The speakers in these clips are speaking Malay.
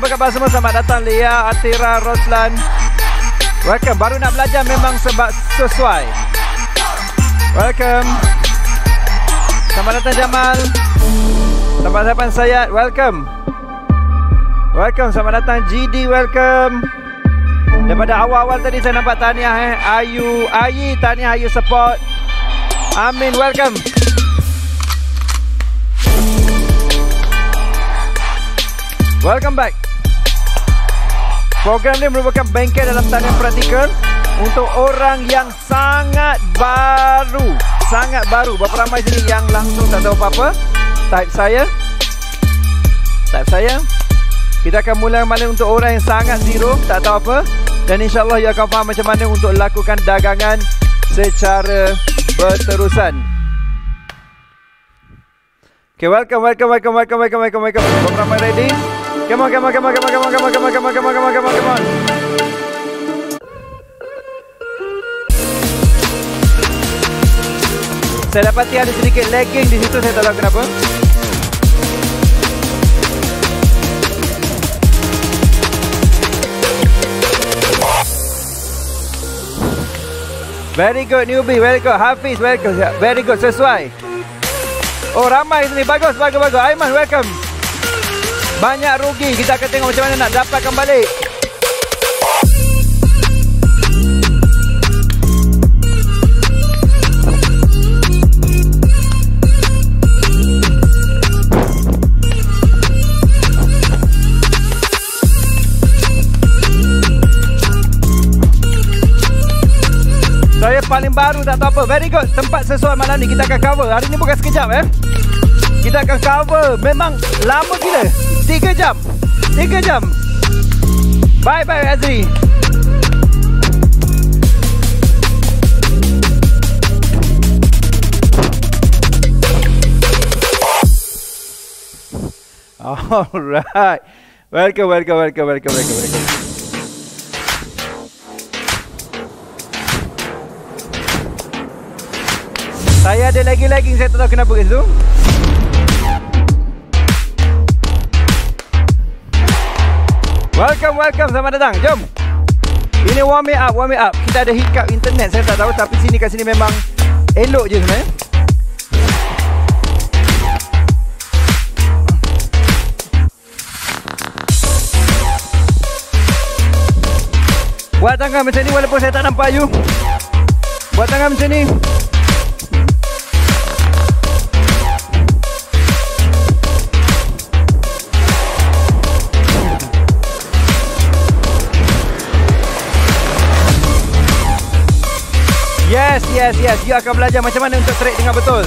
khabar-khabar semua Selamat datang Lia, Atira, Roslan Welcome, baru nak belajar memang sebab sesuai Welcome Selamat datang Jamal Selamat datang Sayat, welcome Welcome, selamat datang GD, welcome Daripada awal-awal tadi saya nampak tahniah eh Ayu, Ayi, tahniah Ayu support Amin, welcome Welcome back Program ini merupakan bengkel dalam tanya praktikal untuk orang yang sangat baru. Sangat baru. Berapa ramai sini yang langsung tak tahu apa-apa? Type saya. Type saya. Kita akan mulai malam untuk orang yang sangat zero, tak tahu apa. Dan insyaAllah ia akan faham macam mana untuk lakukan dagangan secara berterusan. Okay, welcome, welcome, welcome, welcome, welcome, welcome, welcome. Berapa ramai ready? Come on, come on, come on, come on, come on, come on, come on, come on, come on, come on, come on, come on. Saya dapati ada sedikit lagging di situ, saya tak tahu kenapa. Very good newbie, very good. Hafiz, welcome. Very good, sesuai. Oh, ramai sini. Bagus, bagus, bagus. Aiman, welcome banyak rugi kita akan tengok macam mana nak dapatkan balik paling baru tak tahu apa very good tempat sesuai malam ni kita akan cover hari ni bukan sekejap eh kita akan cover memang lama gila Tiga jam tiga jam Bye bye Azri Alright Welcome welcome welcome welcome welcome welcome Saya ada lagi lagi saya tak tahu kenapa ke Zoom. Welcome, welcome. Selamat datang. Jom. Ini warm me up, warm me up. Kita ada hiccup internet. Saya tak tahu tapi sini kat sini memang elok je sebenarnya. Buat tangan macam ni walaupun saya tak nampak you. Buat tangan macam ni. Yes, yes, you akan belajar macam mana untuk trade dengan betul.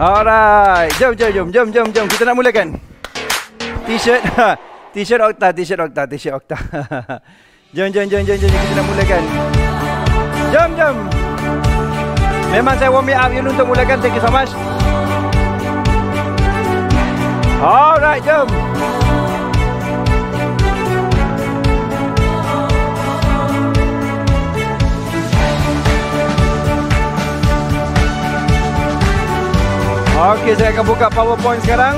Alright, jom, jom, jom, jom, jom, jom. Kita nak mulakan. T-shirt, T-shirt Okta, T-shirt Okta, T-shirt Okta. jom, jom, jom, jom, jom, kita nak mulakan. Jom, jom. Memang saya warm up Yunus untuk mulakan Thank you so much Alright jom Okay saya akan buka powerpoint sekarang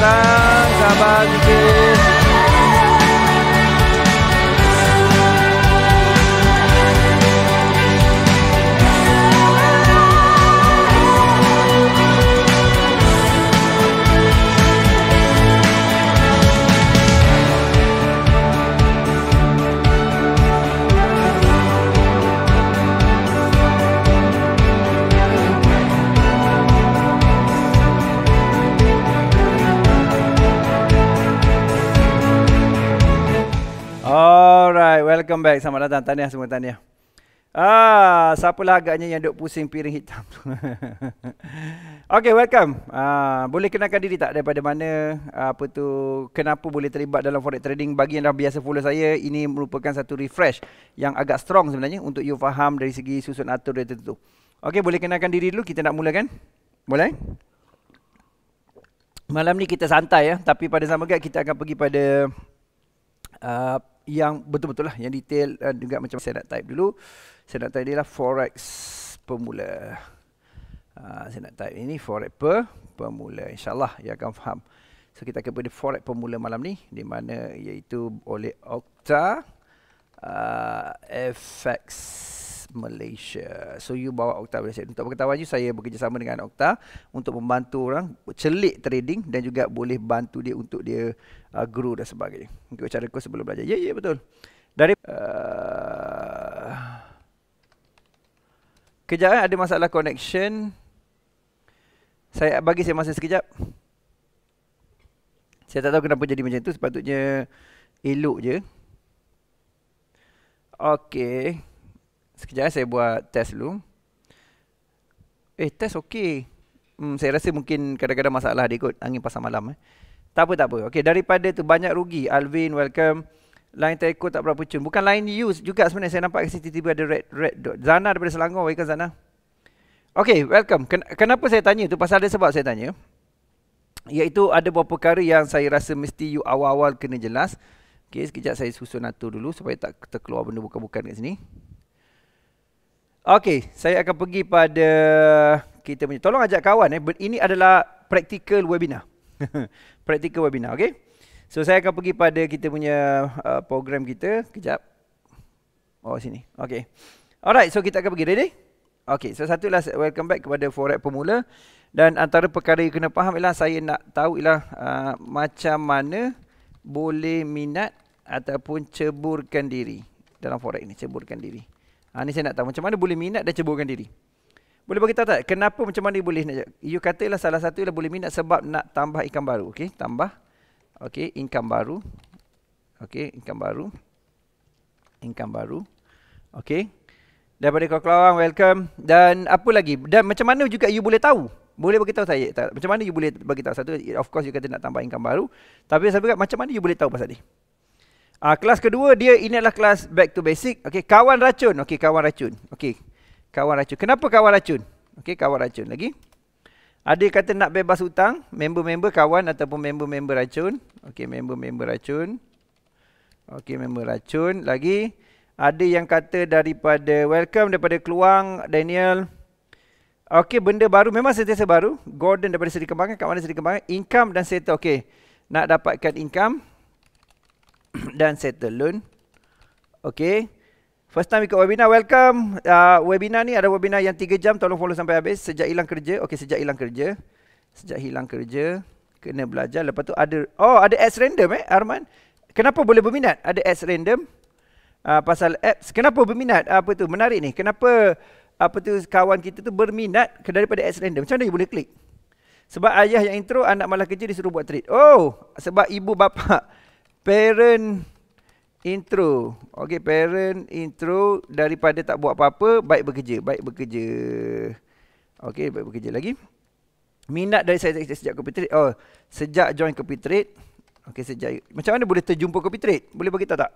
I'm esperanza, Padre. welcome back. Selamat datang. Tahniah semua, tahniah. Ah, siapalah agaknya yang duk pusing piring hitam okay, welcome. Ah, boleh kenalkan diri tak daripada mana, apa tu, kenapa boleh terlibat dalam forex trading. Bagi yang dah biasa follow saya, ini merupakan satu refresh yang agak strong sebenarnya untuk you faham dari segi susun atur dia tentu. Okay, boleh kenalkan diri dulu. Kita nak mulakan. Boleh? Malam ni kita santai ya, tapi pada sama gak kita akan pergi pada uh, yang betul-betul lah yang detail dan uh, juga macam saya nak type dulu saya nak type dia lah forex pemula uh, saya nak type ini forex per pemula insyaallah ia akan faham so kita akan pergi forex pemula malam ni di mana iaitu oleh Okta uh, ah, FX Malaysia. So you bawa Okta Malaysia. Untuk pengetahuan you, saya bekerjasama dengan Okta untuk membantu orang celik trading dan juga boleh bantu dia untuk dia uh, guru dan sebagainya. Ikut cara kau sebelum belajar. Ya, yeah, ya, yeah, betul. Dari uh, Kejap eh, ada masalah connection. Saya bagi saya masa sekejap. Saya tak tahu kenapa jadi macam tu. Sepatutnya elok je. Okey. Sekejap eh, saya buat test dulu. Eh, test okey. Hmm, saya rasa mungkin kadang-kadang masalah dia kot. Angin pasang malam. Eh. Tak apa, tak apa. Okay daripada tu banyak rugi. Alvin, welcome. Line Teko tak berapa cun. Bukan line use juga sebenarnya. Saya nampak kat sini tiba-tiba ada red, red dot. Zana daripada Selangor. Welcome Zana. Okay welcome. Ken- kenapa saya tanya tu? Pasal ada sebab saya tanya. Iaitu ada beberapa perkara yang saya rasa mesti you awal-awal kena jelas. Okay sekejap saya susun atur dulu supaya tak terkeluar benda bukan-bukan kat sini. Okay saya akan pergi pada kita punya. Tolong ajak kawan eh. Ini adalah practical webinar. practical webinar okey so saya akan pergi pada kita punya uh, program kita kejap oh sini okey alright so kita akan pergi ready okey so satu last welcome back kepada forex pemula dan antara perkara yang kena faham ialah saya nak tahu ialah uh, macam mana boleh minat ataupun ceburkan diri dalam forex ini ceburkan diri ha ni saya nak tahu macam mana boleh minat dan ceburkan diri boleh bagi tahu tak kenapa macam mana boleh nak you katalah salah satu ialah boleh minat sebab nak tambah income baru okey tambah okey income baru okey income baru income baru okey daripada kau keluar, welcome dan apa lagi dan macam mana juga you boleh tahu boleh bagi tahu saya tak macam mana you boleh bagi tahu satu of course you kata nak tambah income baru tapi saya berkata, macam mana you boleh tahu pasal ni Ah uh, kelas kedua dia ini adalah kelas back to basic. Okey, kawan racun. Okey, kawan racun. Okey, kawan racun. Kenapa kawan racun? Okey, kawan racun lagi. Ada kata nak bebas hutang, member-member kawan ataupun member-member racun. Okey, member-member racun. Okey, member racun lagi. Ada yang kata daripada welcome daripada Keluang Daniel. Okey, benda baru memang sentiasa baru. Gordon daripada Seri Kembangan, kat mana Seri Kembangan? Income dan settle. Okey. Nak dapatkan income dan settle loan. Okey. First time ikut webinar, welcome. Uh, webinar ni ada webinar yang tiga jam, tolong follow sampai habis. Sejak hilang kerja, okey sejak hilang kerja. Sejak hilang kerja, kena belajar. Lepas tu ada, oh ada ads random eh Arman. Kenapa boleh berminat? Ada ads random. Uh, pasal apps, kenapa berminat? Uh, apa tu? Menarik ni. Kenapa apa tu kawan kita tu berminat daripada ads random? Macam mana boleh klik? Sebab ayah yang intro, anak malah kerja disuruh buat trade. Oh, sebab ibu bapa, parent, intro. Okey, parent intro daripada tak buat apa-apa, baik bekerja, baik bekerja. Okey, baik bekerja lagi. Minat dari saya sejak computer trade. Oh, sejak join computer trade. Okey, sejak macam mana boleh terjumpa computer trade? Boleh bagi tahu tak?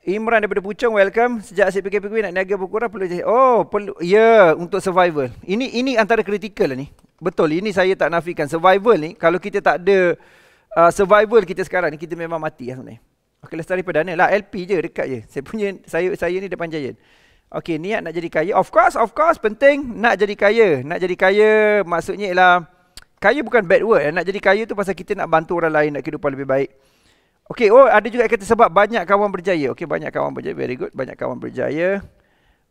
Imran daripada Puchong, welcome. Sejak saya PKP nak niaga buku perlu jadi. Oh, perlu. Ya, yeah, untuk survival. Ini ini antara kritikal lah ni. Betul, ini saya tak nafikan. Survival ni, kalau kita tak ada uh, survival kita sekarang ni, kita memang mati lah sebenarnya. Okay, let's Lestari Perdana lah LP je dekat je. Saya punya saya saya ni depan Giant. Okay, niat nak jadi kaya. Of course, of course penting nak jadi kaya. Nak jadi kaya maksudnya ialah kaya bukan bad word. Nak jadi kaya tu pasal kita nak bantu orang lain nak kehidupan lebih baik. Okay, oh ada juga kata sebab banyak kawan berjaya. Okay, banyak kawan berjaya. Very good. Banyak kawan berjaya.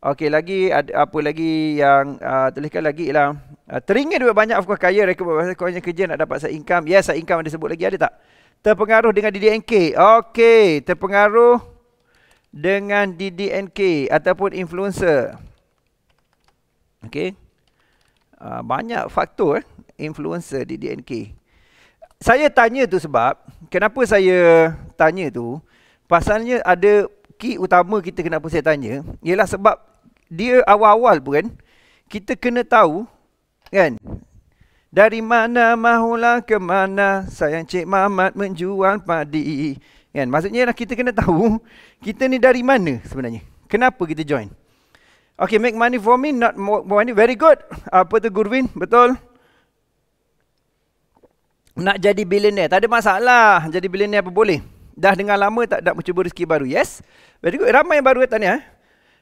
Okay, lagi ada apa lagi yang uh, tuliskan lagi ialah uh, teringin duit banyak of course kaya rekod pasal kerja nak dapat side income. Yes, side income ada sebut lagi ada tak? terpengaruh dengan DDNK. Okey, terpengaruh dengan DDNK ataupun influencer. Okey. Uh, banyak faktor eh influencer DDNK. Saya tanya tu sebab kenapa saya tanya tu? Pasalnya ada key utama kita kenapa saya tanya ialah sebab dia awal-awal pun kita kena tahu kan dari mana mahulah ke mana sayang Cik Mamat menjual padi. Kan? Maksudnya lah kita kena tahu kita ni dari mana sebenarnya. Kenapa kita join? Okay, make money for me, not more money. Very good. Apa tu Gurwin? Betul. Nak jadi billionaire. Tak ada masalah. Jadi billionaire apa boleh. Dah dengar lama tak nak mencuba rezeki baru. Yes? Very good. Ramai yang baru datang ni. Eh?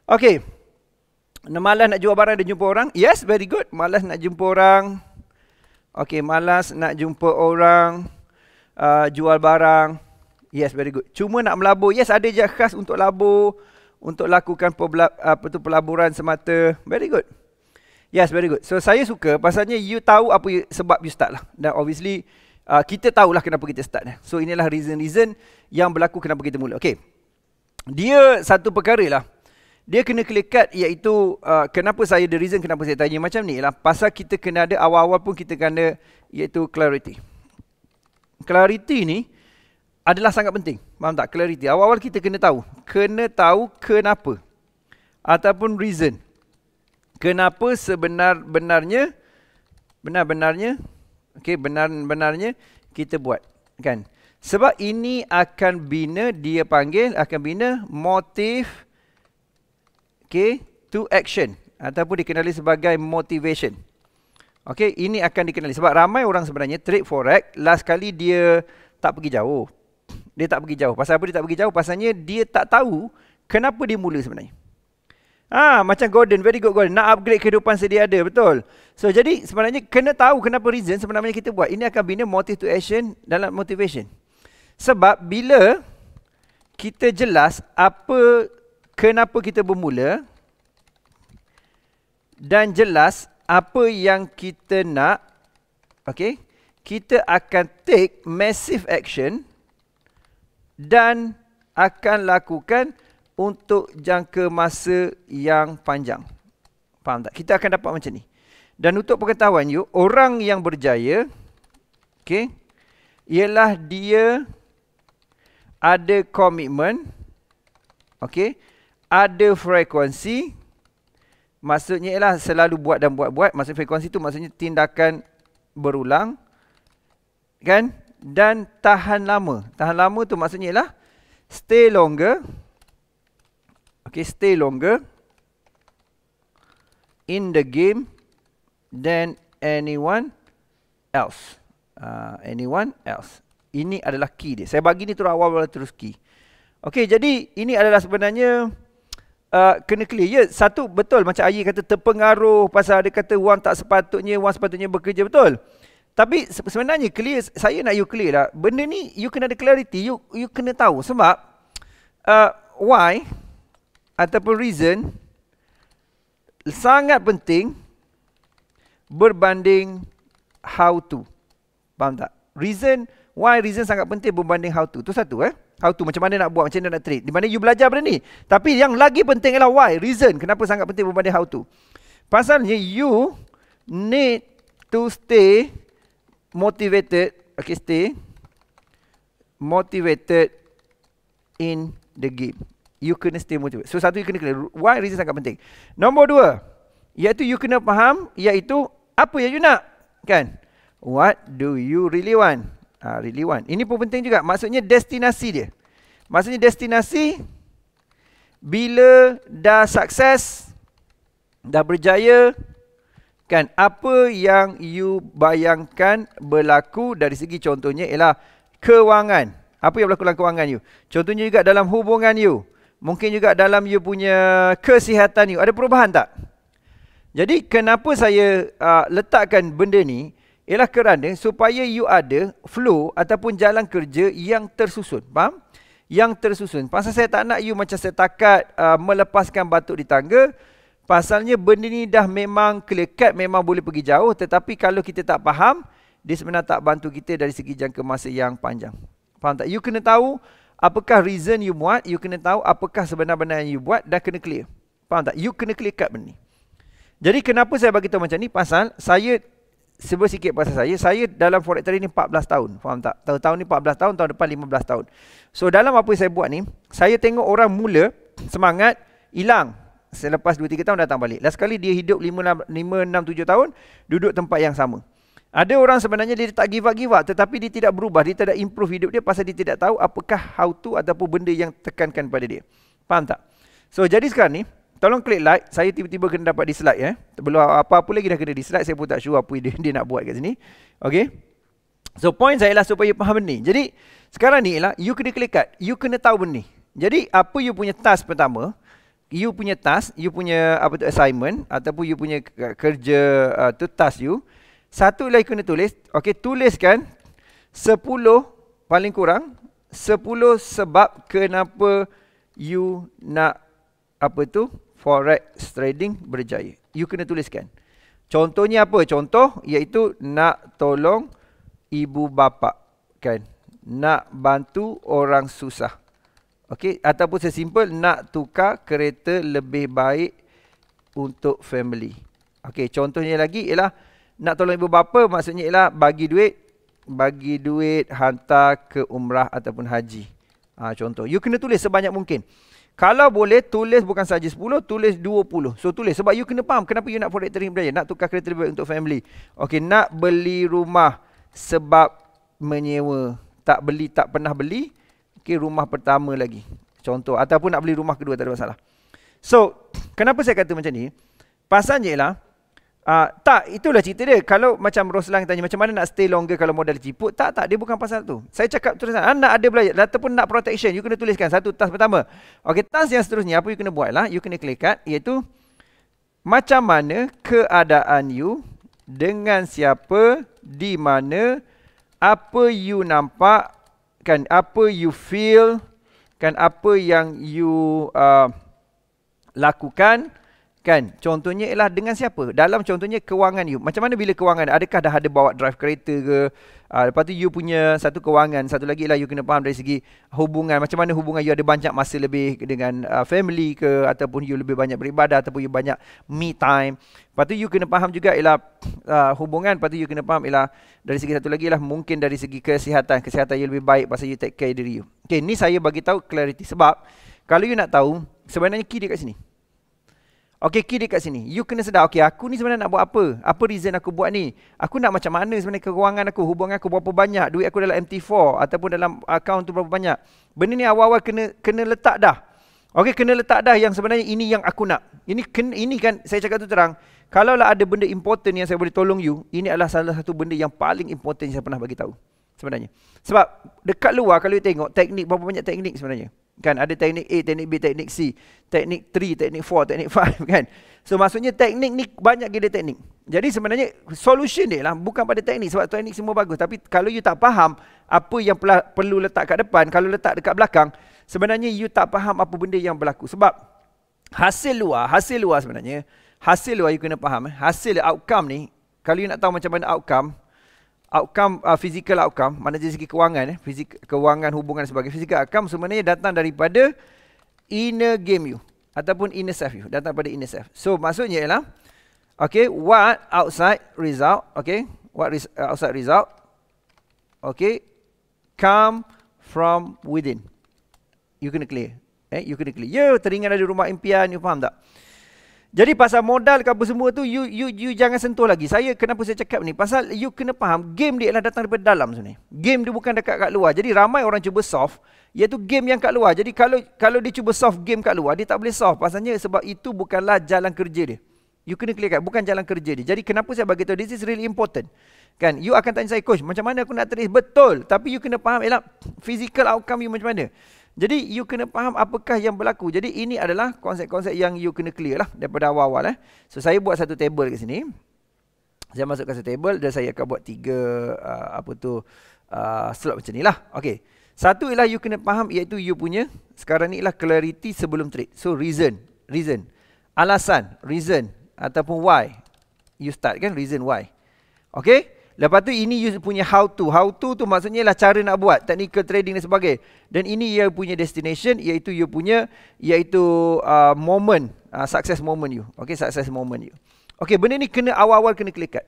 Okay. Malas nak jual barang dan jumpa orang. Yes, very good. Malas nak jumpa orang. Okey, malas nak jumpa orang uh, jual barang. Yes, very good. Cuma nak melabur. Yes, ada je khas untuk labur, untuk lakukan uh, apa tu pelaburan semata. Very good. Yes, very good. So saya suka pasalnya you tahu apa you, sebab you start lah. Dan obviously uh, kita tahulah kenapa kita start. So inilah reason-reason yang berlaku kenapa kita mula. Okey. Dia satu perkara lah dia kena clear cut iaitu uh, kenapa saya the reason kenapa saya tanya macam ni ialah pasal kita kena ada awal-awal pun kita kena iaitu clarity. Clarity ni adalah sangat penting. Faham tak? Clarity. Awal-awal kita kena tahu. Kena tahu kenapa. Ataupun reason. Kenapa sebenar-benarnya benar-benarnya okay benar-benarnya kita buat kan sebab ini akan bina dia panggil akan bina motif okay, to action ataupun dikenali sebagai motivation. Okay, ini akan dikenali sebab ramai orang sebenarnya trade forex last kali dia tak pergi jauh. Dia tak pergi jauh. Pasal apa dia tak pergi jauh? Pasalnya dia tak tahu kenapa dia mula sebenarnya. Ah, macam Gordon, very good Gordon. Nak upgrade kehidupan sedia ada, betul. So, jadi sebenarnya kena tahu kenapa reason sebenarnya kita buat. Ini akan bina motive to action dalam motivation. Sebab bila kita jelas apa kenapa kita bermula dan jelas apa yang kita nak okey kita akan take massive action dan akan lakukan untuk jangka masa yang panjang faham tak kita akan dapat macam ni dan untuk pengetahuan you orang yang berjaya okey ialah dia ada komitmen okey ada frekuensi maksudnya ialah selalu buat dan buat-buat maksud frekuensi tu maksudnya tindakan berulang kan dan tahan lama tahan lama tu maksudnya ialah stay longer okey stay longer in the game than anyone else uh, anyone else ini adalah key dia saya bagi ni terus awal baru terus key okey jadi ini adalah sebenarnya uh, kena clear. Ya, satu betul macam Ayi kata terpengaruh pasal dia kata wang tak sepatutnya, wang sepatutnya bekerja betul. Tapi sebenarnya clear saya nak you clear lah. Benda ni you kena ada clarity, you you kena tahu sebab uh, why ataupun reason sangat penting berbanding how to. Faham tak? Reason why reason sangat penting berbanding how to. Tu satu eh. How to macam mana nak buat macam mana nak trade. Di mana you belajar benda ni. Tapi yang lagi penting ialah why, reason kenapa sangat penting berbanding how to. Pasalnya you need to stay motivated, okay stay motivated in the game. You kena stay motivated. So satu you kena kena why reason sangat penting. Nombor dua, iaitu you kena faham iaitu apa yang you nak. Kan? What do you really want? Ha, ah, really want. Ini pun penting juga. Maksudnya destinasi dia. Maksudnya destinasi bila dah sukses, dah berjaya, kan apa yang you bayangkan berlaku dari segi contohnya ialah kewangan. Apa yang berlaku dalam kewangan you? Contohnya juga dalam hubungan you. Mungkin juga dalam you punya kesihatan you. Ada perubahan tak? Jadi kenapa saya uh, letakkan benda ni? ialah kerana supaya you ada flow ataupun jalan kerja yang tersusun. Faham? Yang tersusun. Pasal saya tak nak you macam setakat uh, melepaskan batuk di tangga. Pasalnya benda ni dah memang clear cut, memang boleh pergi jauh. Tetapi kalau kita tak faham, dia sebenarnya tak bantu kita dari segi jangka masa yang panjang. Faham tak? You kena tahu apakah reason you buat. You kena tahu apakah sebenarnya yang you buat Dah kena clear. Faham tak? You kena clear cut benda ni. Jadi kenapa saya bagi tahu macam ni? Pasal saya sebut sikit pasal saya. Saya dalam forex trading ni 14 tahun. Faham tak? Tahun-tahun ni 14 tahun, tahun depan 15 tahun. So dalam apa yang saya buat ni, saya tengok orang mula semangat hilang. Selepas 2 3 tahun datang balik. Last kali dia hidup 5 6, 5 7 tahun duduk tempat yang sama. Ada orang sebenarnya dia tak give up give up tetapi dia tidak berubah, dia tidak improve hidup dia pasal dia tidak tahu apakah how to ataupun benda yang tekankan pada dia. Faham tak? So jadi sekarang ni Tolong klik like. Saya tiba-tiba kena dapat dislike. Eh. Belum apa-apa lagi dah kena dislike. Saya pun tak sure apa dia, dia nak buat kat sini. Okay. So, point saya ialah supaya faham benda ni. Jadi, sekarang ni ialah you kena klik kat. You kena tahu benda ni. Jadi, apa you punya task pertama, you punya task, you punya apa tu assignment ataupun you punya kerja uh, tu task you. Satu lagi kena tulis. Okay, tuliskan 10 paling kurang 10 sebab kenapa you nak apa tu forex trading berjaya. You kena tuliskan. Contohnya apa? Contoh iaitu nak tolong ibu bapa kan. Nak bantu orang susah. Okey, ataupun sesimple nak tukar kereta lebih baik untuk family. Okey, contohnya lagi ialah nak tolong ibu bapa maksudnya ialah bagi duit bagi duit hantar ke umrah ataupun haji. Ha, contoh. You kena tulis sebanyak mungkin. Kalau boleh tulis bukan saja 10, tulis 20. So tulis sebab you kena faham kenapa you nak forecasting berjaya, nak tukar kereta lebih untuk family. Okey, nak beli rumah sebab menyewa. Tak beli, tak pernah beli. Okey, rumah pertama lagi. Contoh ataupun nak beli rumah kedua tak ada masalah. So, kenapa saya kata macam ni? Pasal je lah, Uh, tak, itulah cerita dia. Kalau macam Roslan tanya, macam mana nak stay longer kalau modal jiput? Tak, tak. Dia bukan pasal tu. Saya cakap terus, ah, nak ada belajar pun nak protection, you kena tuliskan satu task pertama. Okay, task yang seterusnya, apa you kena buat lah? You kena klikkan, iaitu macam mana keadaan you, dengan siapa, di mana, apa you nampak, kan, apa you feel, kan, apa yang you uh, lakukan, Kan? Contohnya ialah dengan siapa? Dalam contohnya kewangan you. Macam mana bila kewangan? Adakah dah ada bawa drive kereta ke? Uh, lepas tu you punya satu kewangan. Satu lagi ialah you kena faham dari segi hubungan. Macam mana hubungan you ada banyak masa lebih dengan uh, family ke? Ataupun you lebih banyak beribadah? Ataupun you banyak me time? Lepas tu you kena faham juga ialah uh, hubungan. Lepas tu you kena faham ialah dari segi satu lagi ialah mungkin dari segi kesihatan. Kesihatan you lebih baik pasal you take care diri you. Okay, ni saya bagi tahu clarity. Sebab kalau you nak tahu, sebenarnya key dia kat sini. Okay, key dekat sini. You kena sedar, okay, aku ni sebenarnya nak buat apa? Apa reason aku buat ni? Aku nak macam mana sebenarnya kewangan aku? Hubungan aku berapa banyak? Duit aku dalam MT4 ataupun dalam account tu berapa banyak? Benda ni awal-awal kena kena letak dah. Okay, kena letak dah yang sebenarnya ini yang aku nak. Ini kena, ini kan saya cakap tu terang. Kalau lah ada benda important yang saya boleh tolong you, ini adalah salah satu benda yang paling important yang saya pernah bagi tahu sebenarnya. Sebab dekat luar kalau you tengok teknik berapa banyak teknik sebenarnya kan ada teknik A teknik B teknik C teknik 3 teknik 4 teknik 5 kan so maksudnya teknik ni banyak gila teknik jadi sebenarnya solution dia lah bukan pada teknik sebab teknik semua bagus tapi kalau you tak faham apa yang perlu letak kat depan kalau letak dekat belakang sebenarnya you tak faham apa benda yang berlaku sebab hasil luar hasil luar sebenarnya hasil luar you kena faham eh. hasil outcome ni kalau you nak tahu macam mana outcome outcome uh, physical outcome mana dari segi kewangan eh fizik kewangan hubungan sebagai physical outcome sebenarnya datang daripada inner game you ataupun inner self you datang daripada inner self so maksudnya ialah okay what outside result okay what is res- uh, outside result okay come from within you can clear eh you can clear you ya, teringat ada rumah impian you faham tak jadi pasal modal ke apa semua tu you you you jangan sentuh lagi. Saya kenapa saya cakap ni? Pasal you kena faham game dia adalah datang daripada dalam sini. Game dia bukan dekat kat luar. Jadi ramai orang cuba soft iaitu game yang kat luar. Jadi kalau kalau dia cuba soft game kat luar, dia tak boleh soft pasalnya sebab itu bukanlah jalan kerja dia. You kena clearkan bukan jalan kerja dia. Jadi kenapa saya bagi tahu this is really important. Kan? You akan tanya saya coach, macam mana aku nak terus betul? Tapi you kena faham ialah physical outcome you macam mana. Jadi you kena faham apakah yang berlaku. Jadi ini adalah konsep-konsep yang you kena clear lah daripada awal-awal eh. So saya buat satu table kat sini. Saya masukkan satu table dan saya akan buat tiga uh, apa tu uh, slot macam ni lah. Okay. Satu ialah you kena faham iaitu you punya sekarang ni ialah clarity sebelum trade. So reason. Reason. Alasan. Reason. Ataupun why. You start kan reason why. Okay. Lepas tu ini you punya how to. How to tu maksudnya lah cara nak buat technical trading dan sebagainya. Dan ini you punya destination iaitu you punya iaitu uh, moment, uh, success moment you. Okay, success moment you. Okay, benda ni kena awal-awal kena kat,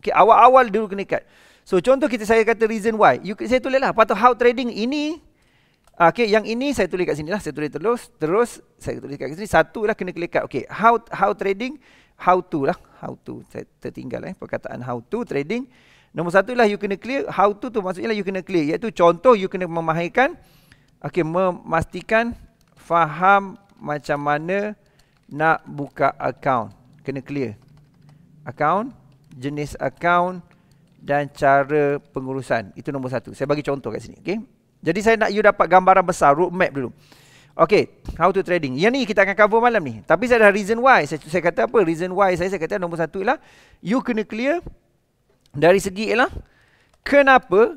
Okay, awal-awal dulu kena kelekat. So contoh kita saya kata reason why. You, saya tulis lah. Patut how trading ini uh, Okay, yang ini saya tulis kat sini lah. Saya tulis terus. Terus, saya tulis kat sini. Satu lah kena klik kat, Okay, how how trading, how to lah. How to, saya tertinggal eh. Perkataan how to trading. Nombor satu ialah you kena clear how to tu maksudnya lah you kena clear iaitu contoh you kena memahirkan okay, memastikan faham macam mana nak buka account kena clear account jenis account dan cara pengurusan itu nombor satu saya bagi contoh kat sini Okay. jadi saya nak you dapat gambaran besar roadmap dulu Okay, how to trading. Yang ni kita akan cover malam ni. Tapi saya ada reason why. Saya, saya kata apa? Reason why saya, saya kata nombor satu ialah you kena clear dari segi ialah kenapa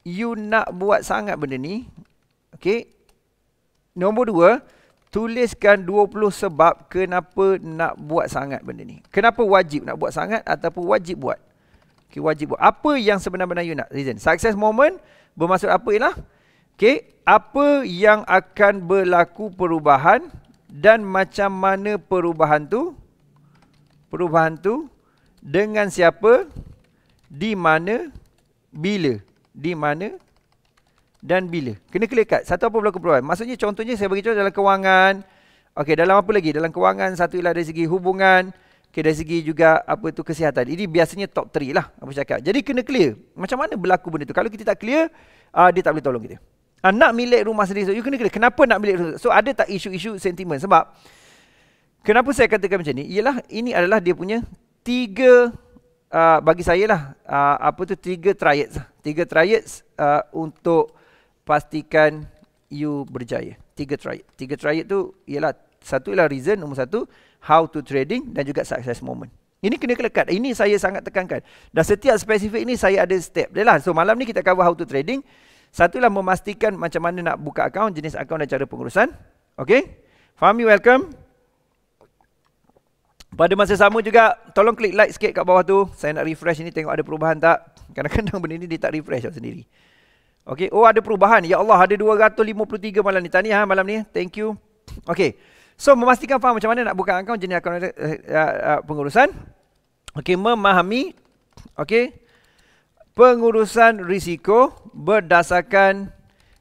you nak buat sangat benda ni? Okey. Nombor dua, tuliskan 20 sebab kenapa nak buat sangat benda ni. Kenapa wajib nak buat sangat ataupun wajib buat? Okey, wajib buat. Apa yang sebenar-benar you nak? Reason. Success moment bermaksud apa ialah? Okey, apa yang akan berlaku perubahan dan macam mana perubahan tu? Perubahan tu dengan siapa? di mana, bila, di mana dan bila. Kena clear cut. Satu apa berlaku perubahan. Maksudnya contohnya saya bagi contoh dalam kewangan. Okey, dalam apa lagi? Dalam kewangan satu ialah dari segi hubungan. Okey, dari segi juga apa tu kesihatan. Ini biasanya top 3 lah apa cakap. Jadi kena clear. Macam mana berlaku benda tu? Kalau kita tak clear, uh, dia tak boleh tolong kita. Uh, nak milik rumah sendiri. So, you kena clear. Kenapa nak milik rumah? So, ada tak isu-isu sentimen? Sebab, kenapa saya katakan macam ni? Ialah, ini adalah dia punya tiga uh, bagi saya lah uh, apa tu tiga triads tiga triads uh, untuk pastikan you berjaya tiga triad tiga triad tu ialah satu ialah reason nombor satu how to trading dan juga success moment ini kena kelekat. Ini saya sangat tekankan. Dan setiap spesifik ini saya ada step. Dahlah. So malam ni kita cover how to trading. Satulah memastikan macam mana nak buka akaun, jenis akaun dan cara pengurusan. Okay. Fahmi, welcome. Pada masa sama juga, tolong klik like sikit kat bawah tu. Saya nak refresh ni tengok ada perubahan tak. Kadang-kadang benda ni dia tak refresh sendiri. Okay. Oh ada perubahan. Ya Allah ada 253 malam ni. Tahniah ha, malam ni. Thank you. Okay. So memastikan faham macam mana nak buka akaun jenis akaun uh, uh, pengurusan. Okay. Memahami. Okay. Pengurusan risiko berdasarkan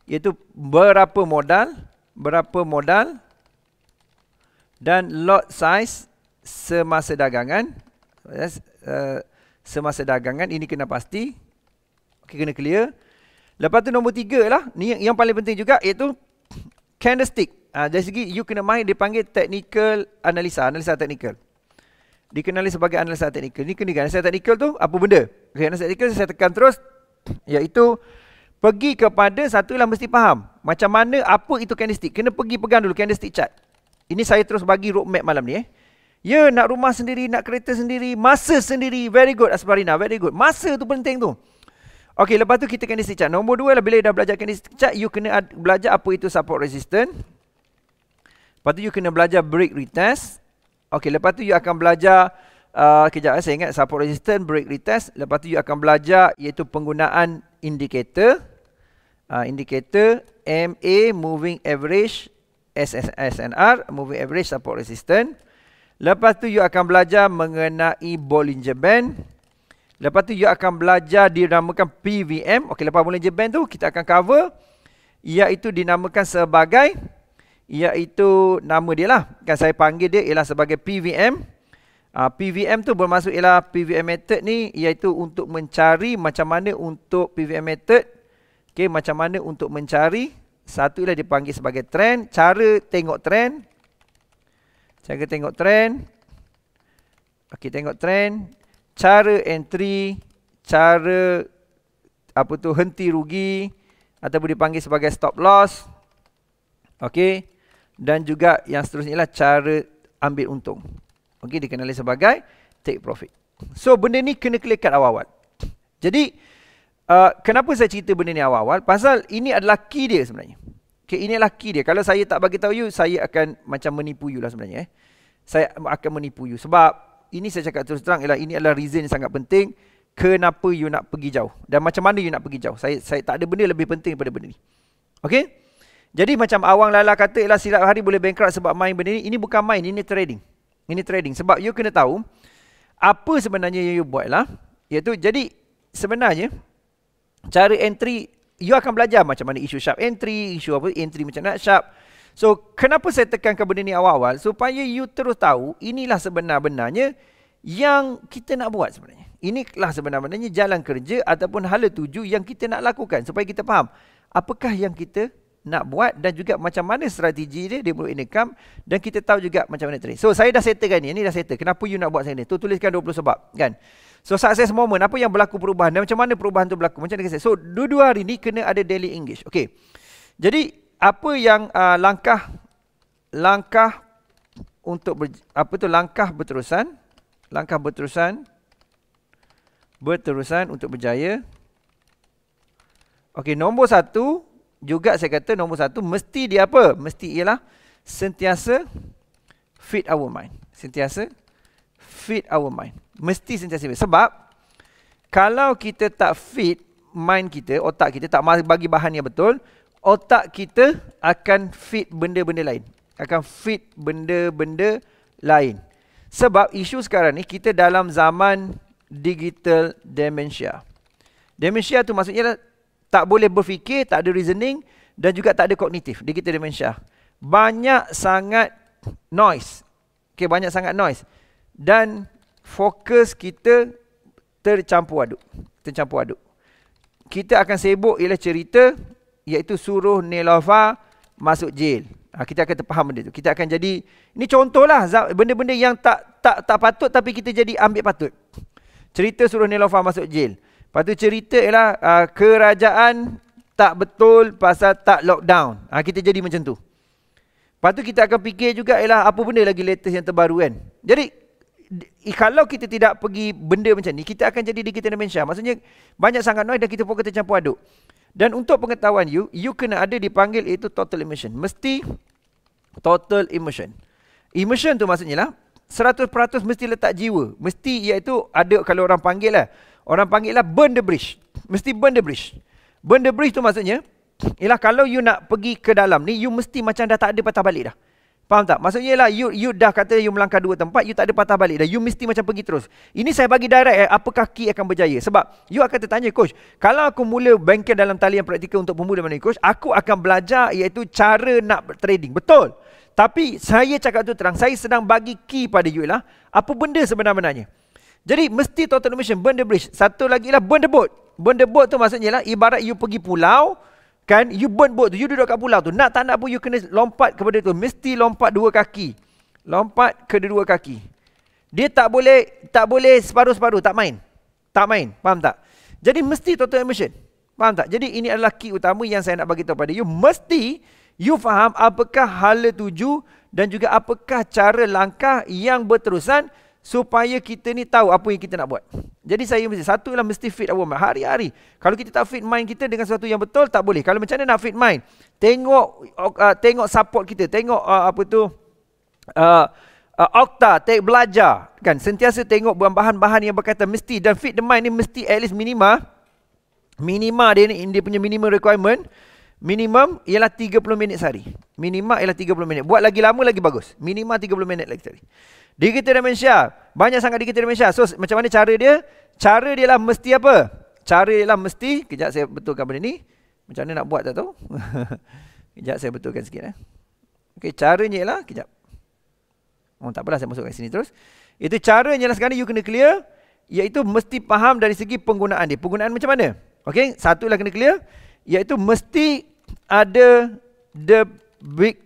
iaitu berapa modal. Berapa modal. Dan lot size semasa dagangan uh, semasa dagangan ini kena pasti okay, kena clear lepas tu nombor tiga lah ni yang, yang paling penting juga iaitu candlestick uh, dari segi you kena main dipanggil technical analisa analisa technical dikenali sebagai analisa technical ni kena analisa technical tu apa benda okay, analisa technical saya tekan terus iaitu pergi kepada satu lah mesti faham macam mana apa itu candlestick kena pergi pegang dulu candlestick chart ini saya terus bagi roadmap malam ni eh. Ya, nak rumah sendiri, nak kereta sendiri, masa sendiri. Very good, Asparina. Very good. Masa tu penting tu. Okey lepas tu kita kena chart. Nombor dua lah, bila dah belajar kena chart, you kena belajar apa itu support resistance. Lepas tu, you kena belajar break retest. Okey lepas tu, you akan belajar... Uh, kejap, eh, saya ingat support resistance, break retest. Lepas tu, you akan belajar iaitu penggunaan indicator. Uh, indicator MA, moving average, SSNR, moving average support resistance. Lepas tu you akan belajar mengenai Bollinger Band. Lepas tu you akan belajar dinamakan PVM. Okey, lepas Bollinger Band tu kita akan cover iaitu dinamakan sebagai iaitu nama dia lah. Kan saya panggil dia ialah sebagai PVM. Uh, ah, PVM tu bermaksud ialah PVM method ni iaitu untuk mencari macam mana untuk PVM method okey macam mana untuk mencari satu ialah dipanggil sebagai trend cara tengok trend Cara tengok trend. Okey tengok trend. Cara entry. Cara apa tu henti rugi. Ataupun dipanggil sebagai stop loss. Okey. Dan juga yang seterusnya ialah cara ambil untung. Okey dikenali sebagai take profit. So benda ni kena klik kat awal-awal. Jadi uh, kenapa saya cerita benda ni awal-awal? Pasal ini adalah key dia sebenarnya. Okay, inilah key dia. Kalau saya tak bagi tahu you, saya akan macam menipu you lah sebenarnya. Eh. Saya akan menipu you. Sebab ini saya cakap terus terang ialah ini adalah reason yang sangat penting. Kenapa you nak pergi jauh? Dan macam mana you nak pergi jauh? Saya saya tak ada benda lebih penting daripada benda ni. Okay? Jadi macam Awang Lala kata ialah silap hari boleh bankrupt sebab main benda ni. Ini bukan main, ini trading. Ini trading. Sebab you kena tahu apa sebenarnya yang you buat lah. Iaitu jadi sebenarnya cara entry you akan belajar macam mana isu sharp entry, isu apa entry macam nak sharp. So, kenapa saya tekankan benda ni awal-awal? Supaya you terus tahu inilah sebenar-benarnya yang kita nak buat sebenarnya. Inilah sebenar-benarnya jalan kerja ataupun hala tuju yang kita nak lakukan supaya kita faham apakah yang kita nak buat dan juga macam mana strategi dia dia mulut income dan kita tahu juga macam mana trade. So saya dah settlekan ni, ini dah settle. Kenapa you nak buat saya ni? Tu tuliskan 20 sebab, kan? So success moment Apa yang berlaku perubahan Dan macam mana perubahan tu berlaku Macam mana kisah So dua-dua hari ni Kena ada daily engage Okay Jadi Apa yang uh, langkah Langkah Untuk ber, Apa tu Langkah berterusan Langkah berterusan Berterusan untuk berjaya Okay nombor satu Juga saya kata nombor satu Mesti dia apa Mesti ialah Sentiasa Fit our mind Sentiasa feed our mind. Mesti sentiasa feed. Sebab kalau kita tak feed mind kita, otak kita tak bagi bahan yang betul, otak kita akan feed benda-benda lain. Akan feed benda-benda lain. Sebab isu sekarang ni kita dalam zaman digital dementia. Dementia tu maksudnya tak boleh berfikir, tak ada reasoning dan juga tak ada kognitif. Digital dementia. Banyak sangat noise. Okay, banyak sangat noise dan fokus kita tercampur aduk. Tercampur aduk. Kita akan sibuk ialah cerita iaitu suruh Nelova masuk jail. Ha, kita akan terfaham benda tu. Kita akan jadi ini contohlah benda-benda yang tak tak tak patut tapi kita jadi ambil patut. Cerita suruh Nelova masuk jail. Patut cerita ialah uh, kerajaan tak betul pasal tak lockdown. Ha, kita jadi macam tu. Lepas tu kita akan fikir juga ialah apa benda lagi latest yang terbaru kan. Jadi kalau kita tidak pergi benda macam ni, kita akan jadi diri kita dimensia. Maksudnya banyak sangat noise dan kita pun kata campur aduk. Dan untuk pengetahuan you, you kena ada dipanggil itu total immersion. Mesti total immersion. Immersion tu maksudnya lah, 100% mesti letak jiwa. Mesti iaitu ada kalau orang panggil lah. Orang panggil lah burn the bridge. Mesti burn the bridge. Burn the bridge tu maksudnya, ialah kalau you nak pergi ke dalam ni, you mesti macam dah tak ada patah balik dah. Faham tak? Maksudnya lah, you, you dah kata you melangkah dua tempat, you tak ada patah balik dah. You mesti macam pergi terus. Ini saya bagi direct eh, apakah key akan berjaya. Sebab you akan tertanya, coach, kalau aku mula bankir dalam talian praktikal untuk pemuda mana coach, aku akan belajar iaitu cara nak trading. Betul. Tapi saya cakap tu terang, saya sedang bagi key pada you lah. Apa benda sebenarnya? Jadi mesti total emission, burn the bridge. Satu lagi lah, burn the boat. Burn the boat tu maksudnya lah, ibarat you pergi pulau, Kan? You burn boat tu. You duduk kat pulau tu. Nak tak nak pun you kena lompat kepada tu. Mesti lompat dua kaki. Lompat ke dua kaki. Dia tak boleh tak boleh separuh-separuh. Tak main. Tak main. Faham tak? Jadi mesti total emotion, Faham tak? Jadi ini adalah key utama yang saya nak bagi tahu pada you. Mesti you faham apakah hala tuju dan juga apakah cara langkah yang berterusan supaya kita ni tahu apa yang kita nak buat. Jadi saya mesti satu ialah mesti fit our mind hari-hari. Kalau kita tak fit mind kita dengan sesuatu yang betul tak boleh. Kalau macam mana nak fit mind? Tengok uh, tengok support kita, tengok uh, apa tu uh, Uh, Okta, take belajar kan sentiasa tengok bahan-bahan yang berkaitan mesti dan fit the mind ni mesti at least minima minima dia ni dia punya minimum requirement minimum ialah 30 minit sehari minima ialah 30 minit buat lagi lama lagi bagus minima 30 minit lagi sehari Diri kita manusia. Banyak sangat diri kita manusia. So macam mana cara dia? Cara dia lah mesti apa? Cara dia lah mesti. Kejap saya betulkan benda ni. Macam mana nak buat tak tahu. kejap saya betulkan sikit. Eh. Okay, caranya ialah. Kejap. Oh, tak apalah saya masukkan sini terus. Itu caranya lah sekarang ni you kena clear. Iaitu mesti faham dari segi penggunaan dia. Penggunaan macam mana? Okay, satu lah kena clear. Iaitu mesti ada the big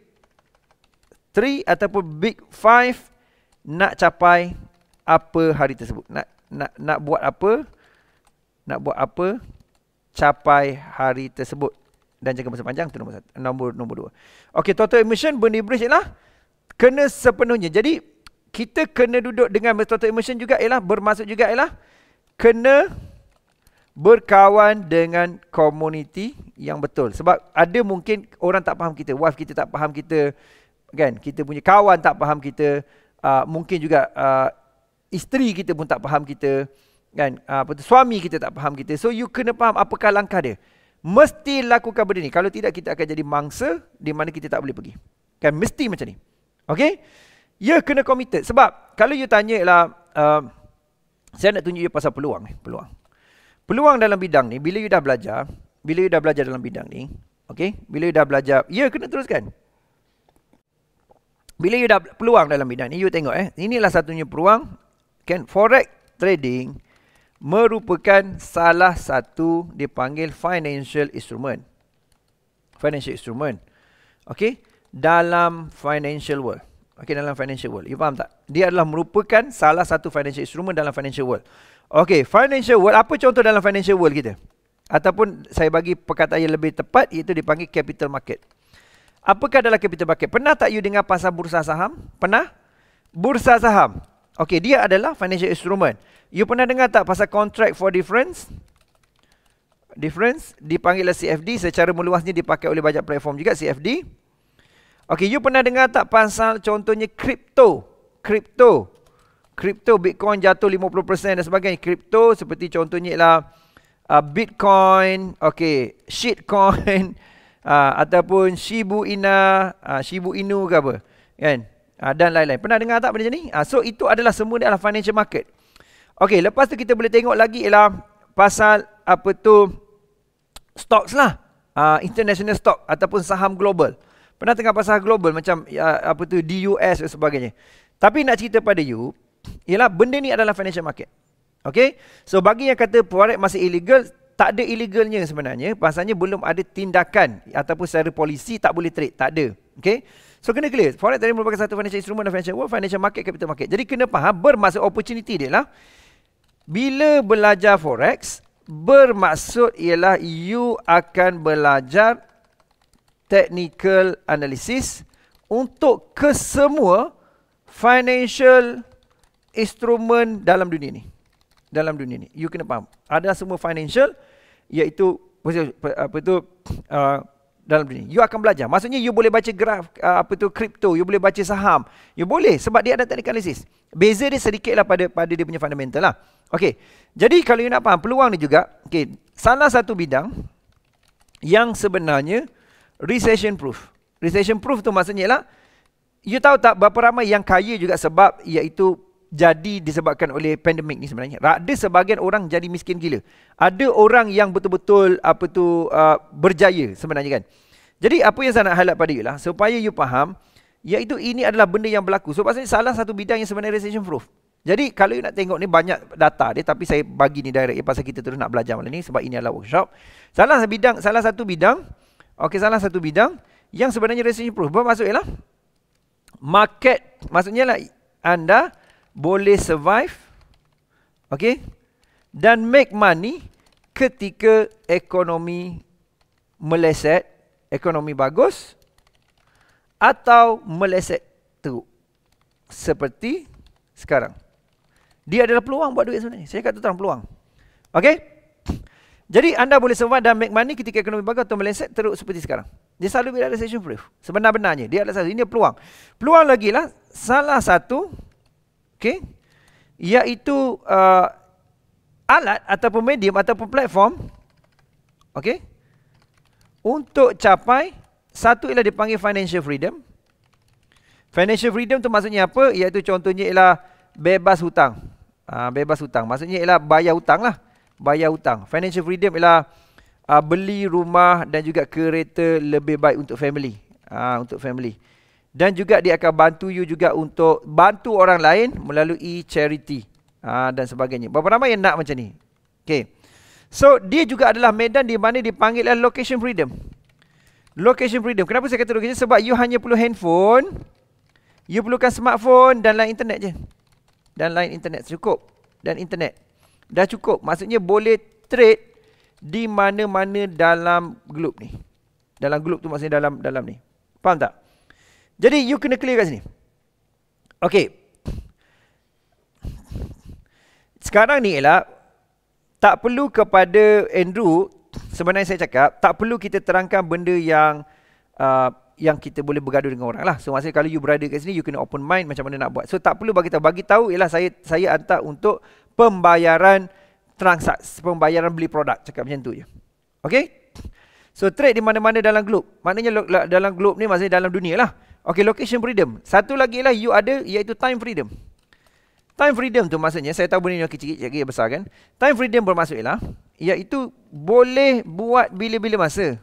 three ataupun big five nak capai apa hari tersebut nak nak nak buat apa nak buat apa capai hari tersebut dan jangka masa panjang tu nombor satu. nombor nombor dua okey total emission burn bridge ialah kena sepenuhnya jadi kita kena duduk dengan total emission juga ialah bermaksud juga ialah kena berkawan dengan komuniti yang betul sebab ada mungkin orang tak faham kita wife kita tak faham kita kan kita punya kawan tak faham kita uh, mungkin juga uh, isteri kita pun tak faham kita kan ah, apa tu suami kita tak faham kita so you kena faham apakah langkah dia mesti lakukan benda ni kalau tidak kita akan jadi mangsa di mana kita tak boleh pergi kan mesti macam ni okey Yeah, kena committed sebab kalau you tanya lah uh, saya nak tunjuk you pasal peluang ni peluang peluang dalam bidang ni bila you dah belajar bila you dah belajar dalam bidang ni okey bila you dah belajar yeah, kena teruskan bila you dah peluang dalam bidang ni you tengok eh inilah satunya peluang kan forex trading merupakan salah satu dipanggil financial instrument financial instrument okay, dalam financial world Okay, dalam financial world you faham tak dia adalah merupakan salah satu financial instrument dalam financial world Okay, financial world apa contoh dalam financial world kita ataupun saya bagi perkataan yang lebih tepat iaitu dipanggil capital market Apakah adalah capital market? Pernah tak you dengar pasal bursa saham? Pernah? Bursa saham. Okey, dia adalah financial instrument. You pernah dengar tak pasal contract for difference? Difference dipanggillah CFD secara meluasnya dipakai oleh banyak platform juga CFD. Okey, you pernah dengar tak pasal contohnya crypto? Crypto. Crypto Bitcoin jatuh 50% dan sebagainya. Crypto seperti contohnya ialah uh, Bitcoin, okey, shitcoin, aa, ah, ataupun Shibu Ina, aa, ah, Shibu Inu ke apa. Kan? Aa, ah, dan lain-lain. Pernah dengar tak benda macam ni? Aa, so, itu adalah semua adalah financial market. Okey, lepas tu kita boleh tengok lagi ialah pasal apa tu stocks lah. Aa, international stock ataupun saham global. Pernah tengok pasal global macam aa, apa tu DUS dan sebagainya. Tapi nak cerita pada you, ialah benda ni adalah financial market. Okay? So, bagi yang kata forex masih illegal, tak ada illegalnya sebenarnya pasalnya belum ada tindakan ataupun secara polisi tak boleh trade tak ada okey so kena clear forex trading merupakan satu financial instrument of financial world financial market capital market jadi kena faham bermaksud opportunity dia lah bila belajar forex bermaksud ialah you akan belajar technical analysis untuk kesemua financial instrument dalam dunia ni dalam dunia ni. You kena faham. Ada semua financial iaitu apa tu uh, dalam dunia. You akan belajar. Maksudnya you boleh baca graf uh, apa tu crypto, you boleh baca saham. You boleh sebab dia ada technical analisis. Beza dia sedikitlah pada pada dia punya fundamental lah. Okey. Jadi kalau you nak faham peluang ni juga, okey, salah satu bidang yang sebenarnya recession proof. Recession proof tu maksudnya lah You tahu tak berapa ramai yang kaya juga sebab iaitu jadi disebabkan oleh pandemik ni sebenarnya. Ada sebahagian orang jadi miskin gila. Ada orang yang betul-betul apa tu uh, berjaya sebenarnya kan. Jadi apa yang saya nak highlight pada ialah supaya you faham iaitu ini adalah benda yang berlaku. So ini salah satu bidang yang sebenarnya recession proof. Jadi kalau you nak tengok ni banyak data dia tapi saya bagi ni direct ya, pasal kita terus nak belajar malam ni sebab ini adalah workshop. Salah satu bidang salah satu bidang okey salah satu bidang yang sebenarnya recession proof. Bermaksud ialah market maksudnya lah anda boleh survive okay dan make money ketika ekonomi meleset ekonomi bagus atau meleset teruk seperti sekarang dia adalah peluang buat duit sebenarnya saya kata tentang peluang okay jadi anda boleh survive dan make money ketika ekonomi bagus atau meleset teruk seperti sekarang. Dia selalu bila ada session proof. sebenar dia adalah satu. Ini peluang. Peluang lagi lah. Salah satu Okay, iaitu uh, alat ataupun medium ataupun platform okay, untuk capai satu ialah dipanggil financial freedom financial freedom tu maksudnya apa iaitu contohnya ialah bebas hutang uh, bebas hutang maksudnya ialah bayar hutang lah bayar hutang financial freedom ialah uh, beli rumah dan juga kereta lebih baik untuk family uh, untuk family dan juga dia akan bantu you juga untuk bantu orang lain melalui charity uh, dan sebagainya. Berapa ramai yang nak macam ni? Okay. So dia juga adalah medan di mana dipanggil location freedom. Location freedom. Kenapa saya kata location? Sebab you hanya perlu handphone. You perlukan smartphone dan lain internet je. Dan lain internet cukup. Dan internet. Dah cukup. Maksudnya boleh trade di mana-mana dalam globe ni. Dalam globe tu maksudnya dalam dalam ni. Faham tak? Jadi you kena clear kat sini. Okay. Sekarang ni ialah tak perlu kepada Andrew sebenarnya saya cakap tak perlu kita terangkan benda yang uh, yang kita boleh bergaduh dengan orang lah. So maksudnya kalau you berada kat sini you kena open mind macam mana nak buat. So tak perlu bagi tahu bagi tahu ialah saya saya hantar untuk pembayaran transaksi pembayaran beli produk cakap macam tu je. Okay? So trade di mana-mana dalam globe. Maknanya dalam globe ni maksudnya dalam dunia lah. Okay, location freedom. Satu lagi lah you ada iaitu time freedom. Time freedom tu maksudnya, saya tahu benda ni kecil kecil lagi besar kan. Time freedom bermaksud ialah, iaitu boleh buat bila-bila masa.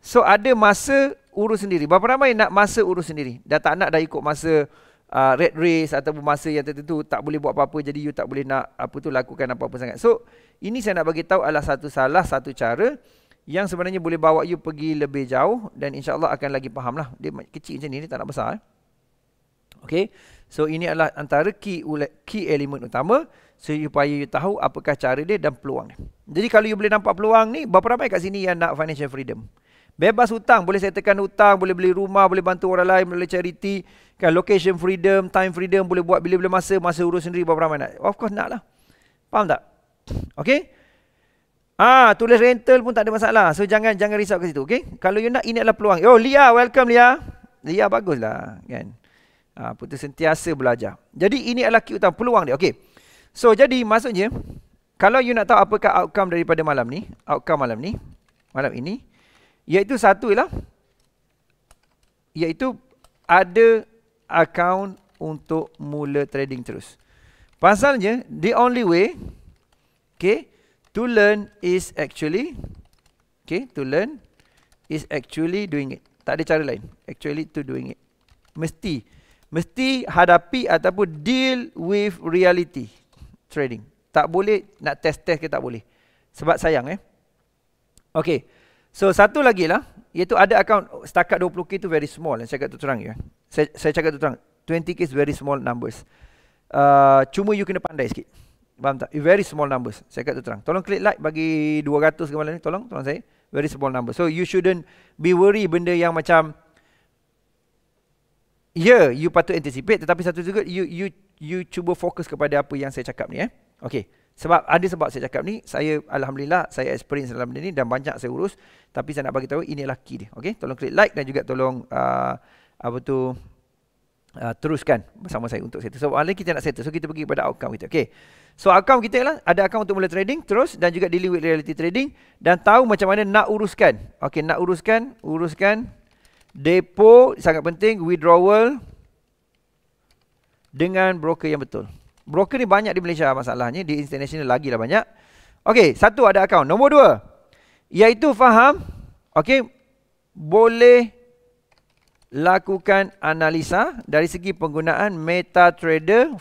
So ada masa urus sendiri. Berapa ramai nak masa urus sendiri? Dah tak nak dah ikut masa uh, red race ataupun masa yang tertentu tak boleh buat apa-apa jadi you tak boleh nak apa tu lakukan apa-apa sangat. So ini saya nak bagi tahu adalah satu salah satu cara yang sebenarnya boleh bawa you pergi lebih jauh dan insyaallah akan lagi faham lah dia kecil macam ni dia tak nak besar eh. Okay. so ini adalah antara key key element utama supaya you tahu apakah cara dia dan peluang dia jadi kalau you boleh nampak peluang ni berapa ramai kat sini yang nak financial freedom bebas hutang boleh settlekan hutang boleh beli rumah boleh bantu orang lain boleh charity kan location freedom time freedom boleh buat bila-bila masa masa urus sendiri berapa ramai nak of course nak lah faham tak Okay. Ah, tulis rental pun tak ada masalah. So jangan jangan risau ke situ, okey? Kalau you nak ini adalah peluang. Oh, Lia, welcome Lia. Lia baguslah, kan? Ah, putus sentiasa belajar. Jadi ini adalah key utama peluang dia, okey. So jadi maksudnya kalau you nak tahu apakah outcome daripada malam ni, outcome malam ni, malam ini iaitu satu ialah iaitu ada account untuk mula trading terus. Pasalnya the only way okey to learn is actually okay to learn is actually doing it tak ada cara lain actually to doing it mesti mesti hadapi ataupun deal with reality trading tak boleh nak test test ke tak boleh sebab sayang eh okey so satu lagi lah iaitu ada account oh, setakat 20k tu very small saya cakap tu terang ya saya, saya cakap tu terang 20k is very small numbers uh, cuma you kena pandai sikit Faham tak? Very small numbers. Saya kata terang. Tolong klik like bagi 200 gemalan ni. Tolong. Tolong saya. Very small numbers. So you shouldn't be worry benda yang macam. Yeah, you patut anticipate. Tetapi satu juga, you you you cuba fokus kepada apa yang saya cakap ni. Eh. Okay. Sebab ada sebab saya cakap ni. Saya Alhamdulillah, saya experience dalam benda ni. Dan banyak saya urus. Tapi saya nak bagi tahu inilah key dia. Okay. Tolong klik like dan juga tolong. Uh, apa tu. Uh, teruskan bersama saya untuk settle. So, kita nak settle. So, kita pergi pada outcome kita. Okay. So account kita lah ada account untuk mula trading terus dan juga dealing with reality trading dan tahu macam mana nak uruskan. Okey nak uruskan, uruskan depo sangat penting withdrawal dengan broker yang betul. Broker ni banyak di Malaysia masalahnya di international lagi lah banyak. Okey, satu ada account. Nombor dua iaitu faham okey boleh lakukan analisa dari segi penggunaan MetaTrader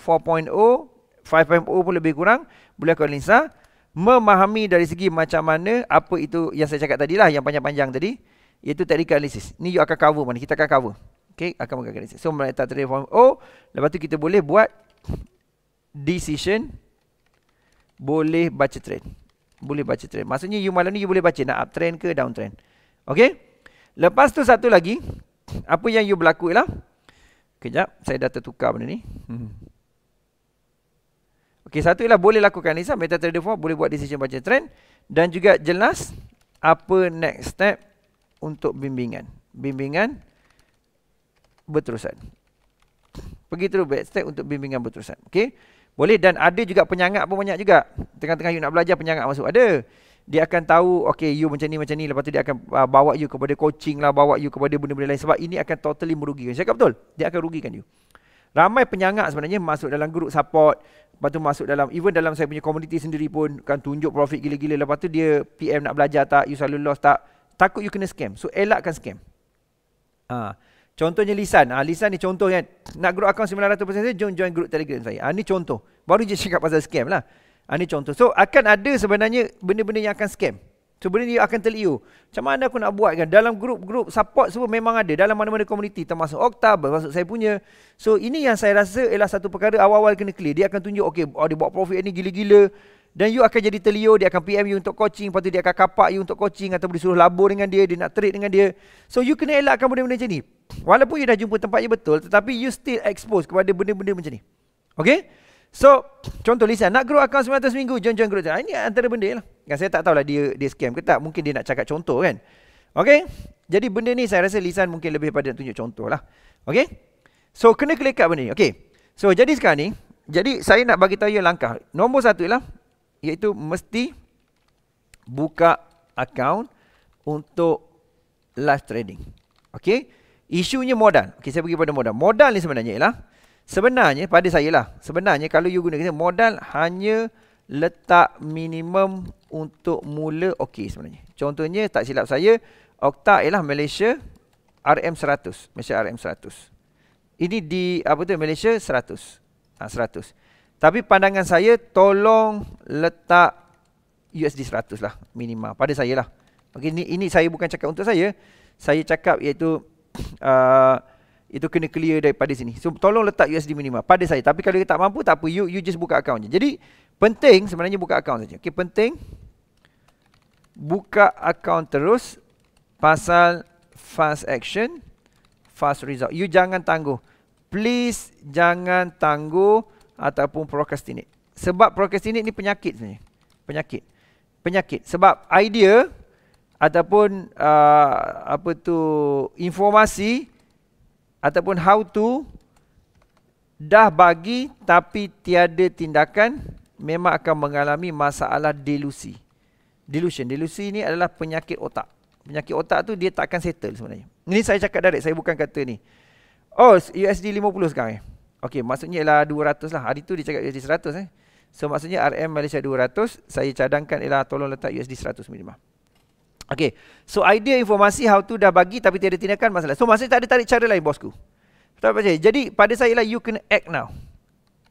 5.0 pun lebih kurang boleh kau lisa memahami dari segi macam mana apa itu yang saya cakap tadi lah yang panjang-panjang tadi iaitu technical analysis. Ni you akan cover mana? Kita akan cover. Okey, akan buat analysis. So meta trade form O, oh, lepas tu kita boleh buat decision boleh baca trend. Boleh baca trend. Maksudnya you malam ni you boleh baca nak uptrend ke downtrend. Okey. Lepas tu satu lagi apa yang you berlaku ialah Kejap, saya dah tertukar benda ni. Hmm. Okey, satu ialah boleh lakukan Nisa Meta Trader boleh buat decision baca trend dan juga jelas apa next step untuk bimbingan. Bimbingan berterusan. Pergi terus back step untuk bimbingan berterusan. Okey. Boleh dan ada juga penyangak pun banyak juga. Tengah-tengah you nak belajar penyangak masuk ada. Dia akan tahu okey you macam ni macam ni lepas tu dia akan uh, bawa you kepada coaching lah, bawa you kepada benda-benda lain sebab ini akan totally merugikan. Saya cakap betul. Dia akan rugikan you. Ramai penyangak sebenarnya masuk dalam grup support Lepas tu masuk dalam Even dalam saya punya community sendiri pun Kan tunjuk profit gila-gila Lepas tu dia PM nak belajar tak You selalu lost tak Takut you kena scam So elakkan scam ha. Contohnya Lisan ha, Lisan ni contoh kan Nak grup account 900% saya Jom join grup telegram saya ha, Ni contoh Baru je cakap pasal scam lah ha, Ni contoh So akan ada sebenarnya Benda-benda yang akan scam So benda ni akan tell you Macam mana aku nak buat kan Dalam grup-grup support semua memang ada Dalam mana-mana community Termasuk Okta Termasuk saya punya So ini yang saya rasa Ialah satu perkara awal-awal kena clear Dia akan tunjuk Okay oh, dia buat profit ni gila-gila Dan you akan jadi telio Dia akan PM you untuk coaching Lepas tu dia akan kapak you untuk coaching Atau disuruh labur dengan dia Dia nak trade dengan dia So you kena elakkan benda-benda macam ni Walaupun you dah jumpa yang betul Tetapi you still expose kepada benda-benda macam ni Okay So, contoh Lisa nak grow akaun 900 seminggu, jom join grup. Ah, ini antara benda lah. Kan saya tak tahulah dia dia scam ke tak. Mungkin dia nak cakap contoh kan. Okay. Jadi benda ni saya rasa Lisan mungkin lebih pada nak tunjuk contoh lah. Okay. So, kena klik kelekat benda ni. Okay. So, jadi sekarang ni. Jadi, saya nak bagi tahu langkah. Nombor satu lah, Iaitu mesti buka akaun untuk live trading. Okay. Isunya modal. Okay, saya pergi pada modal. Modal ni sebenarnya ialah. Sebenarnya pada saya lah Sebenarnya kalau you guna Modal hanya letak minimum untuk mula okey sebenarnya Contohnya tak silap saya Okta ialah Malaysia RM100 Malaysia RM100 Ini di apa tu Malaysia 100 ha, 100 Tapi pandangan saya tolong letak USD 100 lah minima pada saya lah okay, ini, ini saya bukan cakap untuk saya Saya cakap iaitu uh, itu kena clear daripada sini. So tolong letak USD minima pada saya. Tapi kalau dia tak mampu tak apa. You you just buka account je. Jadi penting sebenarnya buka account saja. Okey, penting buka account terus pasal fast action, fast result. You jangan tangguh. Please jangan tangguh ataupun procrastinate. Sebab procrastinate ni penyakit sebenarnya. Penyakit. Penyakit. Sebab idea ataupun uh, apa tu informasi ataupun how to dah bagi tapi tiada tindakan memang akan mengalami masalah delusi. Delusion. Delusi ni adalah penyakit otak. Penyakit otak tu dia takkan settle sebenarnya. Ini saya cakap direct, saya bukan kata ni. Oh, USD 50 sekarang eh. Okey, maksudnya ialah 200 lah. Hari tu dia cakap USD 100 eh. So maksudnya RM Malaysia 200, saya cadangkan ialah tolong letak USD 100 minimum. Okay. So idea informasi how to dah bagi tapi tiada tindakan masalah. So masih tak ada tarik cara lain bosku. Tak apa Jadi pada saya lah you can act now.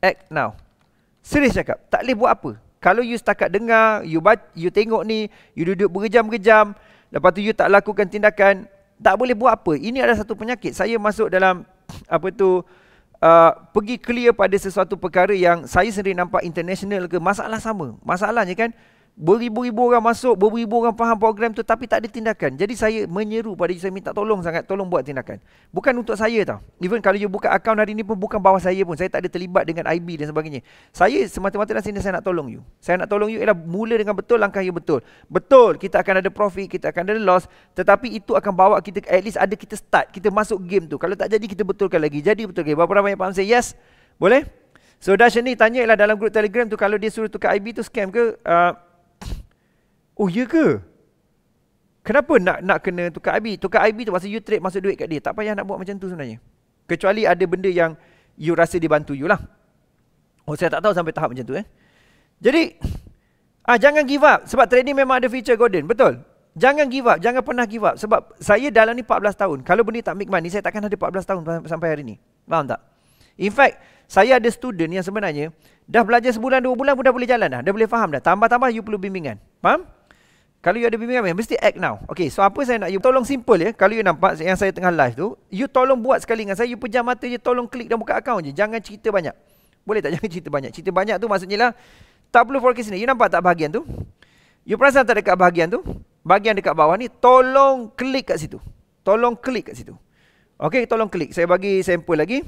Act now. Serius cakap. Tak boleh buat apa. Kalau you setakat dengar, you you tengok ni, you duduk berjam-jam, lepas tu you tak lakukan tindakan, tak boleh buat apa. Ini adalah satu penyakit. Saya masuk dalam apa tu uh, pergi clear pada sesuatu perkara yang saya sendiri nampak international ke masalah sama. Masalahnya kan Beribu-ribu orang masuk, beribu-ribu orang faham program tu tapi tak ada tindakan. Jadi saya menyeru pada saya minta tolong sangat, tolong buat tindakan. Bukan untuk saya tau. Even kalau you buka akaun hari ni pun bukan bawah saya pun. Saya tak ada terlibat dengan IB dan sebagainya. Saya semata-mata dah sini saya nak tolong you. Saya nak tolong you ialah mula dengan betul langkah you betul. Betul kita akan ada profit, kita akan ada loss. Tetapi itu akan bawa kita, at least ada kita start, kita masuk game tu. Kalau tak jadi kita betulkan lagi. Jadi betul ke? Berapa ramai yang faham saya? Yes? Boleh? So Dasha ni tanya ialah dalam grup telegram tu kalau dia suruh tukar IB tu scam ke? Uh, Oh ya ke? Kenapa nak nak kena tukar IB? Tukar IB tu masa you trade masa duit kat dia. Tak payah nak buat macam tu sebenarnya. Kecuali ada benda yang you rasa dia bantu you lah. Oh saya tak tahu sampai tahap macam tu eh. Jadi ah jangan give up sebab trading memang ada feature golden, betul? Jangan give up, jangan pernah give up sebab saya dalam ni 14 tahun. Kalau benda tak make money, saya takkan ada 14 tahun sampai hari ni. Faham tak? In fact, saya ada student yang sebenarnya dah belajar sebulan dua bulan pun dah boleh jalan dah. Dah boleh faham dah. Tambah-tambah you perlu bimbingan. Faham? Kalau you ada bimbingan mem, mesti act now. Okay, so apa saya nak you? Tolong simple ya. Kalau you nampak yang saya tengah live tu, you tolong buat sekali dengan saya. You pejam mata je, tolong klik dan buka account je. Jangan cerita banyak. Boleh tak jangan cerita banyak? Cerita banyak tu maksudnya lah, tak perlu fokus ni. You nampak tak bahagian tu? You perasan tak dekat bahagian tu? Bahagian dekat bawah ni, tolong klik kat situ. Tolong klik kat situ. Okay, tolong klik. Saya bagi sample lagi.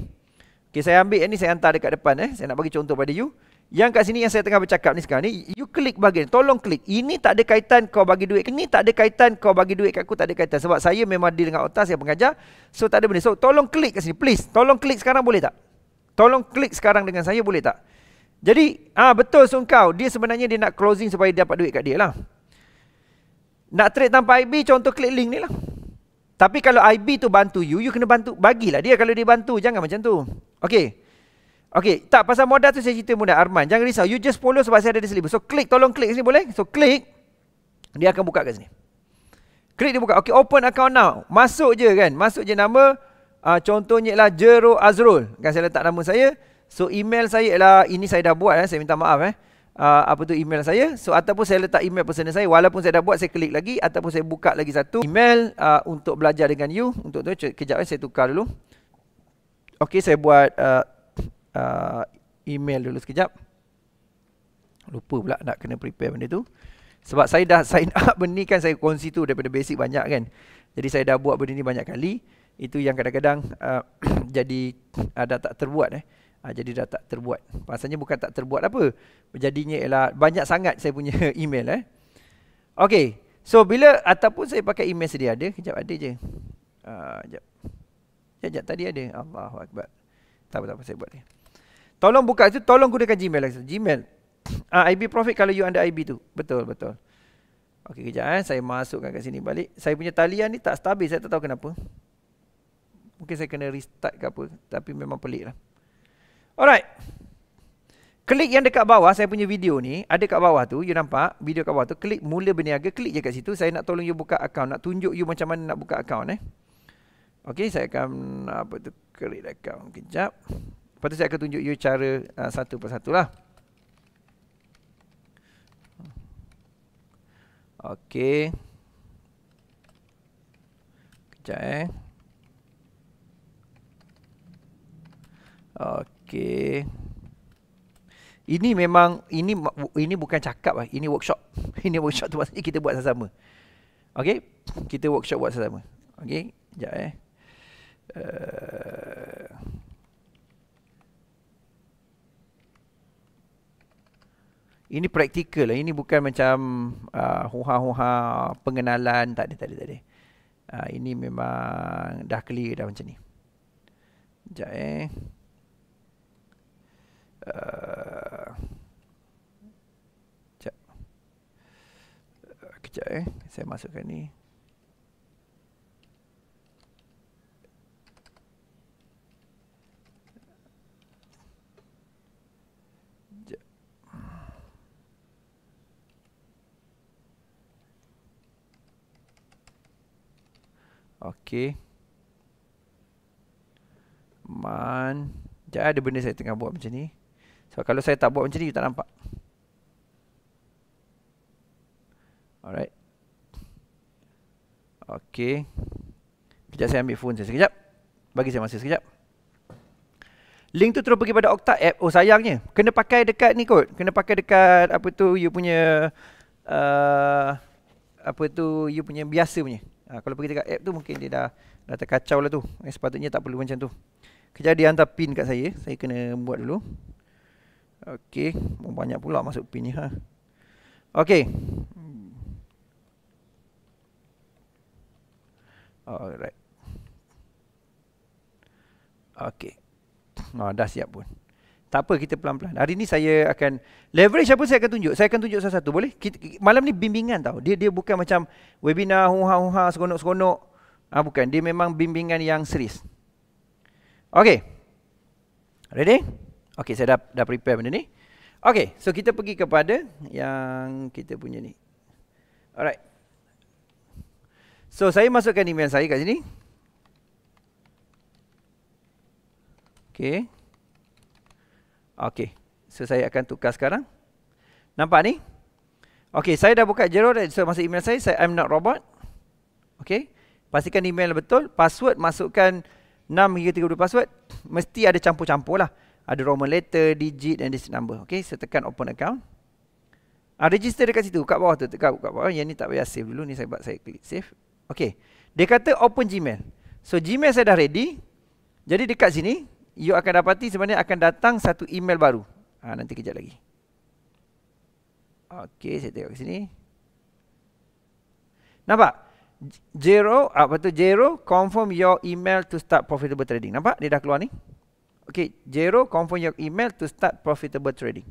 Okay, saya ambil yang ni, saya hantar dekat depan eh. Saya nak bagi contoh pada you. Yang kat sini yang saya tengah bercakap ni sekarang ni You klik bagian Tolong klik Ini tak ada kaitan kau bagi duit Ini tak ada kaitan kau bagi duit kat aku Tak ada kaitan Sebab saya memang dia dengan otak Saya pengajar So tak ada benda So tolong klik kat sini Please Tolong klik sekarang boleh tak? Tolong klik sekarang dengan saya boleh tak? Jadi ah ha, Betul so kau Dia sebenarnya dia nak closing Supaya dia dapat duit kat dia lah Nak trade tanpa IB Contoh klik link ni lah Tapi kalau IB tu bantu you You kena bantu Bagilah dia Kalau dia bantu Jangan macam tu Okay Okay, tak pasal modal tu saya cerita mudah Arman. Jangan risau. You just follow sebab saya ada di sini. So klik, tolong klik sini boleh? So klik. Dia akan buka kat sini. Klik dia buka. Okay, open account now. Masuk je kan. Masuk je nama. Uh, contohnya ialah Jero Azrul. Kan saya letak nama saya. So email saya ialah, ini saya dah buat eh. Saya minta maaf eh. Uh, apa tu email saya So ataupun saya letak email personal saya Walaupun saya dah buat Saya klik lagi Ataupun saya buka lagi satu Email uh, Untuk belajar dengan you Untuk tu Kejap eh, saya tukar dulu Okay saya buat uh, uh, email dulu sekejap. Lupa pula nak kena prepare benda tu. Sebab saya dah sign up benda ni kan saya kongsi tu daripada basic banyak kan. Jadi saya dah buat benda ni banyak kali. Itu yang kadang-kadang uh, jadi uh, dah tak terbuat eh. Uh, jadi dah tak terbuat. Pasalnya bukan tak terbuat apa. Jadinya ialah banyak sangat saya punya email eh. Okay. So bila ataupun saya pakai email sedia ada. sekejap ada je. Uh, sekejap tadi ada. Allahuakbar. Tak apa-apa saya buat Eh. Tolong buka itu, tolong gunakan Gmail. Gmail. Ah, IB Profit kalau you under IB tu. Betul, betul. Okey, kejap eh. Saya masukkan kat sini balik. Saya punya talian ni tak stabil. Saya tak tahu kenapa. Mungkin saya kena restart ke apa. Tapi memang pelik lah. Alright. Klik yang dekat bawah saya punya video ni. Ada kat bawah tu. You nampak? Video kat bawah tu. Klik mula berniaga. Klik je kat situ. Saya nak tolong you buka account. Nak tunjuk you macam mana nak buka account eh. Okey, saya akan apa tu? Create account. Kejap. Kejap. Lepas tu saya akan tunjuk you cara uh, satu persatu lah. Okey. Kejap eh. Okey. Ini memang ini ini bukan cakap lah. Ini workshop. ini workshop tu maksudnya kita buat sama-sama. Okey. Kita workshop buat sama-sama. Okey. Kejap eh. Uh, ini praktikal lah. Ini bukan macam ah, huha-huha uh, pengenalan. Tak ada, tak ada, tak ada. Uh, ini memang dah clear dah macam ni. Sekejap eh. Uh, sekejap. Uh, kejap eh. Saya masukkan ni. Okay. Man. jangan eh, ada benda saya tengah buat macam ni. So kalau saya tak buat macam ni, you tak nampak. Alright. Okay. Sekejap saya ambil phone saya sekejap. Bagi saya masa sekejap. Link tu terus pergi pada Okta app. Oh sayangnya. Kena pakai dekat ni kot. Kena pakai dekat apa tu you punya... Uh, apa tu you punya biasa punya. Ha, kalau pergi dekat app tu mungkin dia dah dah terkacau lah tu. Eh, sepatutnya tak perlu macam tu. Kejap dia hantar pin kat saya. Saya kena buat dulu. Okey, banyak pula masuk pin ni ha. Okey. Alright. Okey. Nah, ha, dah siap pun. Tak apa kita pelan-pelan. Hari ni saya akan leverage apa saya akan tunjuk. Saya akan tunjuk satu-satu boleh? Kita, malam ni bimbingan tau. Dia dia bukan macam webinar huha huha seronok-seronok. Ah ha, bukan, dia memang bimbingan yang serius. Okay. Ready? Okay. saya dah dah prepare benda ni. Okay. so kita pergi kepada yang kita punya ni. Alright. So saya masukkan email saya kat sini. Okey. Okey. So saya akan tukar sekarang. Nampak ni? Okey, saya dah buka Jero dan eh, so masuk email saya. Saya I'm not robot. Okey. Pastikan email betul. Password masukkan 6 hingga 30 password. Mesti ada campur-campur lah. Ada Roman letter, digit dan this number. Okey, saya so, tekan open account. Ah, register dekat situ, kat bawah tu. Tekan kat bawah. Yang ni tak payah save dulu. Ni saya buat saya klik save. Okey. Dia kata open Gmail. So Gmail saya dah ready. Jadi dekat sini, you akan dapati sebenarnya akan datang satu email baru. Ha, nanti kejap lagi. Okey, saya tengok ke sini. Nampak? Zero, ah, apa tu? Zero, confirm your email to start profitable trading. Nampak? Dia dah keluar ni. Okey, zero, confirm your email to start profitable trading.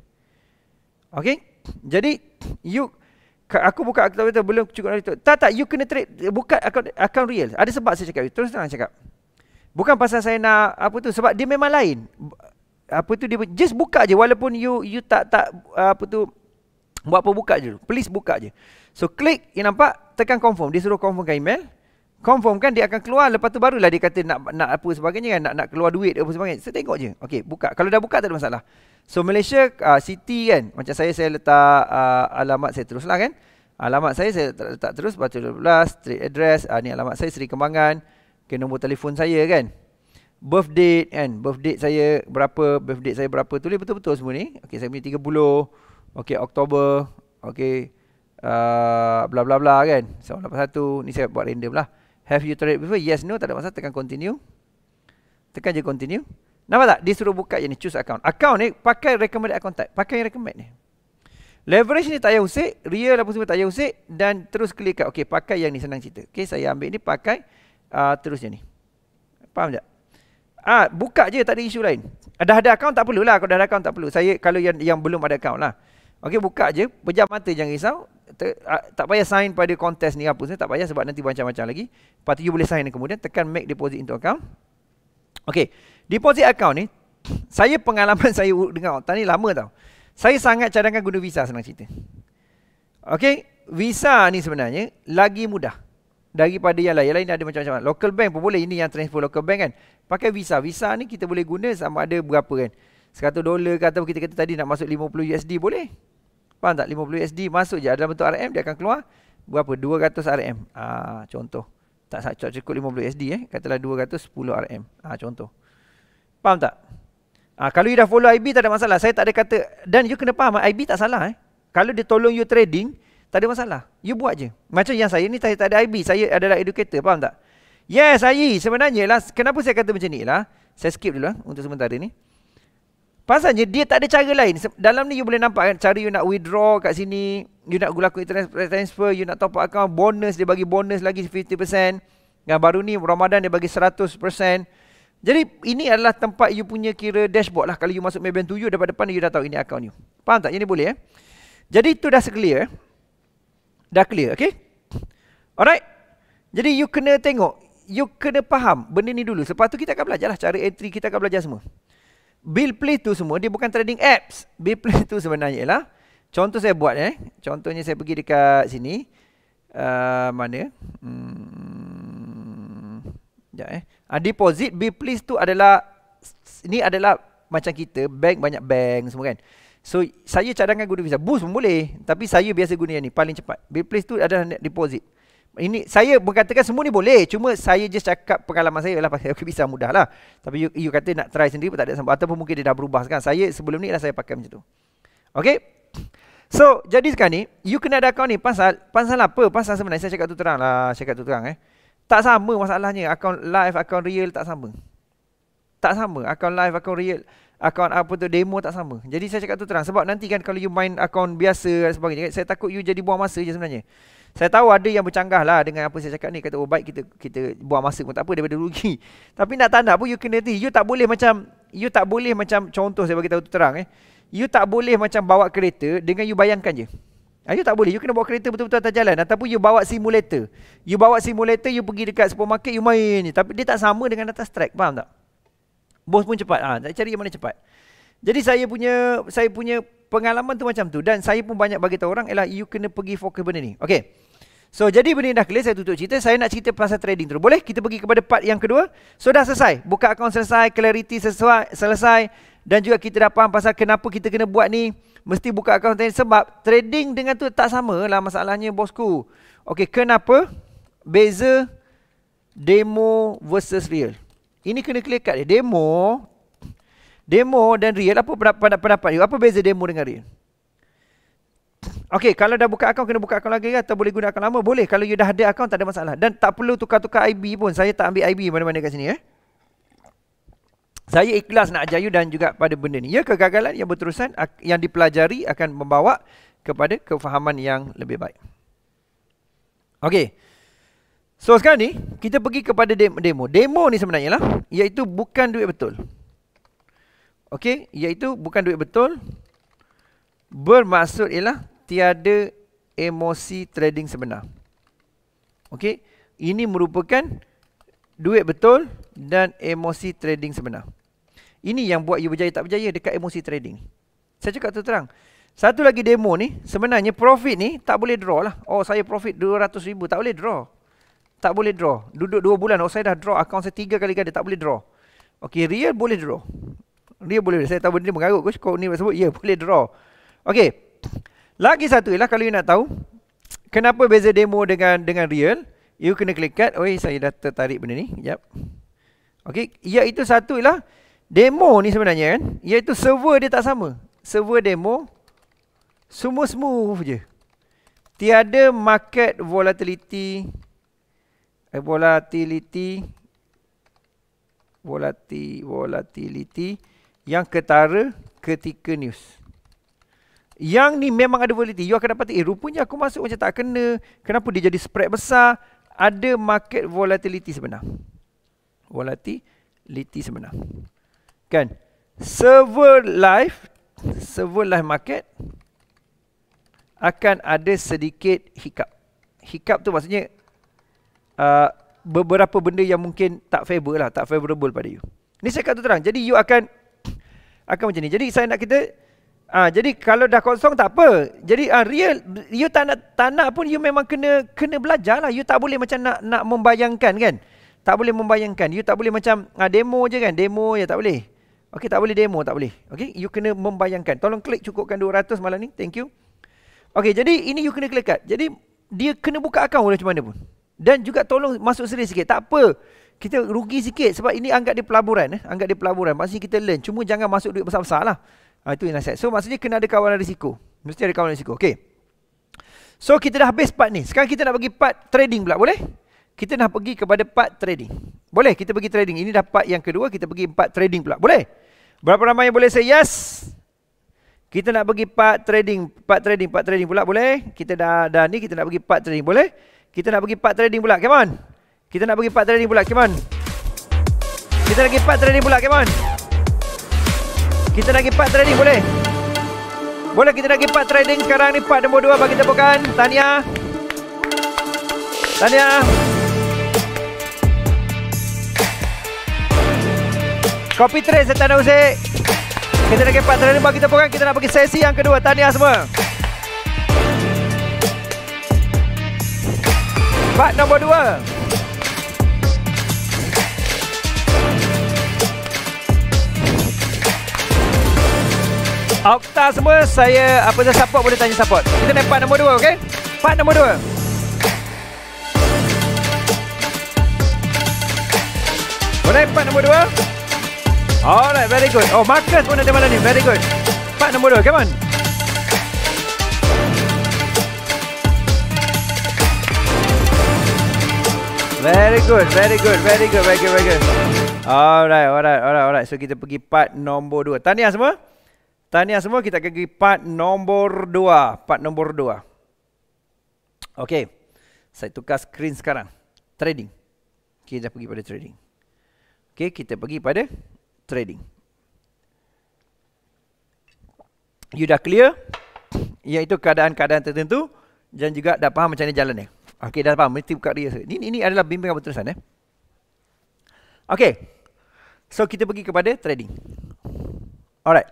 Okey? Jadi, you aku buka akaun itu belum cukup lagi tu. Tak tak you kena trade buka akaun akaun real. Ada sebab saya cakap itu. Terus terang cakap. Bukan pasal saya nak apa tu sebab dia memang lain. Apa tu dia just buka je walaupun you you tak tak apa tu buat apa buka je. Please buka je. So klik you nampak tekan confirm. Dia suruh confirmkan email. Confirm kan dia akan keluar lepas tu barulah dia kata nak nak apa sebagainya kan nak nak keluar duit apa sebagainya. Saya tengok je. Okey buka. Kalau dah buka tak ada masalah. So Malaysia uh, ah, city kan macam saya saya letak uh, alamat saya teruslah kan. Alamat saya saya letak terus 14 street address uh, ni alamat saya Seri Kembangan okay, nombor telefon saya kan birth date kan birth date saya berapa birth date saya berapa tulis betul-betul semua ni Okay, saya punya 30 Okay, Oktober Okay, uh, bla bla bla kan so lepas satu ni saya buat random lah have you tried before yes no tak ada masalah tekan continue tekan je continue nampak tak dia suruh buka je ni choose account account ni pakai recommended account type pakai yang recommend ni Leverage ni tak payah usik, real apa semua tak payah usik dan terus klik kat Okay, pakai yang ni senang cerita. Okay, saya ambil ni pakai uh, terusnya ni. Faham tak? Ah, ha, buka je tak ada isu lain. Ah, ada ada akaun tak perlulah, kalau dah ada akaun tak perlu. Saya kalau yang yang belum ada akaun lah. Okey, buka je, pejam mata jangan risau. Ter, uh, tak payah sign pada kontes ni apa saya tak payah sebab nanti macam-macam lagi. Lepas tu you boleh sign kemudian tekan make deposit into account. Okey, deposit account ni saya pengalaman saya dengan Okta ni lama tau. Saya sangat cadangkan guna visa senang cerita. Okey, visa ni sebenarnya lagi mudah daripada yang lain. Yang lain ada macam-macam. Local bank pun boleh. Ini yang transfer local bank kan. Pakai visa. Visa ni kita boleh guna sama ada berapa kan. 100 dolar ke atau kita kata tadi nak masuk 50 USD boleh. Faham tak? 50 USD masuk je. Dalam bentuk RM dia akan keluar berapa? 200 RM. Ah ha, contoh. Tak cukup 50 USD eh. Katalah 210 RM. Ah ha, contoh. Faham tak? ha, kalau you dah follow IB tak ada masalah. Saya tak ada kata dan you kena faham IB tak salah eh. Kalau dia tolong you trading, tak ada masalah. You buat je. Macam yang saya ni tak, tak ada IB. Saya adalah educator. Faham tak? Yes, saya e. sebenarnya lah. Kenapa saya kata macam ni lah? Saya skip dulu lah untuk sementara ni. Pasalnya dia tak ada cara lain. Dalam ni you boleh nampak kan cara you nak withdraw kat sini. You nak gulaku internet transfer. You nak top up account. Bonus dia bagi bonus lagi 50%. Dan baru ni Ramadan dia bagi 100%. Jadi ini adalah tempat you punya kira dashboard lah. Kalau you masuk Maybank to you, depan-depan you dah tahu ini account you. Faham tak? Ini boleh eh. Jadi itu dah clear eh dah clear okay alright jadi you kena tengok you kena faham benda ni dulu lepas tu kita akan belajar lah cara entry kita akan belajar semua bill play tu semua dia bukan trading apps bill play tu sebenarnya ialah contoh saya buat eh contohnya saya pergi dekat sini uh, mana hmm. Sekejap, eh uh, deposit bill play tu adalah ini adalah macam kita bank banyak bank semua kan So saya cadangkan guna visa Boost pun boleh Tapi saya biasa guna yang ni Paling cepat place tu ada net deposit ini saya mengatakan semua ni boleh cuma saya just cakap pengalaman saya lah pasal okay, visa mudah lah tapi you, you kata nak try sendiri pun tak ada sebab ataupun mungkin dia dah berubah sekarang saya sebelum ni lah saya pakai macam tu Okay. so jadi sekarang ni you kena ada account ni pasal pasal apa pasal sebenarnya saya cakap tu terang lah cakap tu terang eh tak sama masalahnya account live account real tak sama tak sama akaun live akaun real akaun apa tu demo tak sama jadi saya cakap tu terang sebab nanti kan kalau you main akaun biasa dan sebagainya kan, saya takut you jadi buang masa je sebenarnya saya tahu ada yang bercanggah lah dengan apa saya cakap ni kata oh baik kita kita buang masa pun tak apa daripada rugi tapi nak tanda nak pun you kena ni you tak boleh macam you tak boleh macam contoh saya bagi tahu tu terang eh you tak boleh macam bawa kereta dengan you bayangkan je Ah, you tak boleh. You kena bawa kereta betul-betul atas jalan. Ataupun you bawa simulator. You bawa simulator, you pergi dekat supermarket, you main je. Tapi dia tak sama dengan atas track. Faham tak? bos pun cepat ah ha, cari yang mana cepat jadi saya punya saya punya pengalaman tu macam tu dan saya pun banyak bagi tahu orang ialah you kena pergi fokus benda ni okey So jadi benda ni dah clear saya tutup cerita saya nak cerita pasal trading tu. boleh kita pergi kepada part yang kedua so dah selesai buka akaun selesai clarity sesuai selesai dan juga kita dah faham pasal kenapa kita kena buat ni mesti buka akaun trading sebab trading dengan tu tak sama lah masalahnya bosku okey kenapa beza demo versus real ini kena clear cut dia. Demo, demo dan real. Apa pendapat, pendapat you? Apa beza demo dengan real? Okay, kalau dah buka akaun, kena buka akaun lagi atau boleh guna akaun lama? Boleh. Kalau you dah ada akaun, tak ada masalah. Dan tak perlu tukar-tukar IB pun. Saya tak ambil IB mana-mana kat sini. Eh? Saya ikhlas nak ajar you dan juga pada benda ni. Ya, kegagalan yang berterusan yang dipelajari akan membawa kepada kefahaman yang lebih baik. Okay. So sekarang ni kita pergi kepada demo. Demo ni sebenarnya lah iaitu bukan duit betul. Okey, iaitu bukan duit betul. Bermaksud ialah tiada emosi trading sebenar. Okey, ini merupakan duit betul dan emosi trading sebenar. Ini yang buat you berjaya tak berjaya dekat emosi trading. Saya cakap terang. Satu lagi demo ni sebenarnya profit ni tak boleh draw lah. Oh saya profit ribu tak boleh draw tak boleh draw. Duduk dua bulan, oh, saya dah draw akaun saya tiga kali ganda, tak boleh draw. Okey, real boleh draw. Real boleh, saya tahu benda ni mengarut ke, kau ni sebut, ya yeah, boleh draw. Okey, lagi satu ialah kalau you nak tahu, kenapa beza demo dengan dengan real, you kena klik kat, oi saya dah tertarik benda ni, sekejap. Okey, iaitu satu ialah, demo ni sebenarnya kan, iaitu server dia tak sama. Server demo, semua smooth je. Tiada market volatility, eh, volatility volati volatility yang ketara ketika news. Yang ni memang ada volatility. You akan dapat eh rupanya aku masuk macam tak kena. Kenapa dia jadi spread besar? Ada market volatility sebenar. Volatility sebenar. Kan? Server live server live market akan ada sedikit hiccup. Hiccup tu maksudnya uh, beberapa benda yang mungkin tak favorable lah, tak favorable pada you. Ni saya kata terang. Jadi you akan akan macam ni. Jadi saya nak kita ah uh, jadi kalau dah kosong tak apa. Jadi uh, real you tak nak tak nak pun you memang kena kena belajarlah. You tak boleh macam nak nak membayangkan kan. Tak boleh membayangkan. You tak boleh macam uh, demo je kan. Demo ya tak boleh. Okey tak boleh demo tak boleh. Okey you kena membayangkan. Tolong klik cukupkan 200 malam ni. Thank you. Okey jadi ini you kena klik kat. Jadi dia kena buka akaun oleh macam mana pun. Dan juga tolong masuk serius sikit. Tak apa. Kita rugi sikit sebab ini anggap dia pelaburan. Eh? Anggap dia pelaburan. Maksudnya kita learn. Cuma jangan masuk duit besar-besar lah. Ha, itu yang nasihat. So maksudnya kena ada kawalan risiko. Mesti ada kawalan risiko. Okay. So kita dah habis part ni. Sekarang kita nak pergi part trading pula. Boleh? Kita nak pergi kepada part trading. Boleh? Kita pergi trading. Ini dah part yang kedua. Kita pergi part trading pula. Boleh? Berapa ramai yang boleh say yes? Kita nak pergi part trading. Part trading. Part trading pula. Boleh? Kita dah, dah ni kita nak pergi part trading. Boleh? Kita nak pergi part trading pula. Come on. Kita nak pergi part trading pula. Come on. Kita nak pergi part trading pula. Come on. Kita nak pergi part trading boleh? Boleh kita nak pergi part trading. Sekarang ni part nombor dua bagi tepukan. Tahniah. Tahniah. Copy trade setan usik. Kita nak pergi part trading bagi tepukan. Kita nak pergi sesi yang kedua. Tahniah semua. part nombor 2. Okta semua, saya apa saja support boleh tanya support. Kita naik part nombor dua, okey? Part nombor dua. Boleh part nombor 2? Alright, very good. Oh, Marcus pun ada mana ni. Very good. Part nombor dua, come on. Very good, very good, very good, very good, very good. Alright, alright, alright, alright. So kita pergi part nombor 2. Tahniah semua. Tahniah semua kita akan pergi part nombor 2. Part nombor 2. Okay. Saya tukar screen sekarang. Trading. Okay, kita pergi pada trading. Okay, kita pergi pada trading. You dah clear? Iaitu keadaan-keadaan tertentu dan juga dah faham macam mana jalannya. Okey dah faham mesti buka dia. Ini ini adalah bimbingan berterusan eh. Okey. So kita pergi kepada trading. Alright.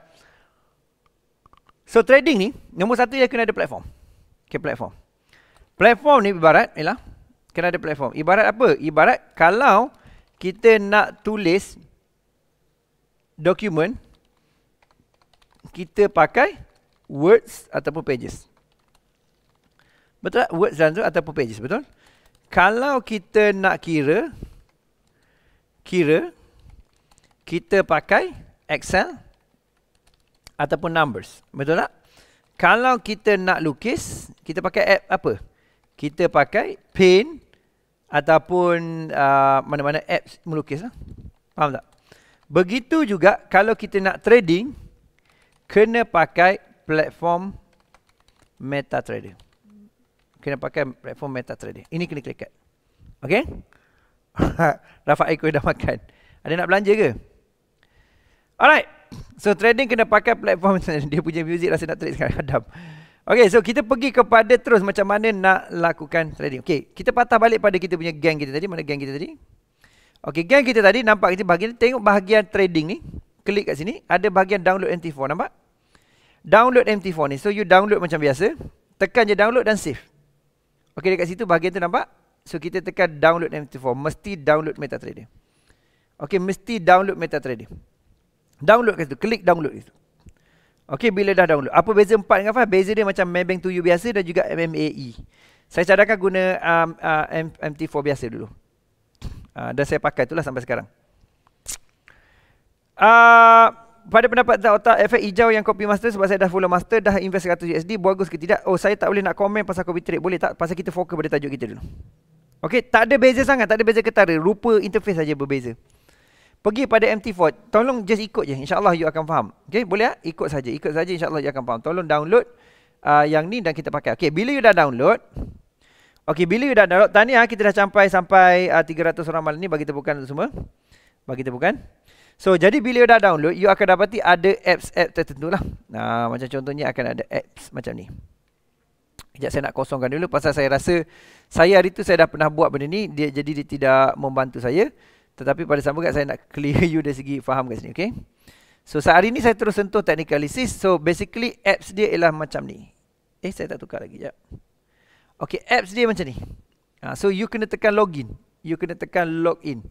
So trading ni nombor satu dia kena ada platform. Okey platform. Platform ni ibarat ialah kena ada platform. Ibarat apa? Ibarat kalau kita nak tulis dokumen kita pakai words ataupun pages. Betul tak? Words dan tu ataupun pages, betul? Kalau kita nak kira, kira, kita pakai Excel ataupun numbers. Betul tak? Kalau kita nak lukis, kita pakai app apa? Kita pakai paint ataupun uh, mana-mana uh, apps melukis. Lah. Faham tak? Begitu juga kalau kita nak trading, kena pakai platform MetaTrader kena pakai platform Meta Trading. Ini kena klik kat. Okey? Rafa Eko dah makan. Ada nak belanja ke? Alright. So trading kena pakai platform dia punya music rasa nak trade sekarang Adam. Okey, so kita pergi kepada terus macam mana nak lakukan trading. Okey, kita patah balik pada kita punya gang kita tadi. Mana gang kita tadi? Okey, gang kita tadi nampak kita bahagian tengok bahagian trading ni. Klik kat sini, ada bahagian download MT4 nampak? Download MT4 ni. So you download macam biasa, tekan je download dan save. Okey dekat situ bahagian tu nampak? So kita tekan download MT4. Mesti download MetaTrader. Okey mesti download MetaTrader. Download kat situ. Klik download itu. Okey bila dah download. Apa beza 4 dengan 5? Beza dia macam Maybank 2U biasa dan juga MMAE. Saya cadangkan guna um, uh, MT4 biasa dulu. Uh, ah, dan saya pakai itulah sampai sekarang. Uh, pada pendapat tak otak efek hijau yang copy master sebab saya dah follow master dah invest 100 USD bagus ke tidak oh saya tak boleh nak komen pasal copy trade boleh tak pasal kita fokus pada tajuk kita dulu Okay, tak ada beza sangat tak ada beza ketara rupa interface saja berbeza pergi pada MT4 tolong just ikut je insyaallah you akan faham Okay, boleh tak ya? ikut saja ikut saja insyaallah you akan faham tolong download uh, yang ni dan kita pakai Okay, bila you dah download okay, bila you dah download tahniah kita dah sampai sampai uh, 300 orang malam ni bagi tepukan untuk semua bagi tepukan So jadi bila you dah download You akan dapati ada apps app tertentu lah Nah, Macam contohnya akan ada apps macam ni Sekejap saya nak kosongkan dulu Pasal saya rasa Saya hari tu saya dah pernah buat benda ni dia, Jadi dia tidak membantu saya Tetapi pada sama kat saya nak clear you dari segi faham kat sini okay? So sehari ni saya terus sentuh technical analysis So basically apps dia ialah macam ni Eh saya tak tukar lagi sekejap Okay apps dia macam ni uh, So you kena tekan login You kena tekan login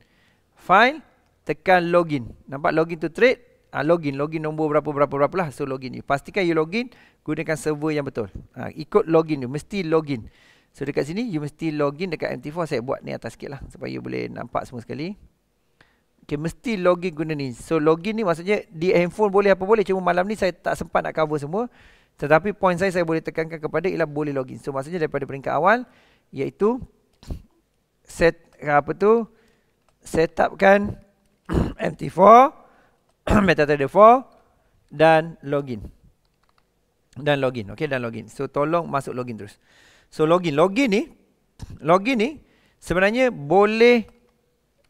file tekan login. Nampak login to trade? Ha, login, login nombor berapa-berapa-berapa lah. So login you. Pastikan you login gunakan server yang betul. Ha, ikut login you. Mesti login. So dekat sini you mesti login dekat MT4. Saya buat ni atas sikit lah. Supaya you boleh nampak semua sekali. Okay, mesti login guna ni. So login ni maksudnya di handphone boleh apa boleh. Cuma malam ni saya tak sempat nak cover semua. Tetapi point saya saya boleh tekankan kepada ialah boleh login. So maksudnya daripada peringkat awal iaitu set apa tu setupkan MT4, metadata 4 dan login. Dan login, okey dan login. So tolong masuk login terus. So login, login ni login ni sebenarnya boleh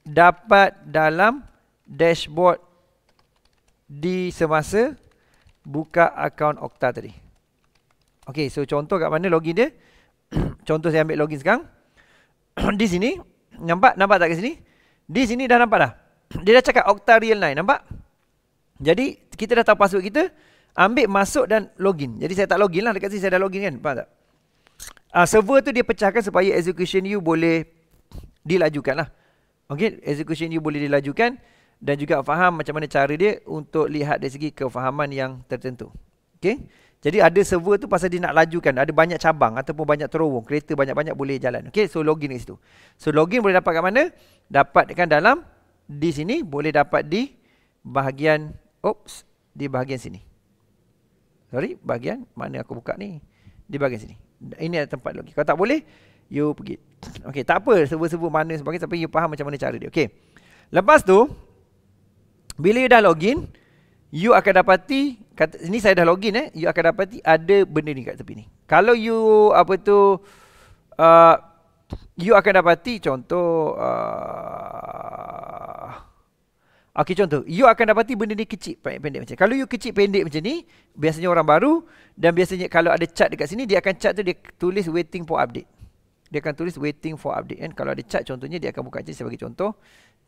dapat dalam dashboard di semasa buka akaun Okta tadi. Okey, so contoh kat mana login dia? contoh saya ambil login sekarang. di sini nampak nampak tak kat sini? Di sini dah nampak dah dia dah cakap Okta Real 9 nampak jadi kita dah tahu password kita ambil masuk dan login jadi saya tak login lah dekat sini saya dah login kan faham tak uh, server tu dia pecahkan supaya execution you boleh dilajukan lah Okay, execution you boleh dilajukan dan juga faham macam mana cara dia untuk lihat dari segi kefahaman yang tertentu. Okay, jadi ada server tu pasal dia nak lajukan, ada banyak cabang ataupun banyak terowong, kereta banyak-banyak boleh jalan. Okay, so login kat situ. So login boleh dapat kat mana? Dapatkan dalam di sini boleh dapat di bahagian oops di bahagian sini. Sorry, bahagian mana aku buka ni? Di bahagian sini. Ini adalah tempat lagi. Kalau tak boleh, you pergi. Okey, tak apa sebut-sebut mana sebagainya tapi you faham macam mana cara dia. Okey. Lepas tu bila you dah login, you akan dapati kata, ini saya dah login eh, you akan dapati ada benda ni kat tepi ni. Kalau you apa tu uh, you akan dapati contoh uh, Okey contoh you akan dapati benda ni kecil pendek, pendek macam kalau you kecil pendek macam ni biasanya orang baru dan biasanya kalau ada chat dekat sini dia akan chat tu dia tulis waiting for update dia akan tulis waiting for update kan kalau ada chat contohnya dia akan buka je sebagai contoh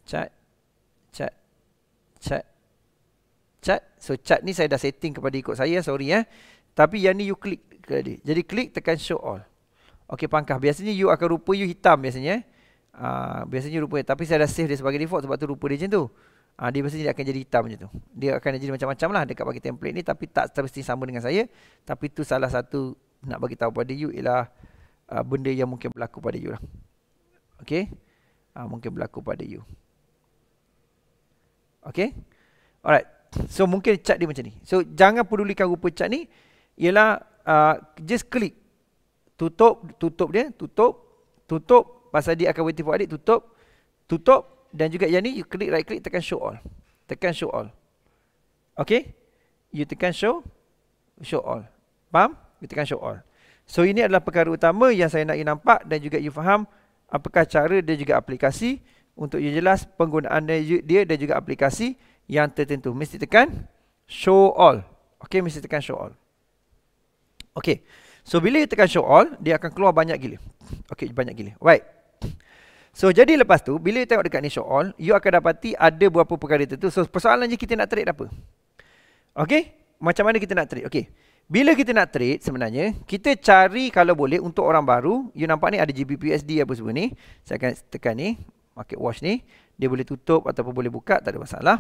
chat chat chat chat so chat ni saya dah setting kepada ikut saya sorry eh tapi yang ni you klik tadi jadi klik tekan show all Okey pangkah. Biasanya you akan rupa you hitam biasanya. Uh, biasanya rupa tapi saya dah save dia sebagai default sebab tu rupa dia macam tu. Uh, dia biasanya dia akan jadi hitam macam tu. Dia akan jadi macam-macam lah dekat bagi template ni tapi tak terpasti sama dengan saya. Tapi tu salah satu nak bagi tahu pada you ialah uh, benda yang mungkin berlaku pada you lah. Okey. Uh, mungkin berlaku pada you. Okey. Alright. So mungkin cat dia macam ni. So jangan pedulikan rupa cat ni ialah uh, just click tutup tutup dia tutup tutup pasal dia akan waiting adik tutup tutup dan juga yang ni you click right click tekan show all tekan show all okey you tekan show show all faham you tekan show all so ini adalah perkara utama yang saya nak you nampak dan juga you faham apakah cara dan juga aplikasi untuk you jelas penggunaan dia dan juga aplikasi yang tertentu mesti tekan show all okey mesti tekan show all okey So bila you tekan show all, dia akan keluar banyak gila. Okey, banyak gila. Right. So jadi lepas tu bila you tengok dekat ni show all, you akan dapati ada beberapa perkara tertentu. So persoalan je kita nak trade apa? Okey, macam mana kita nak trade? Okey. Bila kita nak trade sebenarnya, kita cari kalau boleh untuk orang baru, you nampak ni ada GBPUSD apa semua ni. Saya akan tekan ni, market watch ni. Dia boleh tutup ataupun boleh buka, tak ada masalah.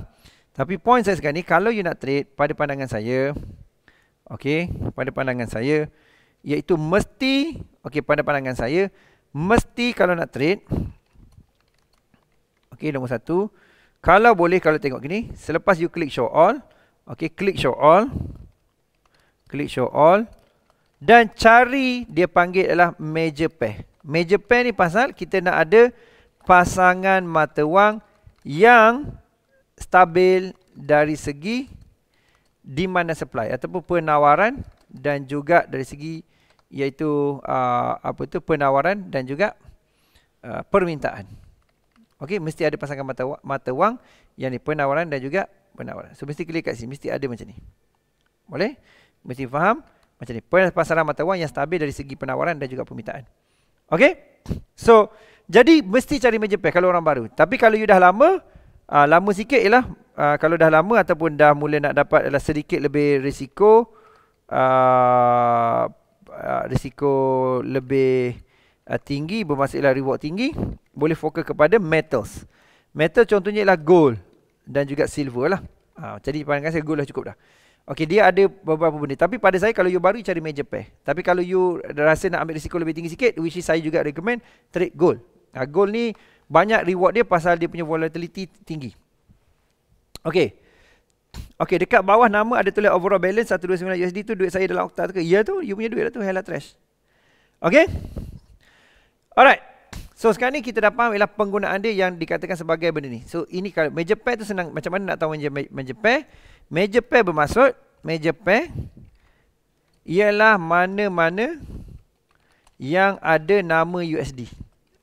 Tapi point saya sekarang ni, kalau you nak trade pada pandangan saya, okey, pada pandangan saya, iaitu mesti okey pada pandangan saya mesti kalau nak trade okey nombor satu kalau boleh kalau tengok gini selepas you click show all okey click show all click show all dan cari dia panggil adalah major pair major pair ni pasal kita nak ada pasangan mata wang yang stabil dari segi demand dan supply ataupun penawaran dan juga dari segi iaitu uh, apa tu penawaran dan juga uh, permintaan. Okey, mesti ada pasangan mata mata wang yang ni penawaran dan juga penawaran. So mesti klik kat sini, mesti ada macam ni. Boleh? Mesti faham macam ni. Pasaran mata wang yang stabil dari segi penawaran dan juga permintaan. Okey? So jadi mesti cari meja pair kalau orang baru. Tapi kalau you dah lama, uh, lama sikit ialah uh, kalau dah lama ataupun dah mula nak dapat adalah sedikit lebih risiko uh, uh, risiko lebih uh, tinggi bermaksudlah reward tinggi boleh fokus kepada metals. Metal contohnya ialah gold dan juga silver lah. Uh, jadi pandangan saya gold lah cukup dah. Okey dia ada beberapa benda tapi pada saya kalau you baru cari major pair. Tapi kalau you rasa nak ambil risiko lebih tinggi sikit which is saya juga recommend trade gold. Uh, gold ni banyak reward dia pasal dia punya volatility tinggi. Okey. Okey, dekat bawah nama ada tulis overall balance 129 USD tu duit saya dalam Okta tu ke? Ya tu, you punya duit lah tu, hella trash. Okay? Alright. So sekarang ni kita dah faham ialah penggunaan dia yang dikatakan sebagai benda ni. So ini kalau major pair tu senang. Macam mana nak tahu major, major pair? Major pair bermaksud major pair ialah mana-mana yang ada nama USD.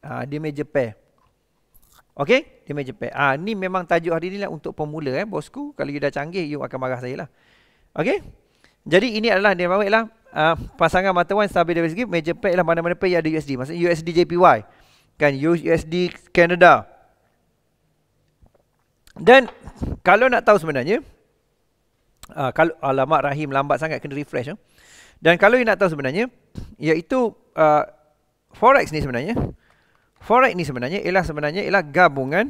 Ha, ah, dia major pair. Okay? Lima jepit. Ah, ni memang tajuk hari ni lah untuk pemula eh, bosku. Kalau you dah canggih, you akan marah saya lah. Okay? Jadi ini adalah dia bawa lah. Uh, pasangan mata wang stabil dari segi major pair lah mana-mana pair yang ada USD. Maksudnya USD JPY. Kan USD Canada. Dan kalau nak tahu sebenarnya. Uh, kalau Alamak Rahim lambat sangat kena refresh. Eh? Dan kalau you nak tahu sebenarnya. Iaitu uh, Forex ni sebenarnya. Forex ni sebenarnya ialah sebenarnya ialah gabungan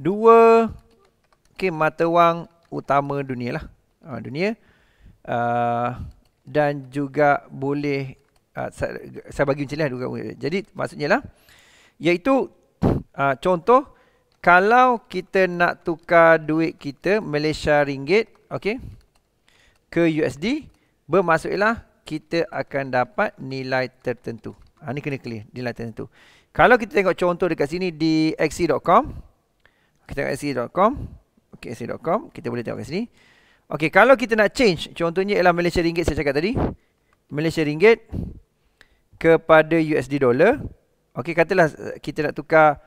dua okay, mata wang utama dunia lah. Ha, dunia uh, dan juga boleh uh, ah, saya, saya bagi macam juga. Lah Jadi maksudnya lah iaitu uh, contoh kalau kita nak tukar duit kita Malaysia ringgit okey ke USD bermaksudlah kita akan dapat nilai tertentu. Ha, ni kena clear di latihan tu. Kalau kita tengok contoh dekat sini di xc.com. Kita tengok xc.com. Okay, xc.com. Kita boleh tengok kat sini. Okay, kalau kita nak change. Contohnya ialah Malaysia Ringgit saya cakap tadi. Malaysia Ringgit kepada USD Dollar. Okay, katalah eh, kita nak tukar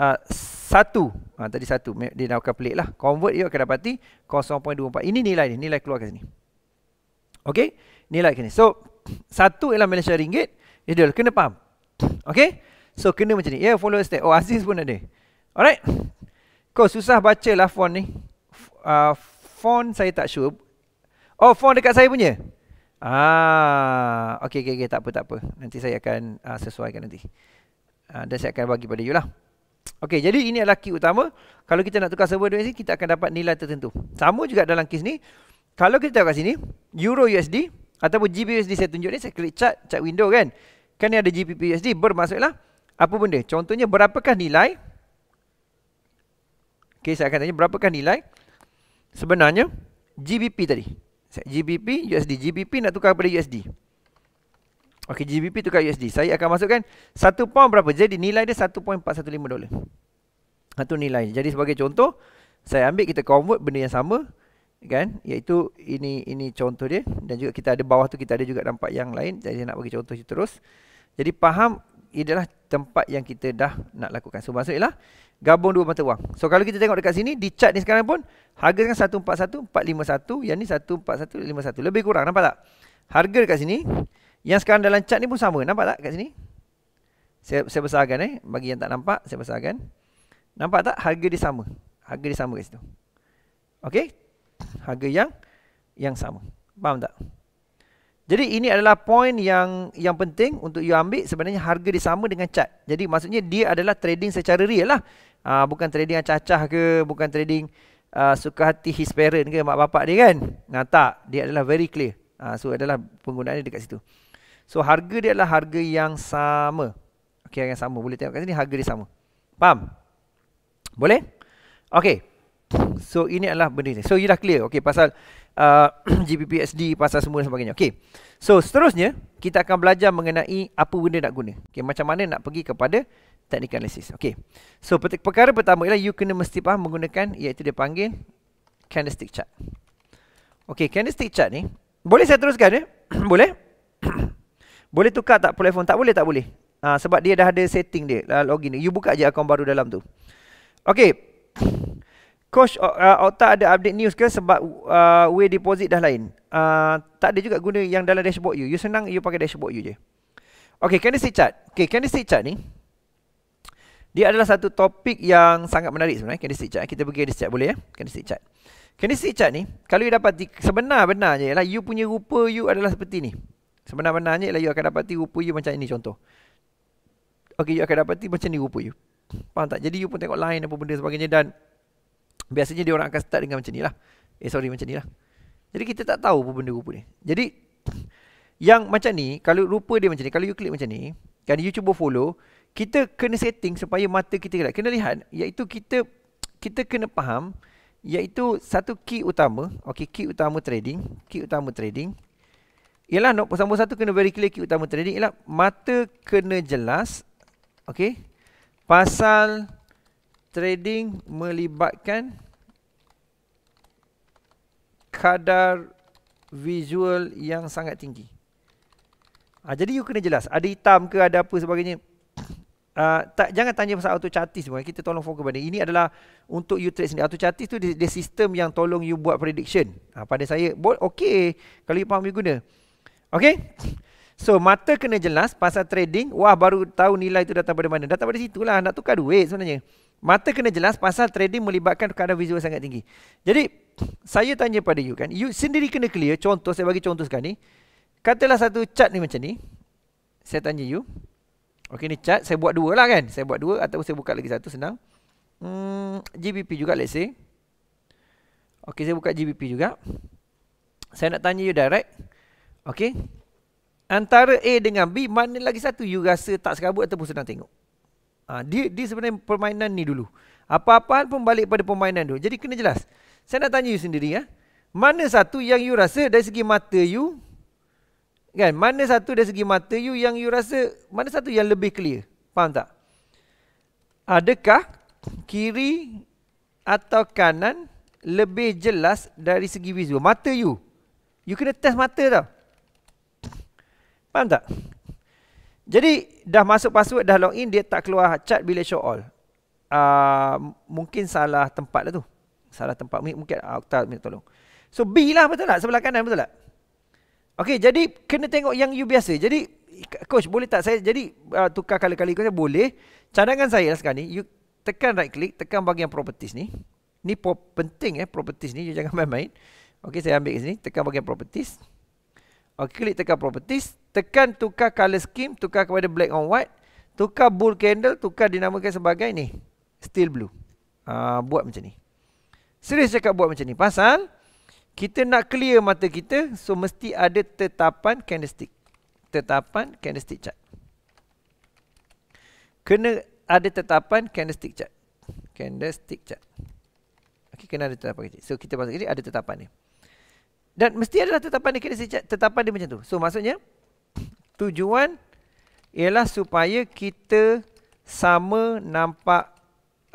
uh, satu. Ha, tadi satu. Dia nak tukar pelik lah. Convert you akan dapati 0.24. Ini nilai ni. Nilai keluar kat sini. Okay. Nilai kat sini. So, satu ialah Malaysia Ringgit. Idul, kena faham. Okay? So, kena macam ni. Ya, yeah, follow step. Oh, Aziz pun ada. Alright? Kau susah baca lah font ni. Uh, font saya tak sure. Oh, font dekat saya punya? Ah, okay, okay, okay. Tak apa, tak apa. Nanti saya akan uh, sesuaikan nanti. Uh, dan saya akan bagi pada you lah. Okay, jadi ini adalah key utama. Kalau kita nak tukar server duit ni, kita akan dapat nilai tertentu. Sama juga dalam kes ni. Kalau kita tengok kat sini, Euro USD ataupun GBUSD saya tunjuk ni, saya klik chart, chart window kan. Kan ni ada GBPUSD bermaksudlah apa benda? Contohnya berapakah nilai? Okey, saya akan tanya berapakah nilai sebenarnya GBP tadi? GBP USD GBP nak tukar kepada USD. Okey, GBP tukar USD. Saya akan masukkan 1 pound berapa? Jadi nilai dia 1.415 dolar. Satu nilai. Jadi sebagai contoh, saya ambil kita convert benda yang sama kan iaitu ini ini contoh dia dan juga kita ada bawah tu kita ada juga nampak yang lain jadi saya nak bagi contoh je terus jadi faham ialah tempat yang kita dah nak lakukan. So maksudnya ialah gabung dua mata wang. So kalau kita tengok dekat sini di chart ni sekarang pun harga kan 141 451 yang ni 141 51 lebih kurang nampak tak? Harga dekat sini yang sekarang dalam chart ni pun sama nampak tak dekat sini? Saya saya besarkan eh bagi yang tak nampak saya besarkan. Nampak tak harga dia sama? Harga dia sama kat situ. Okey. Harga yang yang sama. Faham tak? Jadi ini adalah poin yang yang penting untuk you ambil sebenarnya harga dia sama dengan chart. Jadi maksudnya dia adalah trading secara real lah. Uh, bukan trading yang cacah ke, bukan trading uh, suka hati his parent ke mak bapak dia kan. Nah, tak, dia adalah very clear. Uh, so adalah penggunaan dia dekat situ. So harga dia adalah harga yang sama. Okay, yang sama. Boleh tengok kat sini harga dia sama. Faham? Boleh? Okay. So ini adalah benda ni. So you dah clear. Okay, pasal uh, GBPSD pasal semua dan sebagainya. Okey. So seterusnya kita akan belajar mengenai apa benda nak guna. Okey, macam mana nak pergi kepada teknik analisis. Okey. So per- perkara pertama ialah you kena mesti faham menggunakan iaitu dia panggil candlestick chart. Okey, candlestick chart ni boleh saya teruskan ya? Eh? boleh? boleh tukar tak telefon? Tak boleh, tak boleh. Ha, sebab dia dah ada setting dia. Login ni. You buka je akaun baru dalam tu. Okey coach uh, Okta ada update news ke sebab uh, way deposit dah lain? Uh, tak ada juga guna yang dalam dashboard you. You senang you pakai dashboard you je. Okay, candlestick chart. Okay, candlestick chart ni. Dia adalah satu topik yang sangat menarik sebenarnya. Candlestick chart. Kita pergi candlestick chart boleh ya. Candlestick chart. Candlestick chart ni. Kalau you dapat sebenar-benarnya ialah you punya rupa you adalah seperti ni. Sebenar-benarnya ialah you akan dapat rupa you macam ni contoh. Okay, you akan dapati macam ni rupa you. Faham tak? Jadi you pun tengok line apa benda sebagainya dan Biasanya dia orang akan start dengan macam ni lah Eh sorry macam ni lah Jadi kita tak tahu pun benda rupa ni Jadi Yang macam ni Kalau rupa dia macam ni Kalau you klik macam ni Kan you cuba follow Kita kena setting supaya mata kita gelap Kena lihat Iaitu kita Kita kena faham Iaitu satu key utama Okay key utama trading Key utama trading Ialah no, nombor satu kena very clear key utama trading Ialah mata kena jelas Okay Pasal trading melibatkan kadar visual yang sangat tinggi. Ha, jadi you kena jelas. Ada hitam ke ada apa sebagainya. Uh, tak, jangan tanya pasal auto-chartist pun. Kita tolong fokus pada. Ini adalah untuk you trade sendiri. Auto-chartist tu dia, dia sistem yang tolong you buat prediction. Ha, pada saya, okay. Kalau you faham, you guna. Okay. So, mata kena jelas pasal trading. Wah, baru tahu nilai itu datang pada mana. Datang pada situ lah. Nak tukar duit sebenarnya. Okay. Mata kena jelas pasal trading melibatkan kadar visual sangat tinggi. Jadi, saya tanya pada you kan. You sendiri kena clear. Contoh, saya bagi contoh sekarang ni. Katalah satu chart ni macam ni. Saya tanya you. Okay, ni chart. Saya buat dua lah kan. Saya buat dua atau saya buka lagi satu. Senang. Hmm, GBP juga let's say. Okay, saya buka GBP juga. Saya nak tanya you direct. Okay. Antara A dengan B, mana lagi satu you rasa tak serabut ataupun senang tengok? Ha, dia, dia sebenarnya permainan ni dulu. Apa-apaan pun balik pada permainan tu. Jadi kena jelas. Saya nak tanya you sendiri. Ya. Mana satu yang you rasa dari segi mata you. Kan? Mana satu dari segi mata you yang you rasa. Mana satu yang lebih clear. Faham tak? Adakah kiri atau kanan lebih jelas dari segi visual? Mata you. You kena test mata tau. Faham tak? Jadi dah masuk password dah login dia tak keluar chat bila show all. Uh, mungkin salah tempat lah tu. Salah tempat mungkin uh, ah, Okta minta tolong. So B lah betul tak? Sebelah kanan betul tak? Okay jadi kena tengok yang you biasa. Jadi coach boleh tak saya jadi uh, tukar kali-kali saya boleh. Cadangan saya lah sekarang ni you tekan right click tekan bahagian properties ni. Ni penting eh properties ni you jangan main-main. Okay saya ambil kat sini tekan bahagian properties. Okay klik tekan properties Tekan tukar color scheme, tukar kepada black on white. Tukar bull candle, tukar dinamakan sebagai ni. Steel blue. Ha, buat macam ni. Serius cakap buat macam ni. Pasal, kita nak clear mata kita, so mesti ada tetapan candlestick. Tetapan candlestick chart. Kena ada tetapan candlestick chart. Candlestick chart. Okay, kena ada tetapan candlestick. So, kita masuk ini ada tetapan ni. Dan mesti ada tetapan ni candlestick chart. Tetapan dia macam tu. So, maksudnya, tujuan ialah supaya kita sama nampak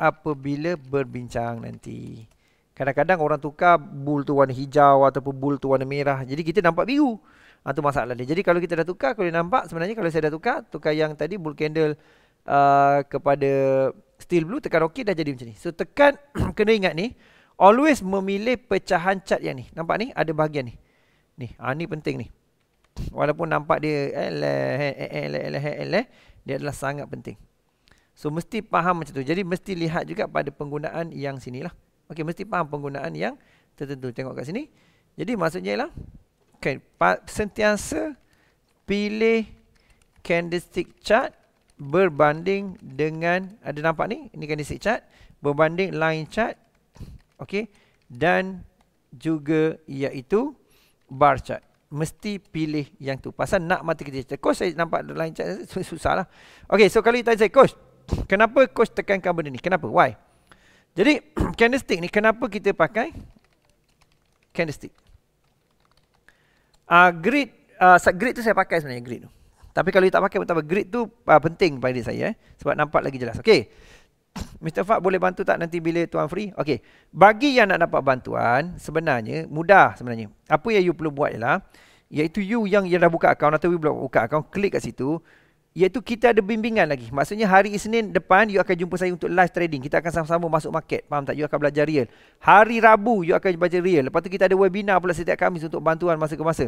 apabila berbincang nanti. Kadang-kadang orang tukar bul tu warna hijau ataupun bul tu warna merah. Jadi kita nampak biru. Ha, tu masalah dia. Jadi kalau kita dah tukar, kalau nampak sebenarnya kalau saya dah tukar, tukar yang tadi bul candle uh, kepada steel blue, tekan ok dah jadi macam ni. So tekan, kena ingat ni, always memilih pecahan cat yang ni. Nampak ni? Ada bahagian ni. Ni, ha, ni penting ni walaupun nampak dia eleh eh, eleh eh, eleh eleh dia adalah sangat penting. So mesti faham macam tu. Jadi mesti lihat juga pada penggunaan yang sinilah. Okey mesti faham penggunaan yang tertentu. Tengok kat sini. Jadi maksudnya ialah okay, sentiasa pilih candlestick chart berbanding dengan ada nampak ni? Ini candlestick chart berbanding line chart. okay, dan juga iaitu bar chart mesti pilih yang tu pasal nak mati kerja cerita. Coach saya nampak lain chat susah lah. Okay, so kalau tanya saya, coach, kenapa coach tekankan benda ni? Kenapa? Why? Jadi candlestick ni kenapa kita pakai candlestick? Uh, grid uh, grid tu saya pakai sebenarnya grid tu. Tapi kalau you tak pakai pun tak apa. Grid tu uh, penting bagi saya eh? sebab nampak lagi jelas. Okay. Mr. Fad boleh bantu tak nanti bila tuan free? Okey. Bagi yang nak dapat bantuan, sebenarnya mudah sebenarnya. Apa yang you perlu buat ialah, iaitu you yang, yang dah buka akaun atau you belum buka akaun, klik kat situ. Iaitu kita ada bimbingan lagi. Maksudnya hari Isnin depan, you akan jumpa saya untuk live trading. Kita akan sama-sama masuk market. Faham tak? You akan belajar real. Hari Rabu, you akan belajar real. Lepas tu kita ada webinar pula setiap Kamis untuk bantuan masa ke masa.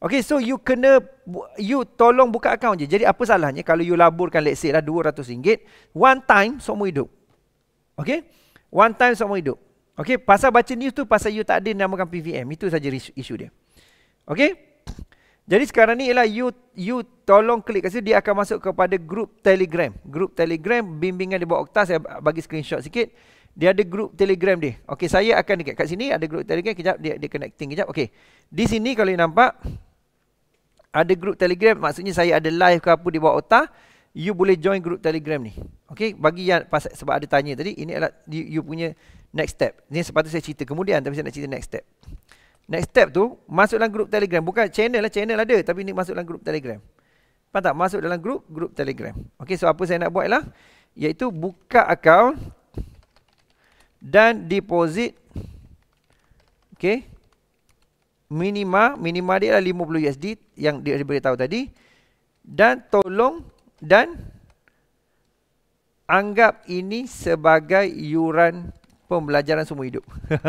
Okay, so you kena, you tolong buka akaun je. Jadi apa salahnya kalau you laburkan let's say lah RM200. One time, semua hidup. Okay? One time, semua hidup. Okay, pasal baca news tu, pasal you tak ada namakan PVM. Itu saja isu dia. Okay? Jadi sekarang ni ialah you you tolong klik kat situ dia akan masuk kepada group Telegram. Group Telegram bimbingan di bawah Okta saya bagi screenshot sikit. Dia ada group Telegram dia. Okay, saya akan dekat kat sini ada group Telegram kejap dia dia connecting kejap. Okay, Di sini kalau you nampak ada grup telegram maksudnya saya ada live ke apa di bawah otak you boleh join grup telegram ni okey bagi yang pasal, sebab ada tanya tadi ini adalah you, you punya next step ni sepatutnya saya cerita kemudian tapi saya nak cerita next step next step tu masuk dalam grup telegram bukan channel lah channel ada tapi ni masuk dalam grup telegram Faham tak? Masuk dalam grup, grup telegram. Okey, so apa saya nak buat lah, iaitu buka akaun dan deposit okey minima minima dia adalah 50 USD yang dia beritahu tadi dan tolong dan anggap ini sebagai yuran pembelajaran semua hidup.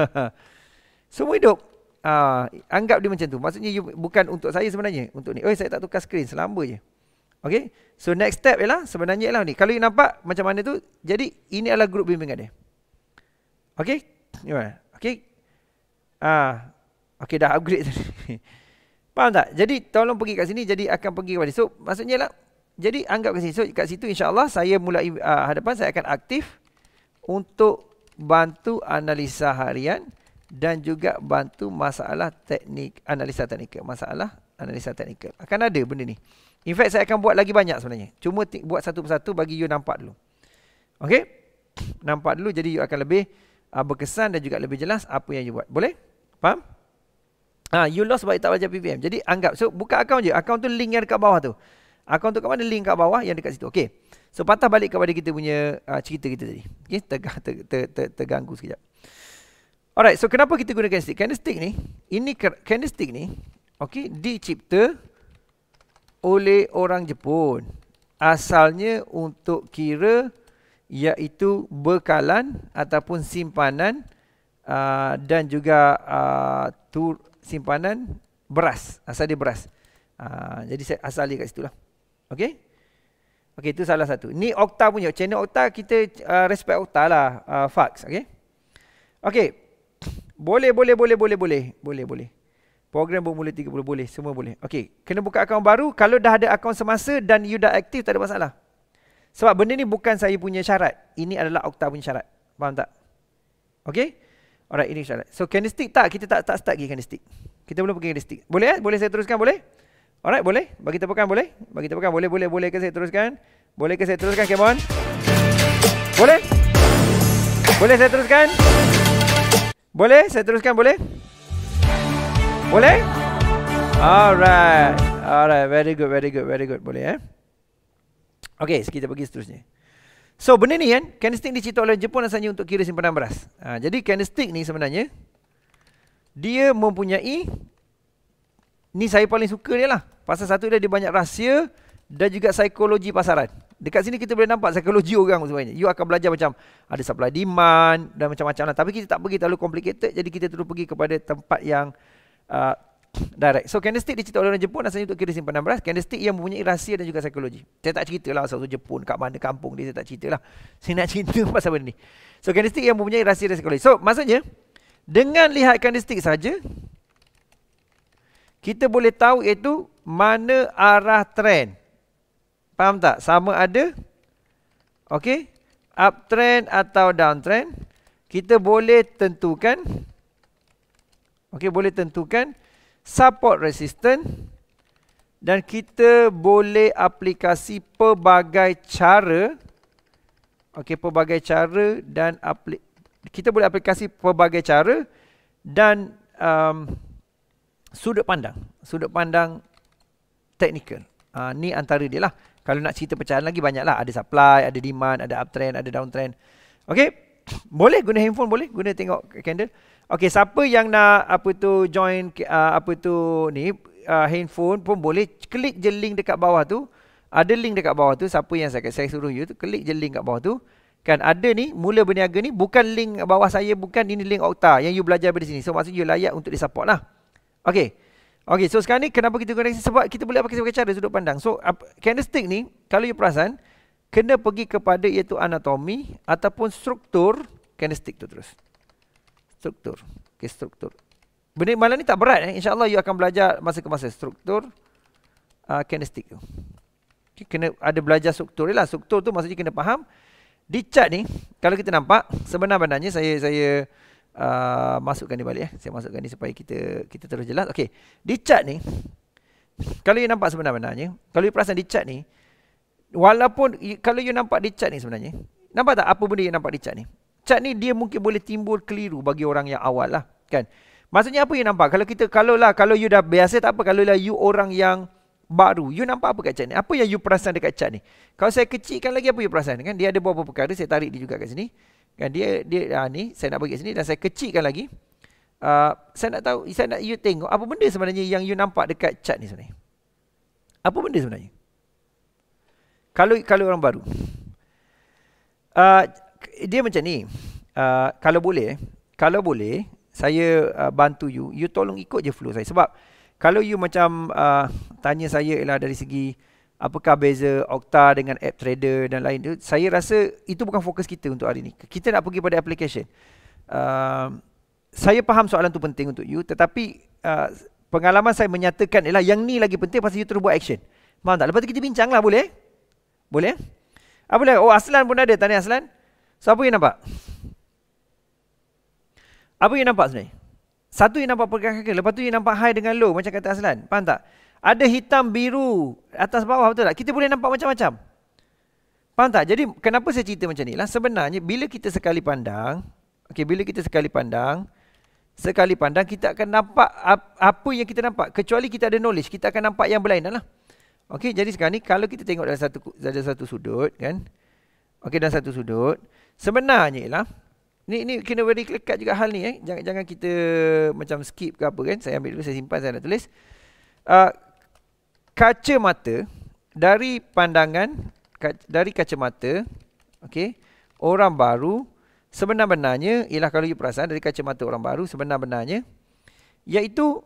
semua hidup. Ah, anggap dia macam tu. Maksudnya you, bukan untuk saya sebenarnya, untuk ni. Oi, saya tak tukar screen selama je. Okey. So next step ialah sebenarnya ialah ni. Kalau you nampak macam mana tu, jadi ini adalah grup bimbingan dia. Okey. Okey. Ah. Okey dah upgrade tadi. Faham tak? Jadi tolong pergi kat sini jadi akan pergi kepada esok. Maksudnya lah. Jadi anggap kat sini. So kat situ insyaAllah saya mulai uh, hadapan saya akan aktif untuk bantu analisa harian dan juga bantu masalah teknik analisa teknikal. Masalah analisa teknikal. Akan ada benda ni. In fact saya akan buat lagi banyak sebenarnya. Cuma buat satu persatu bagi you nampak dulu. Okay? Nampak dulu jadi you akan lebih uh, berkesan dan juga lebih jelas apa yang you buat. Boleh? Faham? Ha, you lost sebab you tak belajar PPM. Jadi anggap. So buka akaun je. Akaun tu link yang dekat bawah tu. Akaun tu kat mana? Link kat bawah yang dekat situ. Okay. So patah balik kepada kita punya uh, cerita kita tadi. Okay. Teg- te- te- te- terganggu sekejap. Alright. So kenapa kita guna candlestick? Candlestick ni. Ini candlestick ni. Okay. Dicipta oleh orang Jepun. Asalnya untuk kira iaitu bekalan ataupun simpanan uh, dan juga uh, tur, simpanan beras. Asal dia beras. Ha, jadi asal dia kat situ lah. okay okay itu salah satu. Ni Okta punya. Channel Okta, kita uh, respect Okta lah. Uh, ah, Fax. okay Okey. Boleh, boleh, boleh, boleh, boleh. Boleh, boleh. Program bermula 30, boleh. Semua boleh. okay Kena buka akaun baru. Kalau dah ada akaun semasa dan you dah aktif, tak ada masalah. Sebab benda ni bukan saya punya syarat. Ini adalah Okta punya syarat. Faham tak? Okey? Alright, ini syarat. So candlestick tak kita tak tak start pergi candlestick. Kita belum pergi candlestick. Boleh eh? Boleh saya teruskan boleh? Alright, boleh? Bagi tepukan boleh? Bagi tepukan boleh boleh boleh ke saya teruskan? Boleh ke saya teruskan Kemon? Boleh? Boleh saya teruskan? Boleh saya teruskan boleh? Boleh? Alright. Alright, very good, very good, very good. Boleh eh? Okay, so kita pergi seterusnya. So benda ni kan, candlestick dicipta oleh Jepun asalnya untuk kira simpanan beras. Ha, jadi candlestick ni sebenarnya, dia mempunyai, ni saya paling suka dia lah. Pasal satu dia, dia banyak rahsia dan juga psikologi pasaran. Dekat sini kita boleh nampak psikologi orang sebenarnya. You akan belajar macam ada supply demand dan macam-macam lah. Tapi kita tak pergi terlalu complicated, jadi kita terus pergi kepada tempat yang uh, direct. So candlestick dicipta oleh orang Jepun asalnya untuk kira simpanan beras. Candlestick yang mempunyai rahsia dan juga psikologi. Saya tak cerita lah satu Jepun kat mana kampung dia saya tak cerita lah. Saya nak cerita pasal benda ni. So candlestick yang mempunyai rahsia dan psikologi. So maksudnya dengan lihat candlestick saja kita boleh tahu iaitu mana arah trend. Faham tak? Sama ada okey uptrend atau downtrend kita boleh tentukan okay, boleh tentukan support resistant dan kita boleh aplikasi pelbagai cara okey pelbagai cara dan kita boleh aplikasi pelbagai cara dan um, sudut pandang sudut pandang teknikal uh, ah, ni antara dia lah kalau nak cerita pecahan lagi banyaklah ada supply ada demand ada uptrend ada downtrend okey boleh guna handphone boleh guna tengok candle Okey, siapa yang nak apa tu join uh, apa tu ni uh, handphone pun boleh klik je link dekat bawah tu. Ada link dekat bawah tu siapa yang saya saya suruh you tu klik je link dekat bawah tu. Kan ada ni mula berniaga ni bukan link bawah saya bukan ini link Okta yang you belajar dari sini. So maksudnya you layak untuk disupport lah. Okey. Okey, so sekarang ni kenapa kita guna sebab kita boleh pakai sebagai cara sudut pandang. So candlestick ni kalau you perasan kena pergi kepada iaitu anatomi ataupun struktur candlestick tu terus struktur. Okey, struktur. Benda malam ni tak berat eh. InsyaAllah you akan belajar masa ke masa struktur uh, ah, kinestik tu. Okay, kena ada belajar struktur lah. Struktur tu maksudnya kena faham. Di chart ni, kalau kita nampak, sebenarnya saya saya uh, masukkan ni balik. Eh. Saya masukkan ni supaya kita kita terus jelas. Okey, di chart ni, kalau you nampak sebenarnya, kalau you perasan di chart ni, walaupun you, kalau you nampak di chart ni sebenarnya, nampak tak apa benda you nampak di chart ni? Cat ni dia mungkin boleh timbul keliru bagi orang yang awal lah kan. Maksudnya apa yang nampak? Kalau kita kalau lah kalau you dah biasa tak apa kalau lah you orang yang baru. You nampak apa kat cat ni? Apa yang you perasan dekat cat ni? Kalau saya kecilkan lagi apa you perasan kan? Dia ada beberapa perkara saya tarik dia juga kat sini. Kan dia dia ah, ni saya nak bagi kat sini dan saya kecilkan lagi. Uh, saya nak tahu saya nak you tengok apa benda sebenarnya yang you nampak dekat cat ni sebenarnya. Apa benda sebenarnya? Kalau kalau orang baru. Uh, dia macam ni. Uh, kalau boleh, kalau boleh saya uh, bantu you, you tolong ikut je flow saya sebab kalau you macam uh, tanya saya ialah dari segi apakah beza Okta dengan app trader dan lain tu, saya rasa itu bukan fokus kita untuk hari ni. Kita nak pergi pada application. Uh, saya faham soalan tu penting untuk you tetapi uh, pengalaman saya menyatakan ialah yang ni lagi penting pasal you terus buat action. Faham tak? Lepas tu kita bincang lah boleh? Boleh? Apa ah, boleh? Oh Aslan pun ada. Tanya Aslan. Siapa so, yang nampak? Apa yang nampak sebenarnya? Satu yang nampak pergerakan kaki, lepas tu yang nampak high dengan low macam kata Aslan. Faham tak? Ada hitam, biru, atas, bawah betul tak? Kita boleh nampak macam-macam. Faham tak? Jadi kenapa saya cerita macam ni? Lah sebenarnya bila kita sekali pandang, okey bila kita sekali pandang, sekali pandang kita akan nampak apa yang kita nampak kecuali kita ada knowledge, kita akan nampak yang berlainan lah. Okey, jadi sekarang ni kalau kita tengok dalam satu dalam satu sudut kan. Okey, dalam satu sudut. Sebenarnya ialah ni ni kena very lekat juga hal ni eh. Jangan jangan kita macam skip ke apa kan. Saya ambil dulu saya simpan saya nak tulis. Uh, ah, kaca mata dari pandangan kaca, dari kacamata okey orang baru sebenarnya ialah kalau you perasan dari kacamata orang baru sebenarnya, benarnya iaitu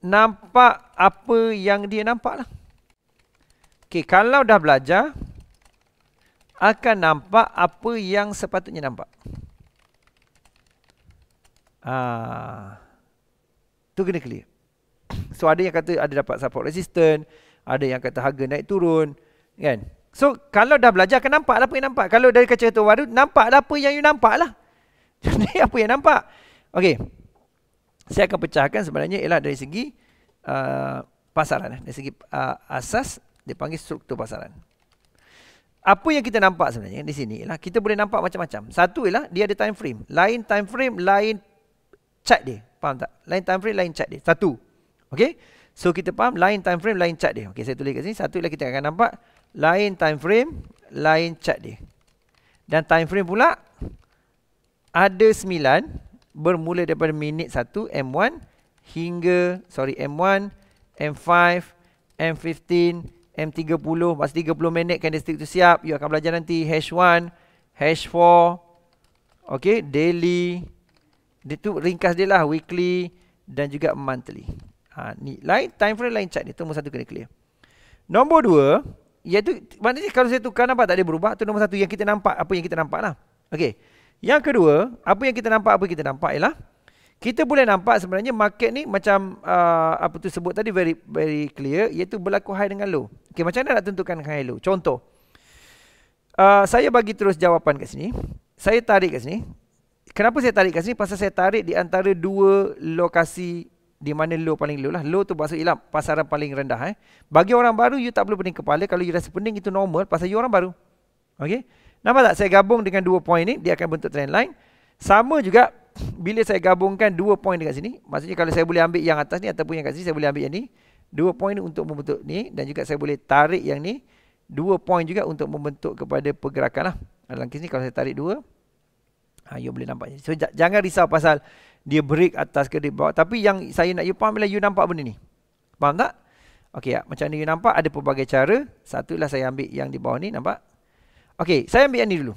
nampak apa yang dia nampaklah okey kalau dah belajar akan nampak apa yang sepatutnya nampak. Ah. Tu kena clear. So ada yang kata ada dapat support resistance, ada yang kata harga naik turun, kan? So kalau dah belajar akan nampaklah apa yang nampak. Kalau dari kaca kacamata baru nampaklah apa yang you nampaklah. Jadi apa yang nampak? Okey. Saya akan pecahkan sebenarnya ialah dari segi uh, pasaran dari segi uh, asas dipanggil struktur pasaran apa yang kita nampak sebenarnya di sini ialah kita boleh nampak macam-macam. Satu ialah dia ada time frame. Lain time frame, lain chart dia. Faham tak? Lain time frame, lain chart dia. Satu. okay? So kita faham lain time frame, lain chart dia. Okay, saya tulis kat sini. Satu ialah kita akan nampak lain time frame, lain chart dia. Dan time frame pula ada sembilan, bermula daripada minit satu M1 hingga sorry M1 M5 M15 M30 Masa 30 minit candlestick tu siap You akan belajar nanti H1 H4 Okay Daily Itu ringkas dia lah Weekly Dan juga monthly ha, Ni lain Time frame lain chart ni Nombor satu kena clear Nombor dua Iaitu Maknanya kalau saya tukar Nampak tak ada berubah tu nombor satu Yang kita nampak Apa yang kita nampak lah Okay Yang kedua Apa yang kita nampak Apa yang kita nampak ialah kita boleh nampak sebenarnya market ni macam uh, apa tu sebut tadi very very clear iaitu berlaku high dengan low. Okey macam mana nak tentukan high low? Contoh. Uh, saya bagi terus jawapan kat sini. Saya tarik kat sini. Kenapa saya tarik kat sini? Pasal saya tarik di antara dua lokasi di mana low paling low lah. Low tu maksud ilam pasaran paling rendah eh. Bagi orang baru you tak perlu pening kepala kalau you rasa pening itu normal pasal you orang baru. Okey. Nampak tak saya gabung dengan dua point ni dia akan bentuk trend line. Sama juga bila saya gabungkan dua poin dekat sini, maksudnya kalau saya boleh ambil yang atas ni ataupun yang kat sini, saya boleh ambil yang ni. Dua poin untuk membentuk ni dan juga saya boleh tarik yang ni. Dua poin juga untuk membentuk kepada pergerakan lah. Dalam kes ni kalau saya tarik dua, ha, you boleh nampak. So, jangan risau pasal dia break atas ke dia bawah. Tapi yang saya nak you faham bila you nampak benda ni. Faham tak? Okey, ya. macam ni you nampak ada pelbagai cara. Satu lah saya ambil yang di bawah ni, nampak? Okey, saya ambil yang ni dulu.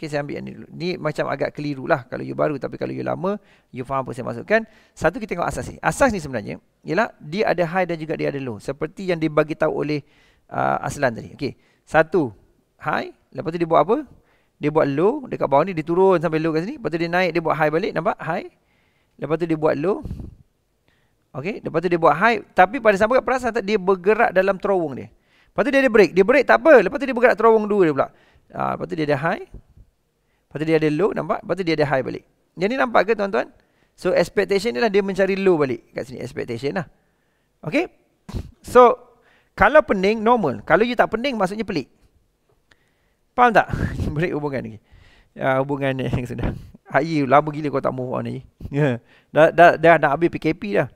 Okey, saya ambil yang ni dulu. Ni macam agak keliru lah kalau you baru. Tapi kalau you lama, you faham apa saya maksudkan. Satu, kita tengok asas ni. Asas ni sebenarnya, ialah dia ada high dan juga dia ada low. Seperti yang dibagi tahu oleh uh, Aslan tadi. Okey, satu, high. Lepas tu dia buat apa? Dia buat low. Dekat bawah ni, dia turun sampai low kat sini. Lepas tu dia naik, dia buat high balik. Nampak? High. Lepas tu dia buat low. Okey, lepas tu dia buat high. Tapi pada sampai kat perasaan tak, dia bergerak dalam terowong dia. Lepas tu dia ada break. Dia break tak apa. Lepas tu dia bergerak terowong dua dia pula. Ha, lepas tu dia ada high. Lepas tu dia ada low nampak. Lepas tu dia ada high balik. Jadi nampak ke tuan-tuan? So expectation ni lah dia mencari low balik. Kat sini expectation lah. Okay. So kalau pening normal. Kalau you tak pening maksudnya pelik. Faham tak? Break hubungan lagi. Ya, hubungan ni yang sedang. Ayy, lama gila kau tak move on ni. Ya. dah, dah, dah nak habis PKP dah.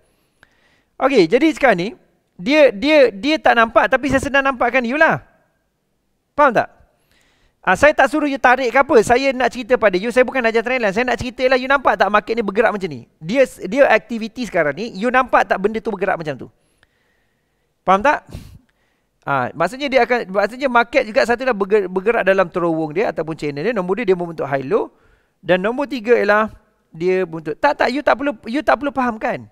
Okay, jadi sekarang ni. Dia dia dia tak nampak tapi saya sedang nampakkan you lah. Faham tak? Ha, saya tak suruh you tarik ke apa. Saya nak cerita pada you. Saya bukan nak ajar trendline. Saya nak cerita lah. You nampak tak market ni bergerak macam ni? Dia dia aktiviti sekarang ni. You nampak tak benda tu bergerak macam tu? Faham tak? Ah, ha, maksudnya dia akan maksudnya market juga satu lah bergerak dalam terowong dia ataupun channel dia. Nombor dia dia membentuk high low dan nombor tiga ialah dia membentuk. Tak tak you tak perlu you tak perlu fahamkan.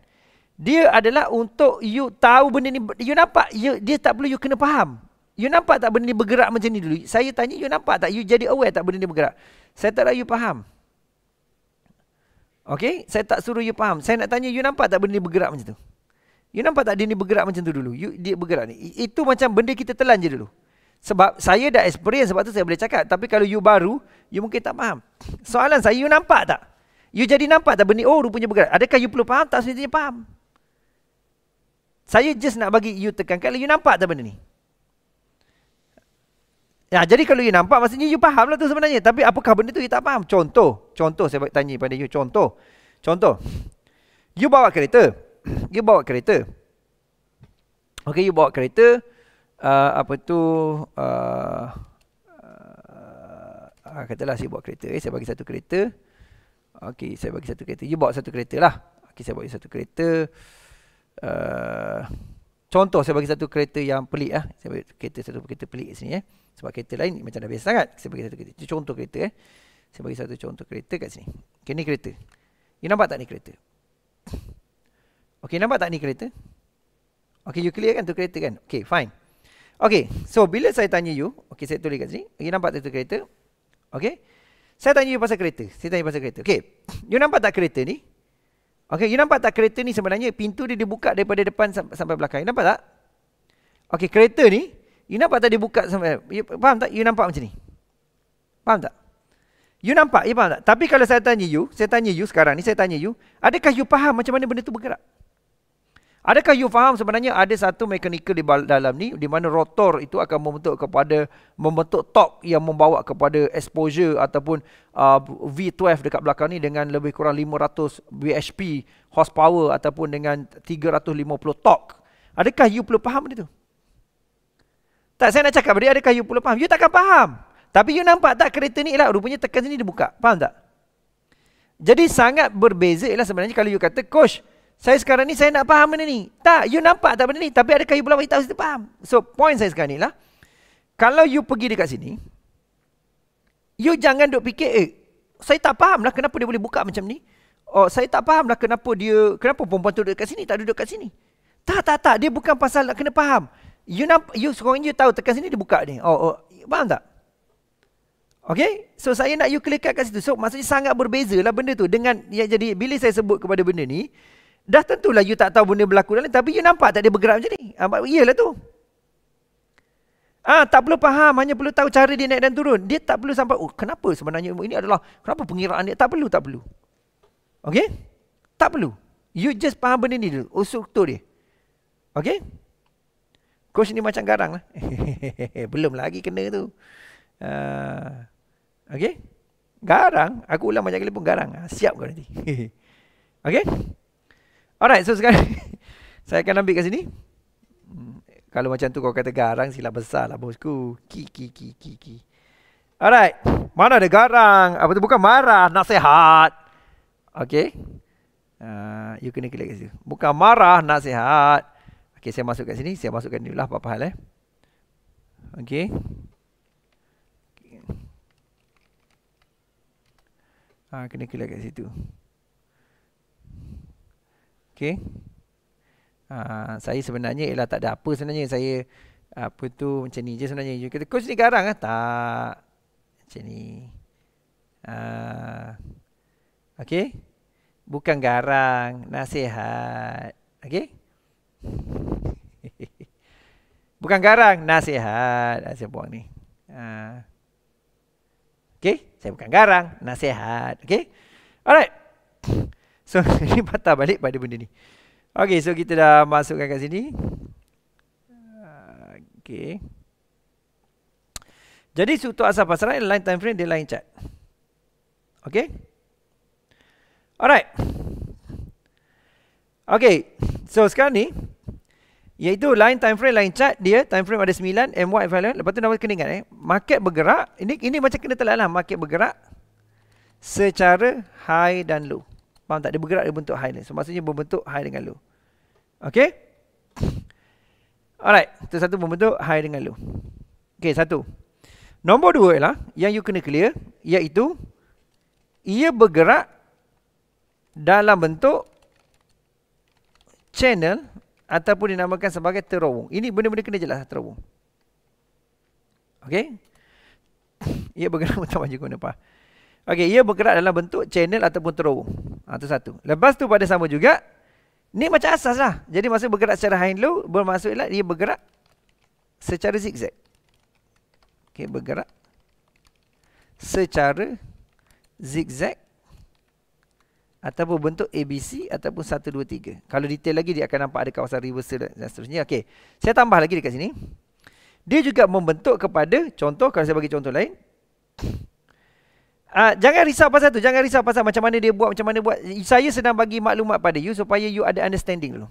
Dia adalah untuk you tahu benda ni. You nampak you, dia tak perlu you kena faham. You nampak tak benda ni bergerak macam ni dulu? Saya tanya you nampak tak? You jadi aware tak benda ni bergerak? Saya tak nak you faham. Okay? Saya tak suruh you faham. Saya nak tanya you nampak tak benda ni bergerak macam tu? You nampak tak dia ni bergerak macam tu dulu? You, dia bergerak ni. Itu macam benda kita telan je dulu. Sebab saya dah experience sebab tu saya boleh cakap. Tapi kalau you baru, you mungkin tak faham. Soalan saya, you nampak tak? You jadi nampak tak benda ni? Oh, rupanya bergerak. Adakah you perlu faham? Tak sebenarnya faham. Saya just nak bagi you tekan. Kalau you nampak tak benda ni? Ya, jadi kalau you nampak maksudnya you faham lah tu sebenarnya. Tapi apakah benda tu you tak faham? Contoh. Contoh saya tanya pada you. Contoh. Contoh. You bawa kereta. You bawa kereta. Okay, you bawa kereta. Uh, apa tu. Uh, uh, katalah saya bawa kereta. Eh, saya bagi satu kereta. Okay, saya bagi satu kereta. You bawa satu kereta lah. Okay, saya bagi satu kereta. Uh, contoh saya bagi satu kereta yang pelik lah. Saya bagi kereta satu kereta pelik sini eh. Sebab kereta lain macam dah biasa sangat. Saya bagi satu kereta. Contoh kereta eh. Saya bagi satu contoh kereta kat sini. Okay, ni kereta. You nampak tak ni kereta? Okay, nampak tak ni kereta? Okay, you clear kan tu kereta kan? Okay, fine. Okay, so bila saya tanya you, okay, saya tulis kat sini. You nampak tak tu kereta? Okay. Saya tanya you pasal kereta. Saya tanya pasal kereta. Okay, you nampak tak kereta ni? Okay, you nampak tak kereta ni sebenarnya pintu dia dibuka daripada depan sampai belakang. You nampak tak? Okay, kereta ni, You nampak tadi buka sampai you, Faham tak? You nampak macam ni Faham tak? You nampak? You faham tak? Tapi kalau saya tanya you Saya tanya you sekarang ni Saya tanya you Adakah you faham macam mana benda tu bergerak? Adakah you faham sebenarnya ada satu mekanikal di dalam ni di mana rotor itu akan membentuk kepada membentuk top yang membawa kepada exposure ataupun uh, V12 dekat belakang ni dengan lebih kurang 500 bhp horsepower ataupun dengan 350 torque. Adakah you perlu faham benda tu? Tak saya nak cakap dia ada kayu pula faham. You takkan faham. Tapi you nampak tak kereta ni lah rupanya tekan sini dia buka. Faham tak? Jadi sangat berbeza lah sebenarnya kalau you kata coach saya sekarang ni saya nak faham benda ni. Tak, you nampak tak benda ni. Tapi ada kayu pula bagi tahu kita faham. So, point saya sekarang ni lah. Kalau you pergi dekat sini, you jangan duk fikir, eh, saya tak faham lah kenapa dia boleh buka macam ni. Oh, saya tak faham lah kenapa dia, kenapa perempuan tu duduk dekat sini, tak duduk dekat sini. Tak, tak, tak. Dia bukan pasal nak kena faham. You nak you sekarang ni you tahu tekan sini dia buka ni. Oh, oh faham tak? Okay, so saya nak you klik kat situ. So maksudnya sangat berbeza lah benda tu dengan yang jadi bila saya sebut kepada benda ni, dah tentulah you tak tahu benda berlaku dalam tapi you nampak tak dia bergerak macam ni. Ah, iyalah tu. Ah, tak perlu faham, hanya perlu tahu cara dia naik dan turun. Dia tak perlu sampai, oh kenapa sebenarnya ini adalah, kenapa pengiraan dia? Tak perlu, tak perlu. Okay? Tak perlu. You just faham benda ni dulu, oh, usul tu dia. Okay? Coach ni macam garang lah. Belum lagi kena tu. Uh, ah, okay. Garang. Aku ulang macam kali pun garang. Ah, siap kau nanti. okay. Alright. So sekarang. saya akan ambil kat sini. Hmm, kalau macam tu kau kata garang sila besar lah bosku. Ki, ki, ki, ki, ki. Alright. Mana ada garang? Apa tu bukan marah. Nasihat. Okay. Uh, ah, you kena klik kat situ. Bukan marah. Nasihat. Okey, saya masuk kat sini. Saya masukkan ni lah apa-apa hal eh. Okey. Ha, kena klik kat situ. Okey. Ha, saya sebenarnya ialah tak ada apa sebenarnya. Saya apa tu macam ni je sebenarnya. You kata, coach ni garang lah. Tak. Macam ni. Ha. Okey. Bukan garang. Nasihat. Okey. Bukan garang, nasihat. Saya buang ni. Ha. Okay, saya bukan garang, nasihat. Okay, alright. So, ini patah balik pada benda ni. Okay, so kita dah masukkan kat sini. Ah, okay. Jadi, untuk asal pasaran, lain time frame, dia lain chart. Okay. Alright. Okay, so sekarang ni, Iaitu lain time frame, lain chart dia. Time frame ada 9, MY, FI, Lepas tu nak kena ingat eh. Market bergerak. Ini ini macam kena telat lah. Market bergerak secara high dan low. Faham tak? Dia bergerak, dia bentuk high. ni. So, maksudnya berbentuk high dengan low. Okay? Alright. Itu satu berbentuk high dengan low. Okay, satu. Nombor dua ialah yang you kena clear. Iaitu ia bergerak dalam bentuk channel ataupun dinamakan sebagai terowong. Ini benda-benda kena jelas lah, terowong. Okey. Ia bergerak macam mana guna apa? Okey, ia bergerak dalam bentuk channel ataupun terowong. Ha, satu. Lepas tu pada sama juga ni macam asas lah. Jadi masa bergerak secara high low bermaksudlah ia bergerak secara zigzag. Okey, bergerak secara zigzag ataupun bentuk ABC ataupun 1 2 3. Kalau detail lagi dia akan nampak ada kawasan reversal dan seterusnya. Okey. Saya tambah lagi dekat sini. Dia juga membentuk kepada contoh kalau saya bagi contoh lain. Uh, jangan risau pasal tu, jangan risau pasal macam mana dia buat, macam mana buat. Saya sedang bagi maklumat pada you supaya you ada understanding dulu.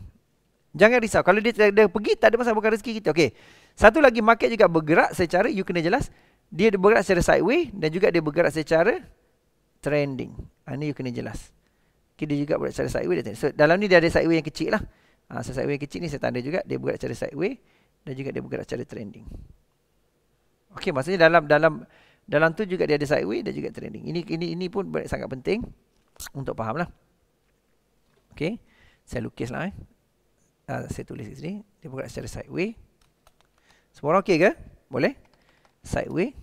Jangan risau. Kalau dia, dia pergi tak ada masalah bukan rezeki kita. Okey. Satu lagi market juga bergerak secara you kena jelas dia bergerak secara sideways dan juga dia bergerak secara trending. Ini ah, you kena jelas. Okay, dia juga buat secara sideway dan So dalam ni dia ada sideway yang kecil lah ha, So sideway yang kecil ni saya tanda juga Dia bergerak secara sideway Dan juga dia bergerak secara trending Okay, maksudnya dalam dalam dalam tu juga dia ada sideway dan juga trending Ini ini ini pun sangat penting Untuk faham lah Okay, saya lukis lah eh ha, Saya tulis di sini Dia bergerak secara sideway Semua orang okay ke? Boleh? Sideway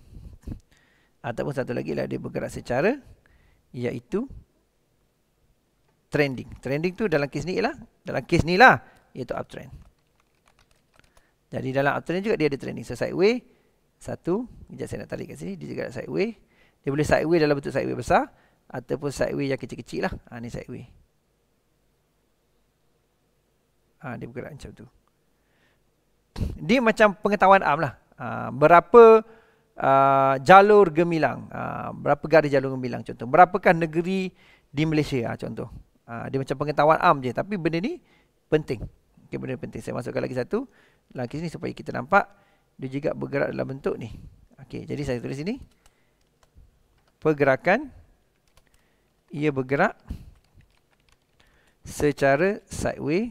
Ataupun satu lagi lah dia bergerak secara Iaitu trending. Trending tu dalam kes ni ialah dalam kes ni lah iaitu uptrend. Jadi dalam uptrend juga dia ada trending. So sideway satu, kejap saya nak tarik kat sini dia juga ada sideway. Dia boleh sideway dalam bentuk sideway besar ataupun sideway yang kecil-kecil lah. Ha, ni sideway. Ha, dia bergerak macam tu. Dia macam pengetahuan am lah. Ha, berapa Uh, jalur gemilang uh, Berapa garis jalur gemilang contoh Berapakah negeri di Malaysia ha, contoh Ha, dia macam pengetahuan am je tapi benda ni penting. Okay, benda ni penting. Saya masukkan lagi satu lagi sini supaya kita nampak dia juga bergerak dalam bentuk ni. Okay, jadi saya tulis sini pergerakan ia bergerak secara sideways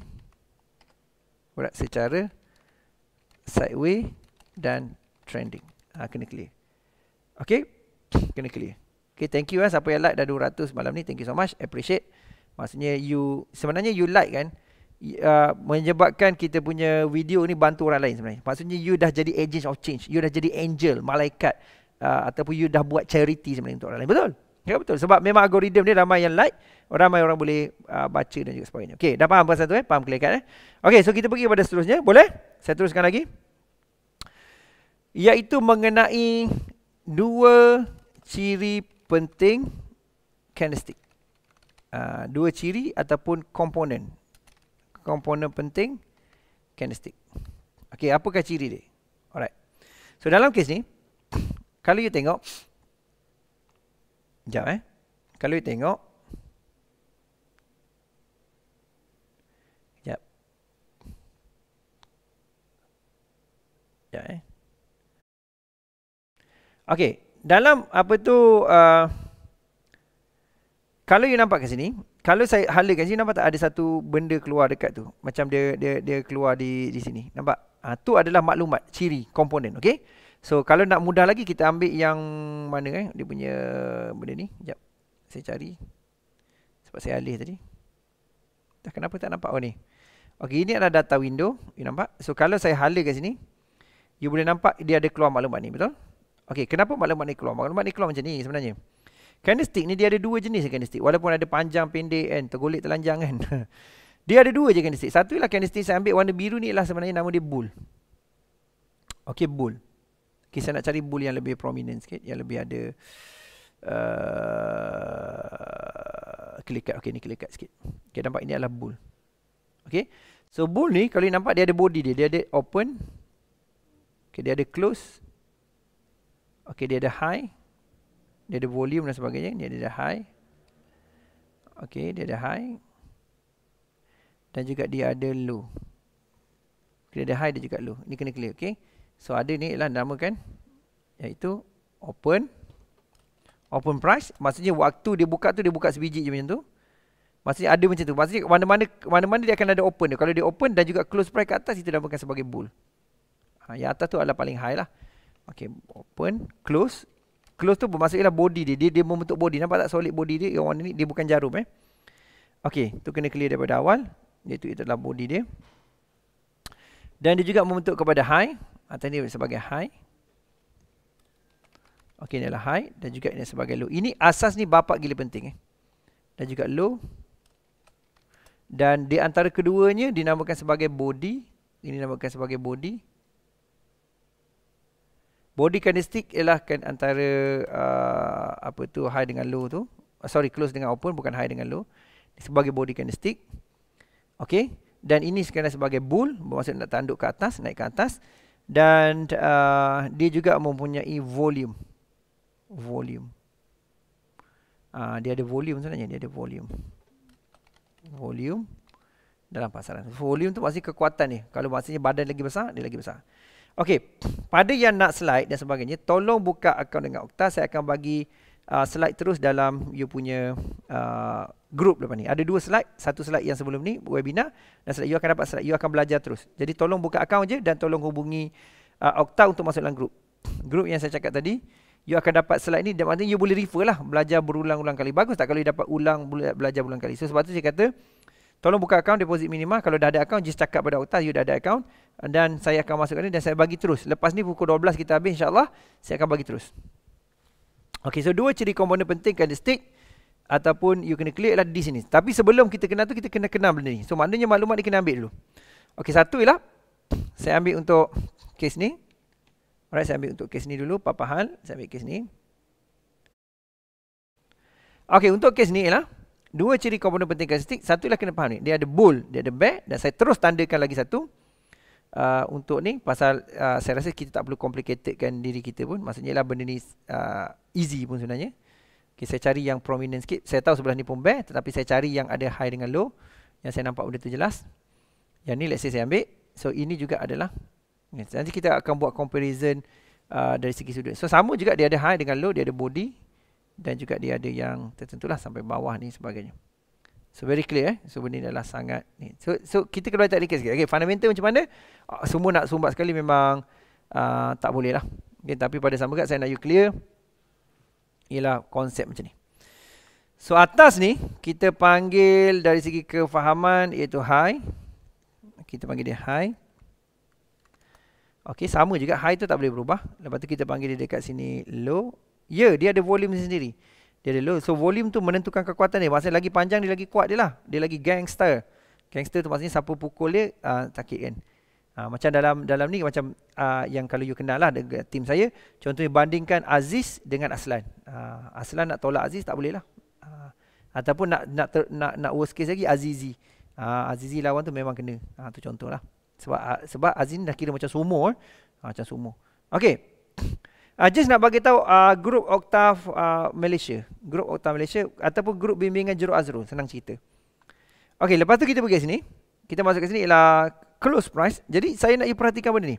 bergerak secara sideways dan trending. Ha, kena clear. Okay, kena clear. Okay, thank you eh siapa yang like dah 200 malam ni. Thank you so much. Appreciate. Maksudnya you sebenarnya you like kan uh, menyebabkan kita punya video ni bantu orang lain sebenarnya. Maksudnya you dah jadi agent of change, you dah jadi angel, malaikat uh, ataupun you dah buat charity sebenarnya untuk orang lain. Betul? Ya betul. Sebab memang algoritma dia ramai yang like, ramai orang boleh uh, baca dan juga sebagainya. Okey, dah faham pasal tu eh? Faham clear eh? Okey, so kita pergi kepada seterusnya. Boleh? Saya teruskan lagi. Iaitu mengenai dua ciri penting candlestick. Uh, dua ciri ataupun komponen komponen penting candlestick. Okey, apakah ciri dia? Alright. So dalam kes ni, kalau you tengok jap eh. Kalau you tengok jap. Ya eh. Okey, dalam apa tu uh, kalau you nampak kat sini, kalau saya hala kat sini nampak tak ada satu benda keluar dekat tu. Macam dia dia dia keluar di di sini. Nampak? Ah ha, tu adalah maklumat, ciri, komponen, okey? So kalau nak mudah lagi kita ambil yang mana eh dia punya benda ni. Jap. Saya cari. Sebab saya alih tadi. Dah kenapa tak nampak oh ni? Okey, ini adalah data window. You nampak? So kalau saya hala kat sini, you boleh nampak dia ada keluar maklumat ni, betul? Okey, kenapa maklumat ni keluar? Maklumat ni keluar macam ni sebenarnya. Candlestick ni dia ada dua jenis kan, candlestick. Walaupun ada panjang, pendek kan. Tergolik, telanjang kan. dia ada dua je candlestick. Satu ialah candlestick saya ambil warna biru ni ialah sebenarnya nama dia bull. Okay, bull. Okay, saya nak cari bull yang lebih prominent sikit. Yang lebih ada... Uh, kelikat. Okay, ni kelikat sikit. Okay, nampak ini adalah bull. Okay. So, bull ni kalau nampak dia ada body dia. Dia ada open. Okay, dia ada close. Okay, dia ada high dia ada volume dan sebagainya dia ada high okey dia ada high dan juga dia ada low dia ada high dia juga low ni kena clear okey so ada ni ialah nama kan iaitu open open price maksudnya waktu dia buka tu dia buka sebiji je macam tu maksudnya ada macam tu maksudnya mana-mana mana-mana dia akan ada open dia kalau dia open dan juga close price kat atas itu dinamakan sebagai bull ha, yang atas tu adalah paling high lah Okey, open, close, close tu bermaksud ialah body dia. dia dia membentuk body nampak tak solid body dia yang warna ni dia bukan jarum eh okey tu kena clear daripada awal iaitu itu adalah body dia dan dia juga membentuk kepada high atau ni sebagai high okey ni adalah high dan juga ini sebagai low ini asas ni bapak gila penting eh dan juga low dan di antara keduanya dinamakan sebagai body ini dinamakan sebagai body body candlestick ialah kan antara uh, apa tu high dengan low tu uh, sorry close dengan open bukan high dengan low sebagai body candlestick okey dan ini sekarang sebagai bull bermaksud nak tanduk ke atas naik ke atas dan uh, dia juga mempunyai volume volume uh, dia ada volume sebenarnya dia ada volume volume dalam pasaran volume tu maksudnya kekuatan ni kalau maksudnya badan lagi besar dia lagi besar Okey, pada yang nak slide dan sebagainya, tolong buka akaun dengan Okta. Saya akan bagi uh, slide terus dalam you punya uh, group lepas ni. Ada dua slide, satu slide yang sebelum ni webinar dan slide you akan dapat slide you akan belajar terus. Jadi tolong buka akaun je dan tolong hubungi uh, Okta untuk masuk dalam group. Group yang saya cakap tadi, you akan dapat slide ni dan maknanya you boleh refer lah belajar berulang-ulang kali. Bagus tak kalau you dapat ulang belajar berulang kali. So sebab tu saya kata Tolong buka akaun deposit minima. Kalau dah ada akaun, just cakap pada Okta, you dah ada akaun. Dan saya akan masukkan ni dan saya bagi terus. Lepas ni pukul 12 kita habis insyaAllah. Saya akan bagi terus. Okay, so dua ciri komponen penting kan stick. Ataupun you kena click lah di sini. Tapi sebelum kita kenal tu, kita kena kenal benda ni. So maknanya maklumat ni kena ambil dulu. Okay, satu ialah. Saya ambil untuk kes ni. Alright, saya ambil untuk kes ni dulu. Papa Hal, saya ambil kes ni. Okay, untuk kes ni ialah. Dua ciri komponen penting karakteristik, satu lah kena faham ni. Dia ada bull, dia ada bear dan saya terus tandakan lagi satu. Uh, untuk ni pasal uh, saya rasa kita tak perlu complicatedkan diri kita pun maksudnya ialah benda ni uh, easy pun sebenarnya okay, saya cari yang prominent sikit saya tahu sebelah ni pun bear tetapi saya cari yang ada high dengan low yang saya nampak benda tu jelas yang ni let's say saya ambil so ini juga adalah okay, nanti kita akan buat comparison uh, dari segi sudut so sama juga dia ada high dengan low dia ada body dan juga dia ada yang tertentulah sampai bawah ni sebagainya. So very clear eh. So benda ni adalah sangat ni. So so kita kena tak dikit sikit. Okay, fundamental macam mana? Uh, semua nak sumbat sekali memang uh, tak boleh lah. Okay, tapi pada sama saya nak you clear ialah konsep macam ni. So atas ni kita panggil dari segi kefahaman iaitu high. Kita panggil dia high. Okey, sama juga high tu tak boleh berubah. Lepas tu kita panggil dia dekat sini low Ya, dia ada volume sendiri. Dia ada load. So volume tu menentukan kekuatan dia. Maksudnya lagi panjang dia lagi kuat dia lah. Dia lagi gangster. Gangster tu maksudnya siapa pukul dia uh, sakit kan. Uh, macam dalam dalam ni macam uh, yang kalau you kenal lah dengan tim saya. Contohnya bandingkan Aziz dengan Aslan. Uh, Aslan nak tolak Aziz tak boleh lah. Uh, ataupun nak nak, ter, nak nak worst case lagi Azizi. Uh, Azizi lawan tu memang kena. Ha, uh, tu contoh lah. Sebab, uh, sebab Aziz ni dah kira macam sumo. Eh. Uh, macam sumo. Okay. Uh, just nak bagi tahu uh, ah, grup Oktav uh, ah, Malaysia, grup Oktav Malaysia ataupun grup bimbingan Jeruk Azrul, senang cerita. Okey, lepas tu kita pergi sini. Kita masuk ke sini ialah close price. Jadi saya nak you perhatikan benda ni.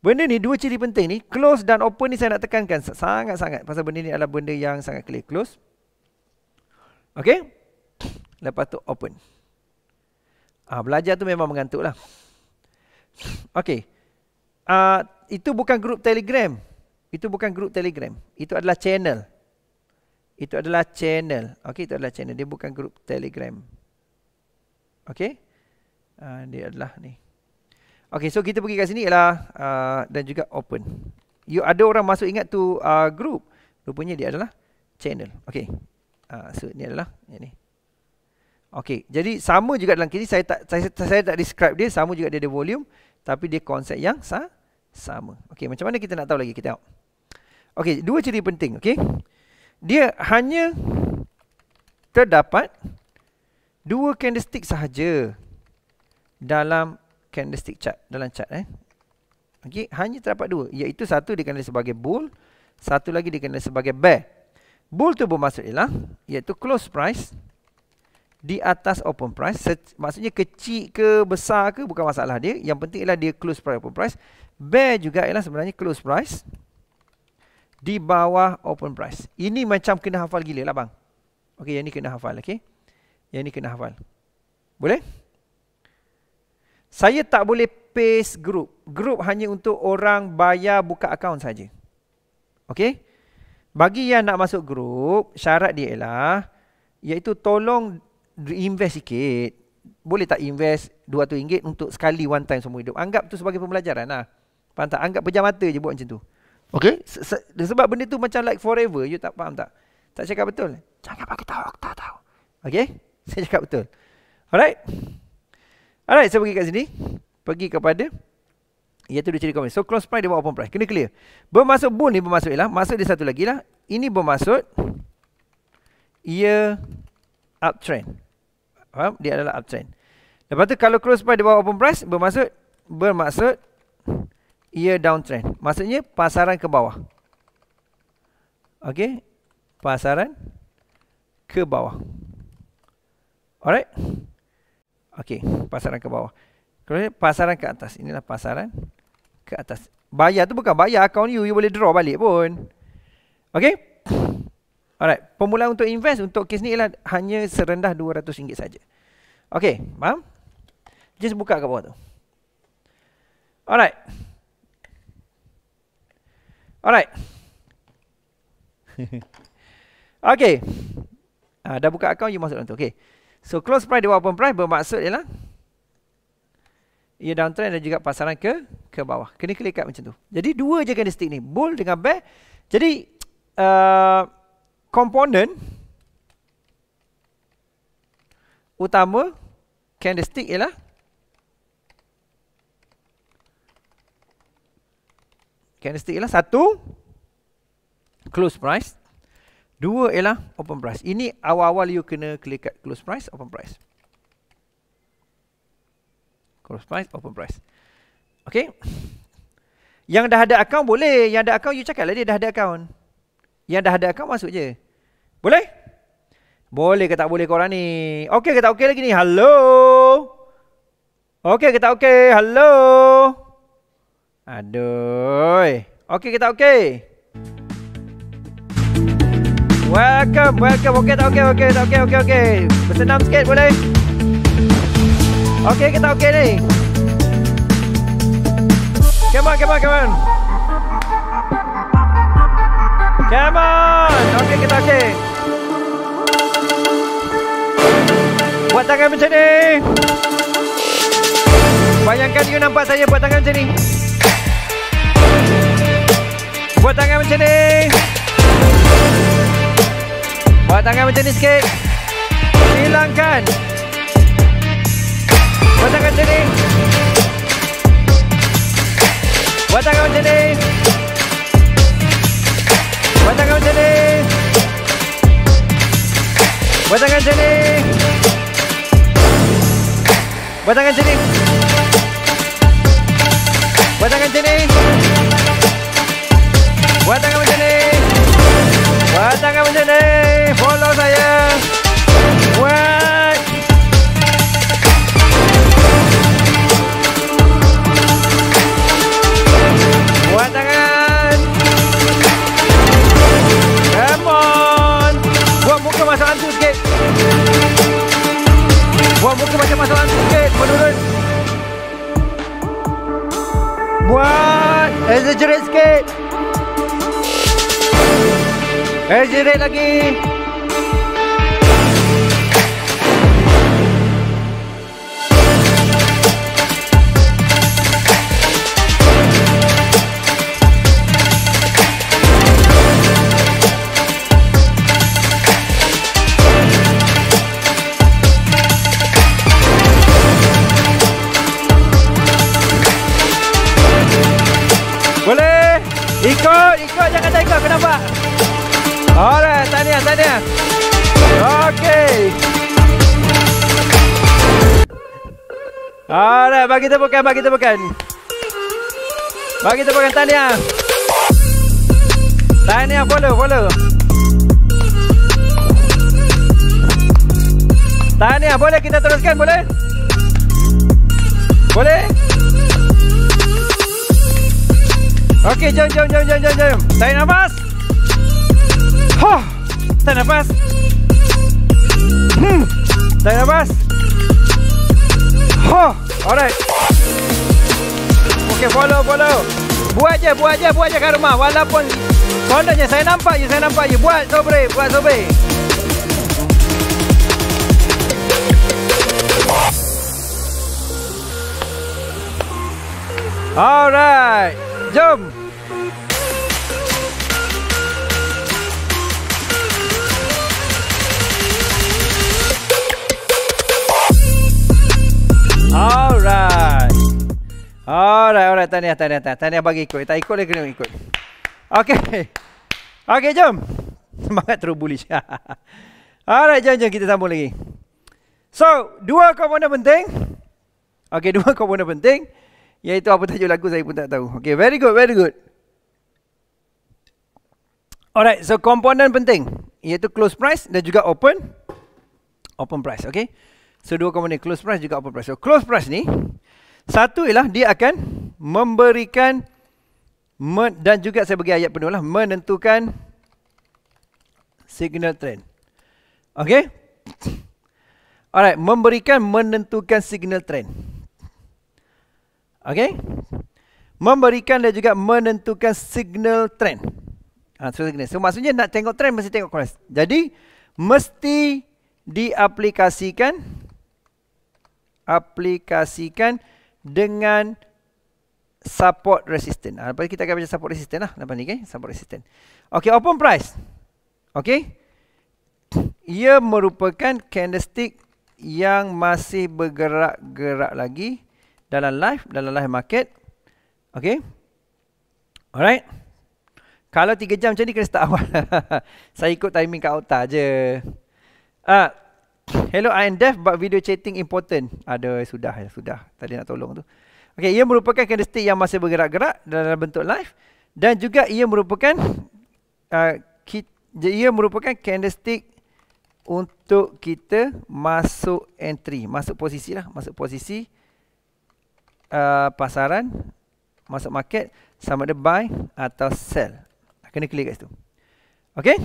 Benda ni dua ciri penting ni, close dan open ni saya nak tekankan sangat-sangat pasal benda ni adalah benda yang sangat clear close. Okey. Lepas tu open. Ah uh, belajar tu memang mengantuklah. Okey. uh, itu bukan grup Telegram. Itu bukan grup Telegram. Itu adalah channel. Itu adalah channel. Okey, itu adalah channel. Dia bukan grup Telegram. Okey? Uh, dia adalah ni. Okey, so kita pergi kat sini ialah uh, dan juga open. You ada orang masuk ingat tu uh, ah, grup. Rupanya dia adalah channel. Okey. Uh, so ni adalah ni. Okey, jadi sama juga dalam kini saya tak saya, saya tak describe dia, sama juga dia ada volume tapi dia konsep yang sah, sama. Okey, macam mana kita nak tahu lagi kita tengok. Okey, dua ciri penting, okey. Dia hanya terdapat dua candlestick sahaja dalam candlestick chart, dalam chart eh. Okey, hanya terdapat dua, iaitu satu dikenali sebagai bull, satu lagi dikenali sebagai bear. Bull tu bermaksud ialah iaitu close price di atas open price. Maksudnya kecil ke besar ke bukan masalah dia. Yang penting ialah dia close price open price. Bear juga ialah sebenarnya close price di bawah open price. Ini macam kena hafal gila lah bang. Okey, yang ni kena hafal. Okey. Yang ni kena hafal. Boleh? Saya tak boleh paste group. Group hanya untuk orang bayar buka akaun saja. Okey. Bagi yang nak masuk group, syarat dia ialah iaitu tolong invest sikit. Boleh tak invest RM200 untuk sekali one time semua hidup? Anggap tu sebagai pembelajaran lah. Faham tak? Anggap pejam mata je buat macam tu. Okay Sebab benda tu macam like forever You tak faham tak Tak cakap betul Jangan bagi tahu Aku tak tahu Okay Saya cakap betul Alright Alright saya pergi kat sini Pergi kepada Iaitu dia ciri komen So close price dia buat open price Kena clear Bermaksud bull ni bermaksud ialah Maksud dia satu lagi lah Ini bermaksud Ia Uptrend Faham? Dia adalah uptrend Lepas tu kalau close price dia buat open price Bermaksud Bermaksud ia downtrend. Maksudnya pasaran ke bawah. Okey. Pasaran ke bawah. Alright. Okey, pasaran ke bawah. Kalau pasaran ke atas, inilah pasaran ke atas. Bayar tu bukan bayar account you, you boleh draw balik pun. Okey. Alright, pemula untuk invest untuk kes ni ialah hanya serendah RM200 saja. Okey, faham? Just buka ke bawah tu. Alright. Alright. okay. Ha, dah buka account, you masuk dalam tu. Okay. So, close price dan open price bermaksud ialah ia downtrend dan juga pasaran ke ke bawah. Kena klik kat macam tu. Jadi, dua je candlestick ni. Bull dengan bear. Jadi, uh, komponen uh, utama candlestick ialah candlestick ialah satu close price, dua ialah open price. Ini awal-awal you kena klik kat close price, open price. Close price, open price. Okay. Yang dah ada account boleh. Yang dah ada account you cakap lah dia dah ada account. Yang dah ada account masuk je. Boleh? Boleh ke tak boleh korang ni? Okay ke tak okay lagi ni? Hello? Okay ke tak okay? Hello? Hello? Aduh. Okey kita okey. Welcome, welcome. Okey tak okey, okey tak okey, okey okey. Bersenam sikit boleh? Okey kita okey ni. Come on, come on, come on. Come on. Okey kita okey. Buat tangan macam ni. Bayangkan you nampak saya buat tangan macam ni. Buat tangan macam ni Buat tangan macam ni sikit Hilangkan Buat tangan macam ni Buat tangan macam ni Buat tangan macam ni Buat tangan macam ni Buat tangan macam ni Buat tangan macam ni Buat tangan macam ni Buat tangan macam ni Follow saya Buat Buat tangan Come on Buat muka masalah hantu sikit Buat muka macam masalah hantu sikit Menurut Buat Exaggerate sikit É Ezirei daqui! bagi tepukan, bagi tepukan. Bagi tepukan tanya. Tanya follow, follow. Tanya boleh kita teruskan boleh? Boleh? Okey, jom jom jom jom jom jom. Tarik nafas. Ha. Huh. Tarik nafas. Hmm. Tarik nafas. Ha. Huh. Alright. Okey, follow, follow. Buat je, buat je, buat je kat rumah. Walaupun sondanya saya nampak je, saya nampak je. Buat sobre, buat sobre. Alright, jump. Alright, tahniah, tahniah, tahniah. Tahniah bagi ikut. Tak ikut, lagi kena ikut. Okay. Okay, jom. Semangat terus bullish. Alright, jom, jom. Kita sambung lagi. So, dua komponen penting. Okay, dua komponen penting. Iaitu apa tajuk lagu saya pun tak tahu. Okay, very good, very good. Alright, so komponen penting. Iaitu close price dan juga open. Open price, okay. So, dua komponen. Close price juga open price. So, close price ni. Satu ialah dia akan memberikan dan juga saya bagi ayat penuh lah menentukan signal trend. okay? Alright, memberikan menentukan signal trend. okay? Memberikan dan juga menentukan signal trend. Ha, so, signal. so maksudnya nak tengok trend mesti tengok cross. Jadi mesti diaplikasikan aplikasikan aplikasikan dengan support resistance. Ha, ah, lepas kita akan baca support resistance lah. Lepas ni, okay? support resistance. Okay, open price. Okay. Ia merupakan candlestick yang masih bergerak-gerak lagi dalam live, dalam live market. Okay. Alright. Kalau 3 jam macam ni, kena start awal. Saya ikut timing kat Okta je. Ah, Hello I am deaf but video chatting important. Ada sudah ya, sudah. Tadi nak tolong tu. Okay, ia merupakan candlestick yang masih bergerak-gerak dalam bentuk live dan juga ia merupakan uh, ia merupakan candlestick untuk kita masuk entry, masuk posisi lah, masuk posisi uh, pasaran, masuk market, sama ada buy atau sell. Kena klik kat situ. Okey?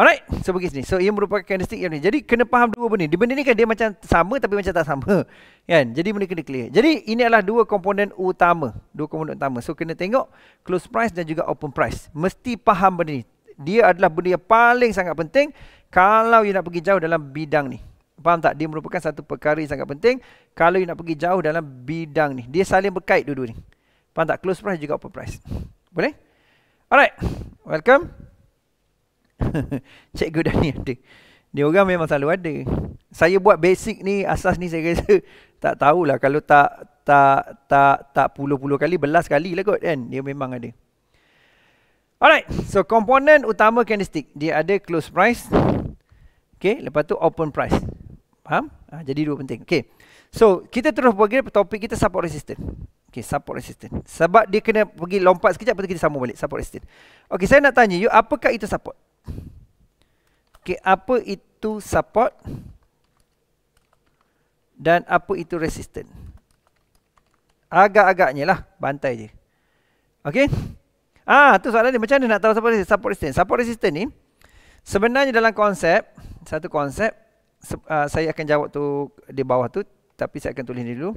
Alright, so pergi sini. So ia merupakan candlestick yang ni. Jadi kena faham dua benda ni. Benda ni kan dia macam sama tapi macam tak sama. Kan? Jadi benda kena clear. Jadi ini adalah dua komponen utama. Dua komponen utama. So kena tengok close price dan juga open price. Mesti faham benda ni. Dia adalah benda yang paling sangat penting kalau you nak pergi jauh dalam bidang ni. Faham tak? Dia merupakan satu perkara yang sangat penting kalau you nak pergi jauh dalam bidang ni. Dia saling berkait dua-dua ni. Faham tak? Close price juga open price. Boleh? Alright. Welcome. cikgu dah ni ada. Dia orang memang selalu ada. Saya buat basic ni, asas ni saya rasa tak tahulah kalau tak tak tak tak puluh-puluh kali, belas kali lah kot kan. Dia memang ada. Alright, so komponen utama candlestick. Dia ada close price. Okay, lepas tu open price. Faham? Ha, jadi dua penting. Okay, so kita terus pergi topik kita support resistance. Okay, support resistance. Sebab dia kena pergi lompat sekejap, lepas kita sambung balik. Support resistance. Okay, saya nak tanya you, apakah itu support? Okey, apa itu support dan apa itu resistant? Agak-agaknya lah, bantai je. Okay. Ah, tu soalan ni macam mana nak tahu support resistant? Support resistant, support resistant ni sebenarnya dalam konsep, satu konsep uh, saya akan jawab tu di bawah tu, tapi saya akan tulis ni dulu.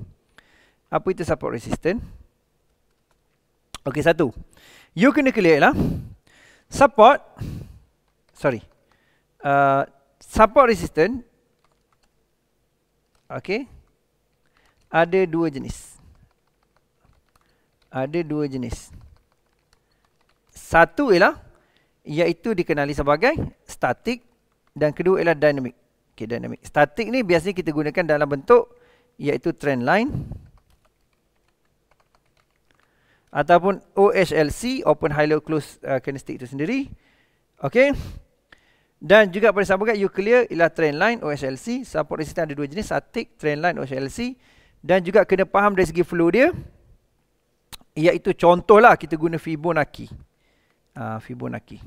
Apa itu support resistant? Okey, satu. You kena clear lah. Support sorry. Uh, support resistant, okay, ada dua jenis. Ada dua jenis. Satu ialah, iaitu dikenali sebagai statik dan kedua ialah dinamik, Okay, dinamik. Statik ni biasanya kita gunakan dalam bentuk iaitu trend line ataupun OHLC, open, high, low, close uh, candlestick itu sendiri. Okay. Dan juga pada sambungan you clear ialah trend line OSLC. Support resistance ada dua jenis. Satik trend line OSLC. Dan juga kena faham dari segi flow dia. Iaitu contohlah kita guna Fibonacci. Ha, Fibonacci.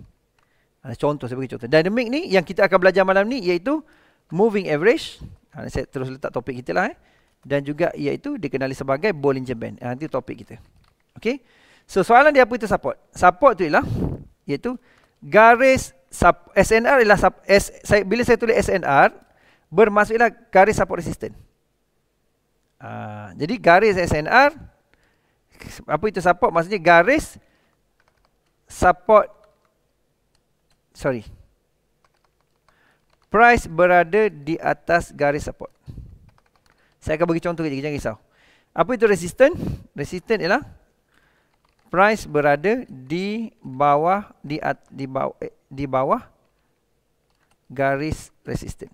Ha, contoh saya bagi contoh. Dynamic ni yang kita akan belajar malam ni iaitu moving average. Ha, saya terus letak topik kita lah. Eh. Dan juga iaitu dikenali sebagai Bollinger Band. Ha, nanti topik kita. Okay. So soalan dia apa itu support? Support tu ialah iaitu garis sub, SNR ialah sub, S, saya, bila saya tulis SNR bermaksudlah garis support resistant. Uh, jadi garis SNR apa itu support maksudnya garis support sorry price berada di atas garis support saya akan bagi contoh kejap jangan risau apa itu resistant? Resistant ialah price berada di bawah di at, di bawah eh, di bawah garis resisten.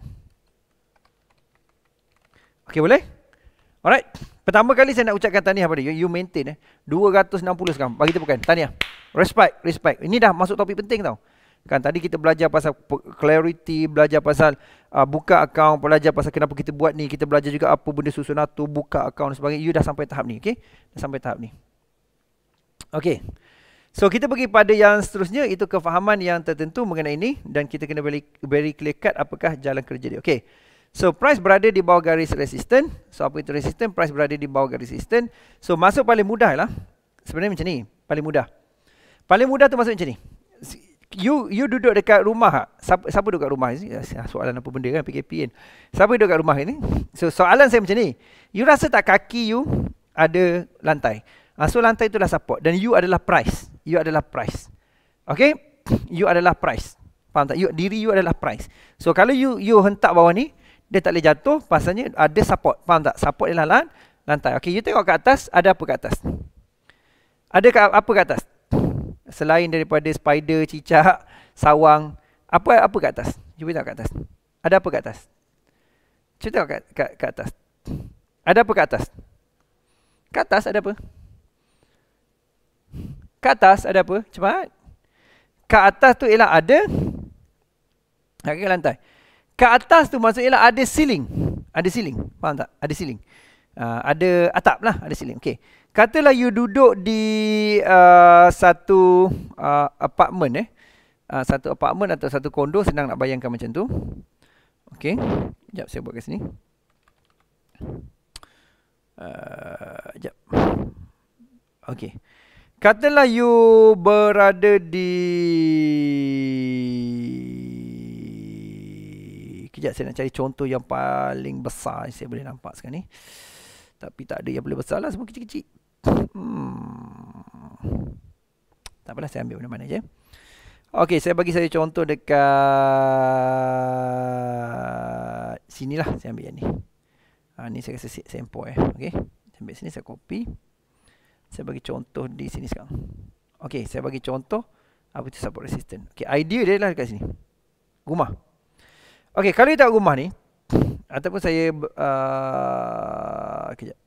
Okey boleh? Alright. Pertama kali saya nak ucapkan tahniah pada you, you maintain eh. 260 sekarang. Bagi tepukan. Tahniah. Respect, respect. Ini dah masuk topik penting tau. Kan tadi kita belajar pasal clarity, belajar pasal uh, buka akaun, belajar pasal kenapa kita buat ni, kita belajar juga apa benda susunan tu, buka akaun dan sebagainya. You dah sampai tahap ni, okey? sampai tahap ni. Okey. So kita pergi pada yang seterusnya itu kefahaman yang tertentu mengenai ini dan kita kena very, very clear cut apakah jalan kerja dia. Okey. So price berada di bawah garis resistance. So apa itu resistance? Price berada di bawah garis resistance. So masuk paling mudah lah. Sebenarnya macam ni, paling mudah. Paling mudah tu masuk macam ni. You you duduk dekat rumah. Ha? Siapa, siapa duduk dekat rumah ni? Ya, soalan apa benda kan PKP kan. Siapa duduk dekat rumah ni? So soalan saya macam ni. You rasa tak kaki you ada lantai? Ha, so lantai itulah support dan you adalah price. You adalah price. Okay? You adalah price. Faham tak? You, diri you adalah price. So, kalau you you hentak bawah ni, dia tak boleh jatuh pasalnya ada support. Faham tak? Support ialah lan, lantai. Okay, you tengok kat atas, ada apa kat atas? Ada kat, apa kat atas? Selain daripada spider, cicak, sawang, apa apa kat atas? Cuba tengok kat atas. Ada apa kat atas? Cuba tengok kat, kat, kat atas. Ada apa kat atas? Kat atas ada apa? Ke atas ada apa? Cepat. Ke atas tu ialah ada kaki lantai. Ke atas tu maksudnya ialah ada ceiling. Ada ceiling. Faham tak? Ada ceiling. Uh, ada atap lah. Ada ceiling. Okay. Katalah you duduk di uh, satu uh, apartment eh. Uh, satu apartment atau satu kondo. Senang nak bayangkan macam tu. Okay. Sekejap saya buat ke sini. Sekejap. Uh, okay. Katalah you berada di Kejap saya nak cari contoh yang paling besar yang saya boleh nampak sekarang ni. Tapi tak ada yang boleh besar lah. Semua kecil-kecil. Hmm. Tak apalah saya ambil mana-mana je. Okey saya bagi saya contoh dekat sini lah saya ambil yang ni. Ha, ni saya rasa sample eh. Okey. Saya sini saya copy. Saya bagi contoh di sini sekarang. Okey, saya bagi contoh apa itu support resistance? Okey, idea dia lah dekat sini. Rumah. Okey, kalau kita rumah ni ataupun saya uh, kejap.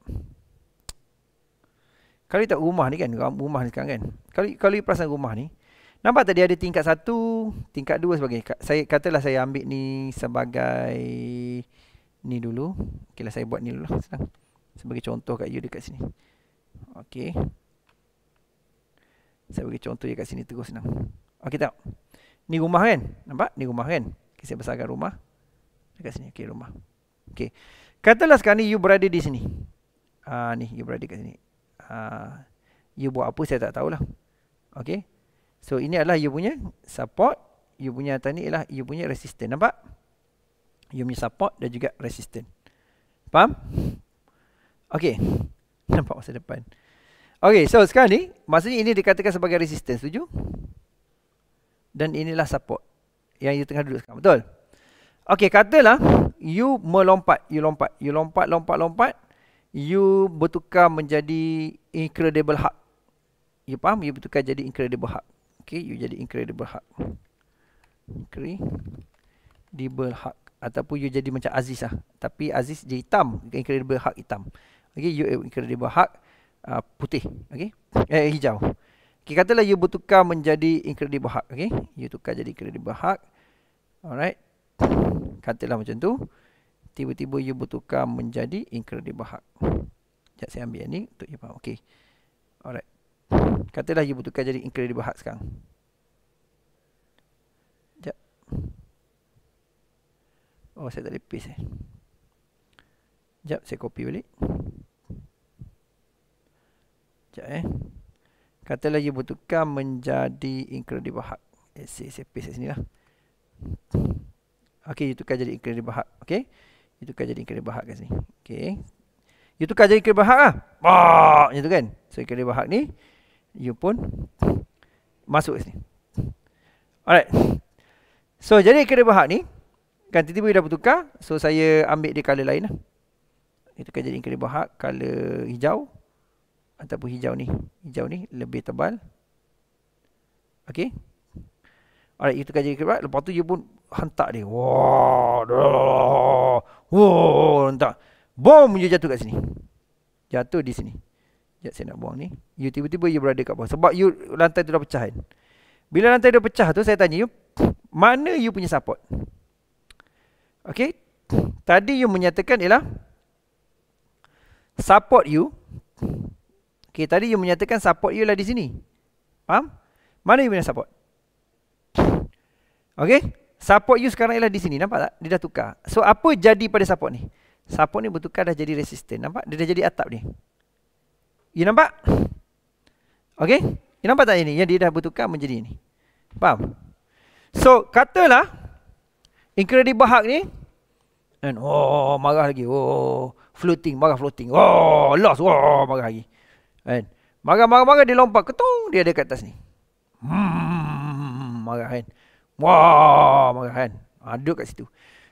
Kalau kita rumah ni kan, rumah ni sekarang kan. Kalau kalau you perasan rumah ni, nampak tak dia ada tingkat satu, tingkat dua sebagai. Saya katalah saya ambil ni sebagai ni dulu. Okeylah saya buat ni dulu lah. Sebagai contoh kat you dekat sini. Okey. Saya bagi contoh je kat sini terus senang. Okey tak? Ni rumah kan? Nampak? Ni rumah kan? Okay, saya besarkan rumah. Dekat sini. Okey rumah. Okey. Katalah sekarang ni you berada di sini. Ah uh, ni you berada kat sini. Ah you buat apa saya tak tahulah. Okey. So ini adalah you punya support, you punya tadi ni ialah you punya resistance. Nampak? You punya support dan juga resistance. Faham? Okey. Nampak masa depan. Okay, so sekarang ni, maksudnya ini dikatakan sebagai resistance, setuju? Dan inilah support yang you tengah duduk sekarang, betul? Okay, katalah you melompat, you lompat, you lompat, lompat, lompat. You bertukar menjadi incredible hub. You faham? You bertukar jadi incredible hub. Okay, you jadi incredible hub. Incredible hub. Ataupun you jadi macam Aziz lah. Tapi Aziz dia hitam. Incredible hub Hitam okay, you incredible eh, hulk uh, putih okay eh hijau okay, katalah you bertukar menjadi incredible hulk okay you tukar jadi incredible hulk alright katalah macam tu tiba-tiba you bertukar menjadi incredible hulk jap saya ambil yang ni untuk you faham okay alright katalah you bertukar jadi incredible hulk sekarang jap oh saya tak ada eh Sekejap saya copy balik Sekejap eh Kata lagi bertukar menjadi incredible hak eh, saya, saya paste kat sini lah Okay, you tukar jadi incredible hak Okay You tukar jadi incredible hak kat sini Okay You tukar jadi incredible hak lah Wah, Macam tu kan So incredible hak ni You pun Masuk kat sini Alright So jadi incredible hak ni Kan tiba-tiba you dah bertukar So saya ambil dia colour lain lah itu akan jadi incredible hard color hijau ataupun hijau ni hijau ni lebih tebal Okay. alright itu akan jadi incredible hard lepas tu dia pun hentak dia wah wah hentak bom dia jatuh kat sini jatuh di sini Sekejap saya nak buang ni You tiba-tiba you berada kat bawah Sebab you lantai tu dah pecah kan Bila lantai dah pecah tu saya tanya you Mana you punya support Okay Tadi you menyatakan ialah support you. Okay, tadi you menyatakan support you lah di sini. Faham? Mana you punya support? Okay. Support you sekarang ialah di sini. Nampak tak? Dia dah tukar. So, apa jadi pada support ni? Support ni bertukar dah jadi resistant. Nampak? Dia dah jadi atap ni. You nampak? Okay. You nampak tak ini? Yang dia dah bertukar menjadi ini. Faham? So, katalah. Incredible Hulk ni. And, oh, marah lagi. oh, oh floating marah floating oh lost oh marah lagi kan marah marah marah dia lompat ketong dia ada kat atas ni hmm marah kan wah marah kan ha, duduk kat situ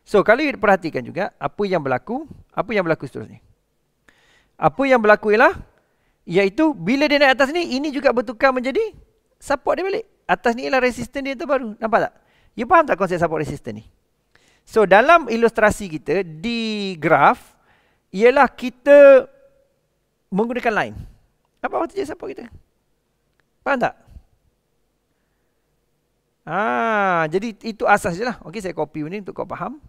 so kalau you perhatikan juga apa yang berlaku apa yang berlaku seterusnya apa yang berlaku ialah iaitu bila dia naik atas ni ini juga bertukar menjadi support dia balik atas ni ialah resisten dia terbaru nampak tak you faham tak konsep support resisten ni So dalam ilustrasi kita di graf ialah kita menggunakan lain. Apa waktu maksudnya support kita? Faham tak? Ah, jadi itu asas je lah. Okey, saya copy ini untuk kau faham.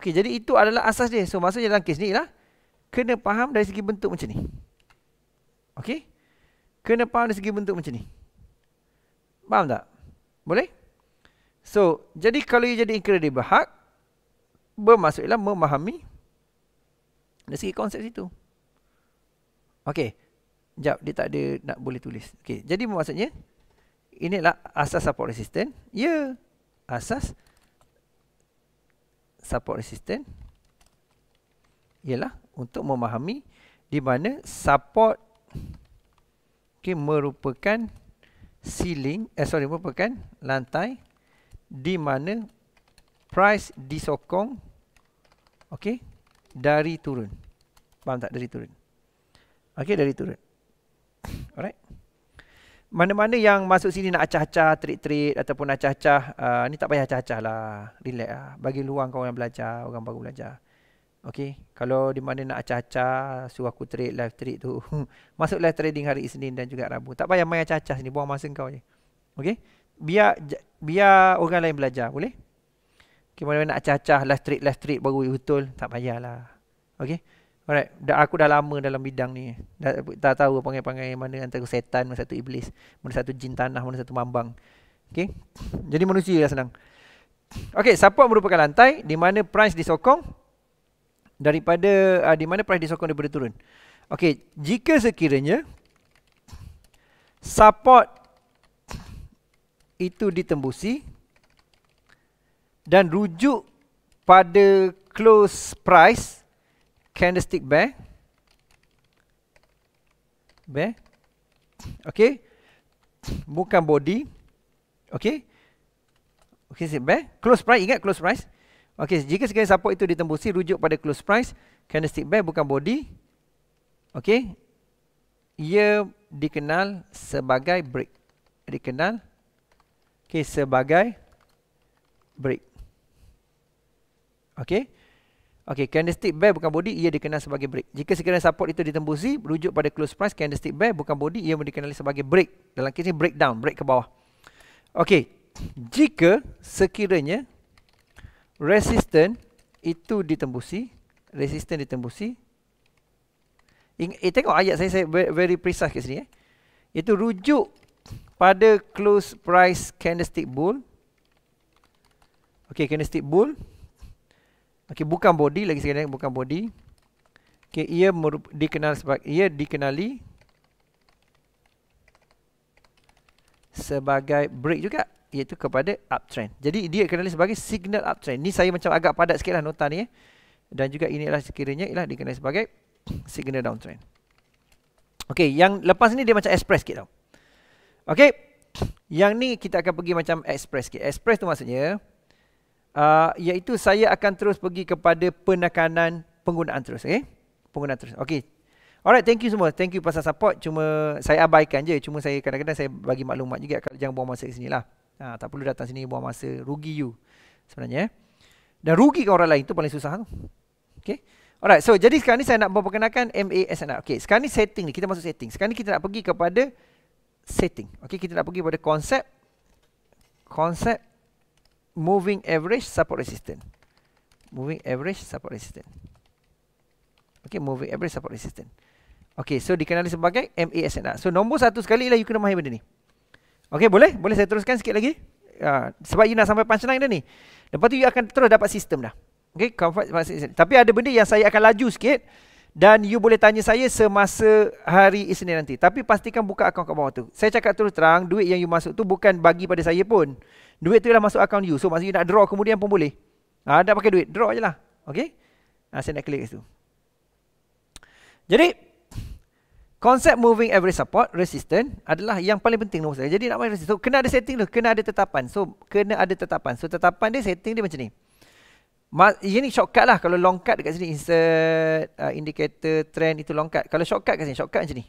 Okey, jadi itu adalah asas dia. So, maksudnya dalam kes ni ialah kena faham dari segi bentuk macam ni. Okey? Kena faham dari segi bentuk macam ni. Faham tak? Boleh? So, jadi kalau ia jadi incredible hak, bermaksud ialah memahami dari segi konsep situ Okey Sekejap dia tak ada nak boleh tulis Okey jadi maksudnya Inilah asas support resistant Ya yeah. Asas Support resistant Ialah untuk memahami Di mana support Okey merupakan Ceiling Eh sorry merupakan lantai Di mana Price disokong Okay, Dari turun Faham tak dari turun? Okey dari turun. Alright. Mana-mana yang masuk sini nak acah-acah, trik-trik ataupun acah-acah, uh, ni tak payah acah-acah lah. Relax lah. Bagi luang kau orang belajar, orang baru belajar. Okey, kalau di mana nak acah-acah, suruh aku trade live trade tu. masuk live trading hari Isnin dan juga Rabu. Tak payah main acah-acah sini, buang masa kau je. Okey. Biar biar orang lain belajar, boleh? Okey, mana nak acah-acah live trade live trade baru betul, tak payahlah. Okey. Alright, aku dah lama dalam bidang ni. Dah tak tahu apa panggil-panggil mana antara setan, mana satu iblis, mana satu jin tanah, mana satu mambang. Okay? Jadi manusia lah senang. Okay, support merupakan lantai di mana price disokong daripada uh, di mana price disokong daripada turun. Okay, jika sekiranya support itu ditembusi dan rujuk pada close price candlestick bear. Bear. Okay. Bukan body. Okay. Okay, sit bear. Close price. Ingat close price. Okay, jika sekali support itu ditembusi, rujuk pada close price. Candlestick bear bukan body. Okay. Ia dikenal sebagai break. Dikenal. Okay, sebagai break. Okay. Okey, candlestick bear bukan body ia dikenal sebagai break. Jika sekiranya support itu ditembusi, berujuk pada close price candlestick bear bukan body ia dikenali sebagai break. Dalam kes ini break down, break ke bawah. Okey. Jika sekiranya resistance itu ditembusi, resistance ditembusi. Ing eh, tengok ayat saya saya very precise kat sini eh. Itu rujuk pada close price candlestick bull. Okey, candlestick bull. Okey, bukan body lagi sekali bukan body. Okey, ia dikenal sebagai ia dikenali sebagai break juga iaitu kepada uptrend. Jadi dia dikenali sebagai signal uptrend. Ni saya macam agak padat sikitlah nota ni eh. Dan juga ini adalah sekiranya ialah dikenali sebagai signal downtrend. Okey, yang lepas ni dia macam express sikit tau. Okey. Yang ni kita akan pergi macam express sikit. Express tu maksudnya uh, iaitu saya akan terus pergi kepada penekanan penggunaan terus okey eh? penggunaan terus okey Alright, thank you semua. Thank you pasal support. Cuma saya abaikan je. Cuma saya kadang-kadang saya bagi maklumat juga kalau jangan buang masa ke sini lah. Ha, tak perlu datang sini buang masa. Rugi you sebenarnya. Eh. Dan rugi ke orang lain tu paling susah tu. Okay. Alright, so jadi sekarang ni saya nak memperkenalkan MASNR. Okay, sekarang ni setting ni. Kita masuk setting. Sekarang ni kita nak pergi kepada setting. Okay, kita nak pergi kepada konsep. Konsep moving average support resistance. Moving average support resistance. Okay, moving average support resistance. Okay, so dikenali sebagai MASNR. So nombor satu sekali lah you kena mahir benda ni. Okay, boleh? Boleh saya teruskan sikit lagi? Uh, sebab you nak sampai punchline dah ni. Lepas tu you akan terus dapat sistem dah. Okay, comfort maksudnya. Tapi ada benda yang saya akan laju sikit. Dan you boleh tanya saya semasa hari Isnin nanti. Tapi pastikan buka akaun kat bawah tu. Saya cakap terus terang, duit yang you masuk tu bukan bagi pada saya pun. Duit tu dah masuk account you. So maksudnya nak draw kemudian pun boleh. Ha, dah pakai duit. Draw je lah. Okay. Ha, saya nak klik kat situ. Jadi. Konsep moving average support. Resistance. Adalah yang paling penting. Nombor saya. Jadi nak main resistance. So kena ada setting tu. Kena ada tetapan. So kena ada tetapan. So tetapan dia setting dia macam ni. ini shortcut lah. Kalau long cut dekat sini. Insert. Uh, indicator. Trend itu long cut. Kalau shortcut kat sini. Shortcut macam ni.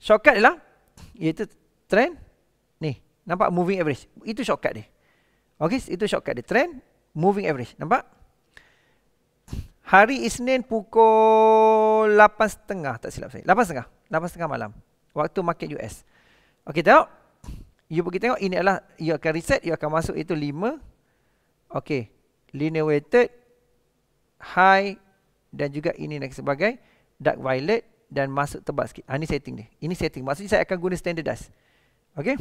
Shortcut adalah Iaitu trend. Ni. Nampak moving average. Itu shortcut dia. Okey, itu shortcut dia. Trend, moving average. Nampak? Hari Isnin pukul 8.30. Tak silap saya. 8.30. 8.30 malam. Waktu market US. Okey, tengok. You pergi tengok. Ini adalah, you akan reset. You akan masuk itu 5. Okey. Linear weighted. High. Dan juga ini dan sebagai. Dark violet. Dan masuk tebal sikit. Ha, ini setting dia. Ini setting. Maksudnya saya akan guna standardized. Okey.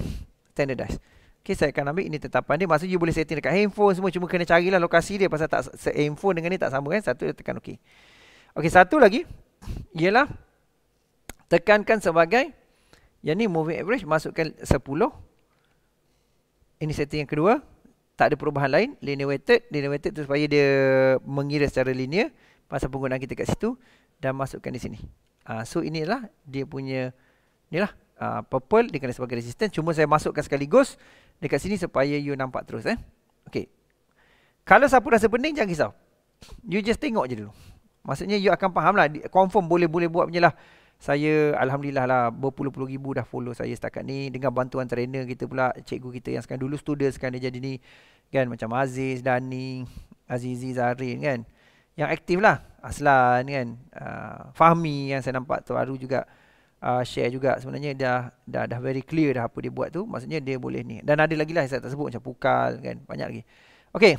Standardized. Okay, saya akan ambil ini tetapan dia. Maksudnya, you boleh setting dekat handphone semua. Cuma kena carilah lokasi dia pasal tak handphone dengan ni tak sama kan. Satu, tekan OK. Okay satu lagi ialah tekankan sebagai yang ni moving average masukkan 10. Ini setting yang kedua. Tak ada perubahan lain. Linear weighted. Linear weighted tu supaya dia mengira secara linear pasal penggunaan kita kat situ dan masukkan di sini. Uh, so, inilah dia punya inilah uh, ah, purple dikenal sebagai resistance. Cuma saya masukkan sekaligus dekat sini supaya you nampak terus eh. Okey. Kalau siapa rasa pening jangan risau. You just tengok je dulu. Maksudnya you akan faham lah. Confirm boleh-boleh buat lah. Saya Alhamdulillah lah berpuluh-puluh ribu dah follow saya setakat ni. Dengan bantuan trainer kita pula. Cikgu kita yang sekarang dulu student sekarang dia jadi ni. Kan macam Aziz, Dani, Azizi, Zarin kan. Yang aktif lah. Aslan kan. Uh, Fahmi yang saya nampak terbaru juga uh, share juga sebenarnya dah dah dah very clear dah apa dia buat tu maksudnya dia boleh ni dan ada lagi lah yang saya tak sebut macam pukal kan banyak lagi okey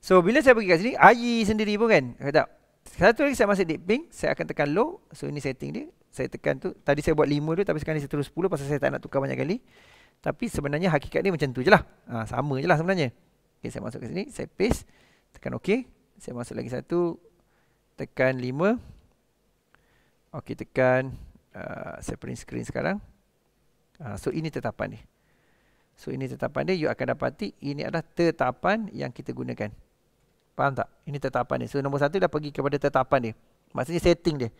so bila saya pergi kat sini ai sendiri pun kan kata satu lagi saya masih deep ping saya akan tekan low so ini setting dia saya tekan tu tadi saya buat 5 tu tapi sekarang ni saya terus 10 pasal saya tak nak tukar banyak kali tapi sebenarnya hakikat dia macam tu je lah ha, sama je lah sebenarnya okey saya masuk ke sini saya paste tekan okey saya masuk lagi satu tekan 5 okey tekan Uh, saya print screen sekarang. Uh, so ini tetapan dia. So ini tetapan dia, you akan dapati ini adalah tetapan yang kita gunakan. Faham tak? Ini tetapan dia. So nombor satu dah pergi kepada tetapan dia. Maksudnya setting dia.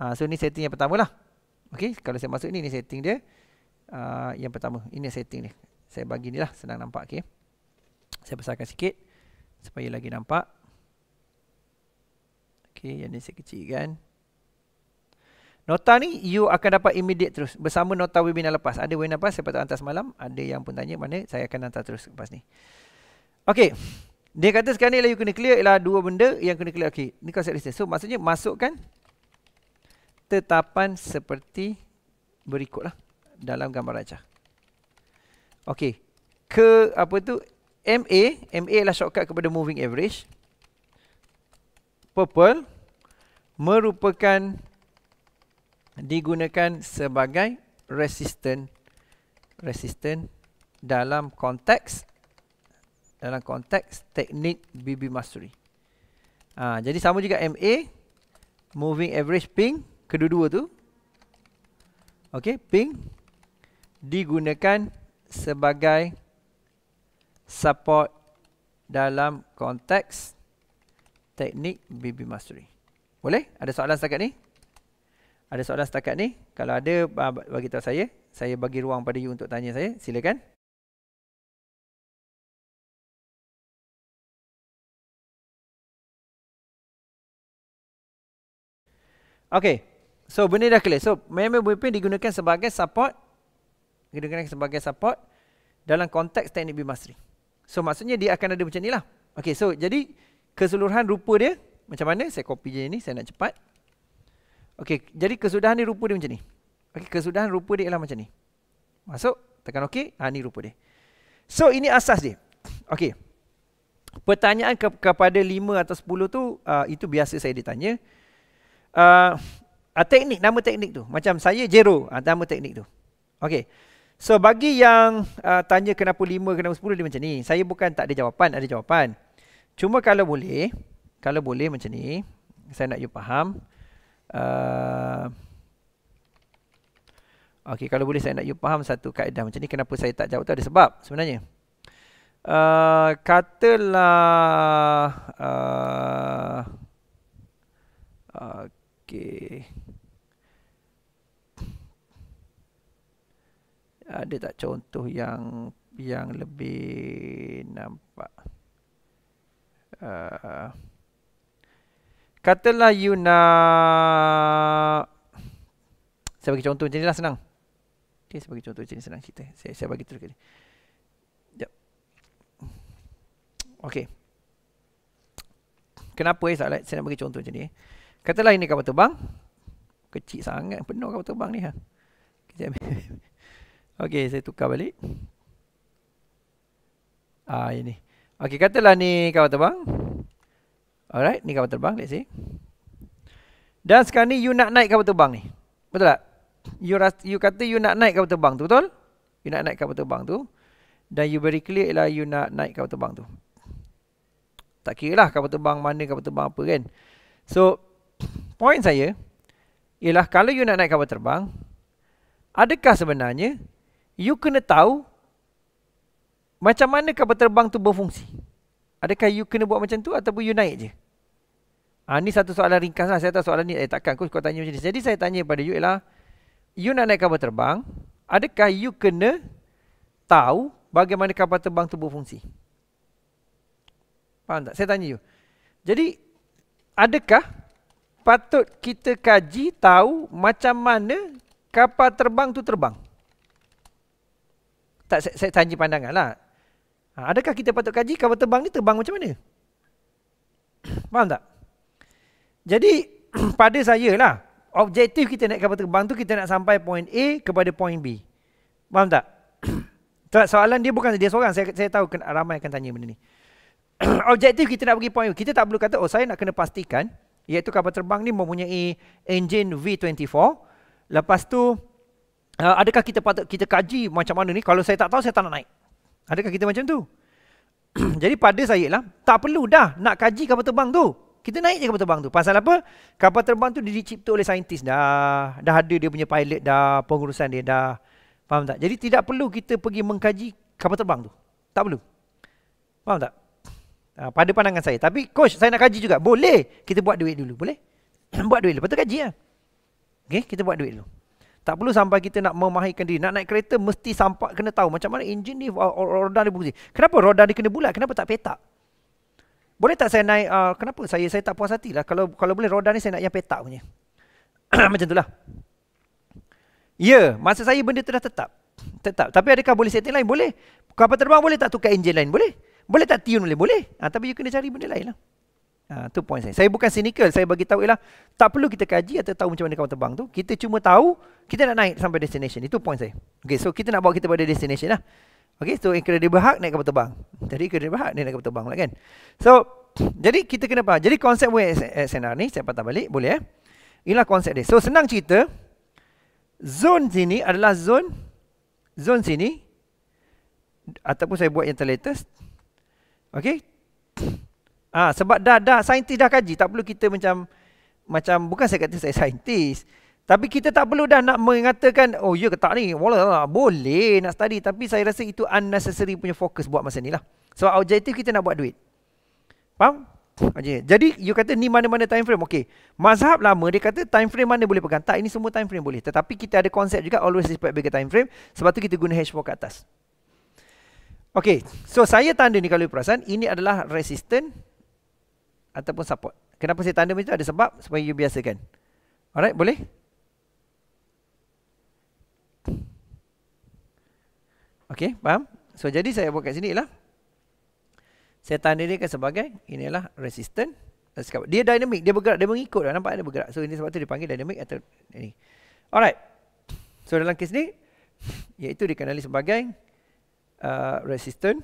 Uh, so ini setting yang pertama lah. Okay, kalau saya masuk ni, ini setting dia. Uh, yang pertama, ini setting dia. Saya bagi ni lah, senang nampak. Okay. Saya besarkan sikit supaya lagi nampak. Okay, yang ni saya kecilkan. kan. Nota ni you akan dapat immediate terus bersama nota webinar lepas. Ada webinar lepas saya patut hantar semalam, ada yang pun tanya mana saya akan hantar terus lepas ni. Okay, Dia kata sekarang ni ialah you kena clear ialah dua benda yang kena clear. Okey. Ni konsep listed. So maksudnya masukkan tetapan seperti berikutlah dalam gambar rajah. Okay, Ke apa tu? MA, MA ialah shortcut kepada moving average. Purple merupakan digunakan sebagai resistant resistant dalam konteks dalam konteks teknik BB mastery. Ha, jadi sama juga MA moving average ping kedua-dua tu. Okey, ping digunakan sebagai support dalam konteks teknik BB mastery. Boleh? Ada soalan setakat ni? Ada soalan setakat ni? Kalau ada bagi tahu saya, saya bagi ruang pada you untuk tanya saya. Silakan. Okay. So benda dah clear. So memory blueprint digunakan sebagai support digunakan sebagai support dalam konteks teknik BIM So maksudnya dia akan ada macam lah. Okay, so jadi keseluruhan rupa dia macam mana? Saya copy je ni, saya nak cepat. Okey, jadi kesudahan ni rupa dia macam ni. Okey, kesudahan rupa dia ialah macam ni. Masuk, tekan okey, ha ni rupa dia. So ini asas dia. Okey. Pertanyaan ke- kepada 5 atau 10 tu uh, itu biasa saya ditanya. Uh, uh, teknik nama teknik tu macam saya Jero uh, nama teknik tu. Okey. So bagi yang uh, tanya kenapa 5 kenapa 10 dia macam ni. Saya bukan tak ada jawapan, ada jawapan. Cuma kalau boleh, kalau boleh macam ni, saya nak you faham uh, Okey kalau boleh saya nak you faham satu kaedah macam ni kenapa saya tak jawab tu ada sebab sebenarnya uh, katalah uh, okey ada tak contoh yang yang lebih nampak uh, Katalah you nak Saya bagi contoh macam ni lah senang Okay saya bagi contoh macam ni senang cerita Saya, saya bagi terus ni Sekejap Okay Kenapa eh Salat Saya nak bagi contoh macam ni eh. Katalah ini kapal terbang Kecil sangat Penuh kapal terbang ni ha. Kejap Okay saya tukar balik Ah ini Okay katalah ni kapal terbang Alright, ni kapal terbang, let's see. Dan sekarang ni you nak naik kapal terbang ni. Betul tak? You, you kata you nak naik kapal terbang tu, betul? You nak naik kapal terbang tu. Dan you very clear ialah you nak naik kapal terbang tu. Tak kira lah kapal terbang mana, kapal terbang apa kan. So, point saya ialah kalau you nak naik kapal terbang, adakah sebenarnya you kena tahu macam mana kapal terbang tu berfungsi? Adakah you kena buat macam tu ataupun you naik je? Ha, ni satu soalan ringkas lah. Saya tahu soalan ni, eh takkan kau tanya macam ni. Jadi saya tanya kepada you ialah, you nak naik kapal terbang, adakah you kena tahu bagaimana kapal terbang tu berfungsi? Faham tak? Saya tanya you. Jadi, adakah patut kita kaji tahu macam mana kapal terbang tu terbang? Tak, saya, saya tanya pandangan lah. Ha, adakah kita patut kaji kapal terbang ni terbang macam mana? Faham tak? Jadi pada saya lah Objektif kita naik kapal terbang tu kita nak sampai point A kepada point B Faham tak? Tak soalan dia bukan dia seorang saya saya tahu ramai akan tanya benda ni. Objektif kita nak pergi point A. Kita tak perlu kata oh saya nak kena pastikan iaitu kapal terbang ni mempunyai engine V24. Lepas tu uh, adakah kita patut kita kaji macam mana ni kalau saya tak tahu saya tak nak naik. Adakah kita macam tu? Jadi pada saya lah, tak perlu dah nak kaji kapal terbang tu. Kita naik je kapal terbang tu. Pasal apa? Kapal terbang tu dicipta oleh saintis dah. Dah ada dia punya pilot dah, pengurusan dia dah. Faham tak? Jadi tidak perlu kita pergi mengkaji kapal terbang tu. Tak perlu. Faham tak? Ha, pada pandangan saya. Tapi coach, saya nak kaji juga. Boleh. Kita buat duit dulu. Boleh? buat duit dulu. Lepas tu kaji lah. Okay? Kita buat duit dulu. Tak perlu sampai kita nak memahirkan diri. Nak naik kereta mesti sampai kena tahu macam mana enjin ni uh, roda dia berfungsi. Kenapa rodan dia kena bulat? Kenapa tak petak? Boleh tak saya naik uh, kenapa saya saya tak puas hatilah kalau kalau boleh rodan ni saya nak yang petak punya. macam itulah. Ya, masa saya benda tu dah tetap. Tetap. Tapi adakah boleh setting lain? Boleh. Kapal terbang boleh tak tukar enjin lain? Boleh. Boleh tak tune boleh? Boleh. Ha, tapi you kena cari benda lain lah. Ha, tu poin saya. Saya bukan cynical. Saya bagi tahu ialah tak perlu kita kaji atau tahu macam mana kapal terbang tu. Kita cuma tahu kita nak naik sampai destination. Itu point saya. Okay, so kita nak bawa kita pada destination lah. Okay, so incredible berhak naik kapal terbang. Jadi incredible berhak naik kapal terbang lah kan. So, jadi kita kena faham. Jadi konsep WSNR eh, ni, saya patah balik. Boleh eh. Inilah konsep dia. So, senang cerita. Zone sini adalah zone. Zone sini. Ataupun saya buat yang terlatest. Okay. Ah ha, sebab dah dah saintis dah kaji tak perlu kita macam macam bukan saya kata saya saintis tapi kita tak perlu dah nak mengatakan oh ya ke tak ni wallah boleh nak study tapi saya rasa itu unnecessary punya fokus buat masa ni lah sebab objektif kita nak buat duit faham Okay. Jadi you kata ni mana-mana time frame Okay Mazhab lama dia kata time frame mana boleh pegang Tak ini semua time frame boleh Tetapi kita ada konsep juga Always respect bigger time frame Sebab tu kita guna hash for kat atas Okay So saya tanda ni kalau perasan Ini adalah resistant ataupun support. Kenapa saya tanda macam tu? Ada sebab supaya you biasakan. Alright, boleh? Okay, faham? So, jadi saya buat kat sini lah. Saya tanda dia kan sebagai inilah resistant. Dia dynamic, dia bergerak, dia mengikut. Lah. Nampak dia bergerak. So, ini sebab tu dipanggil dynamic atau ini. Alright. So, dalam kes ni, iaitu dikenali sebagai uh, resistant.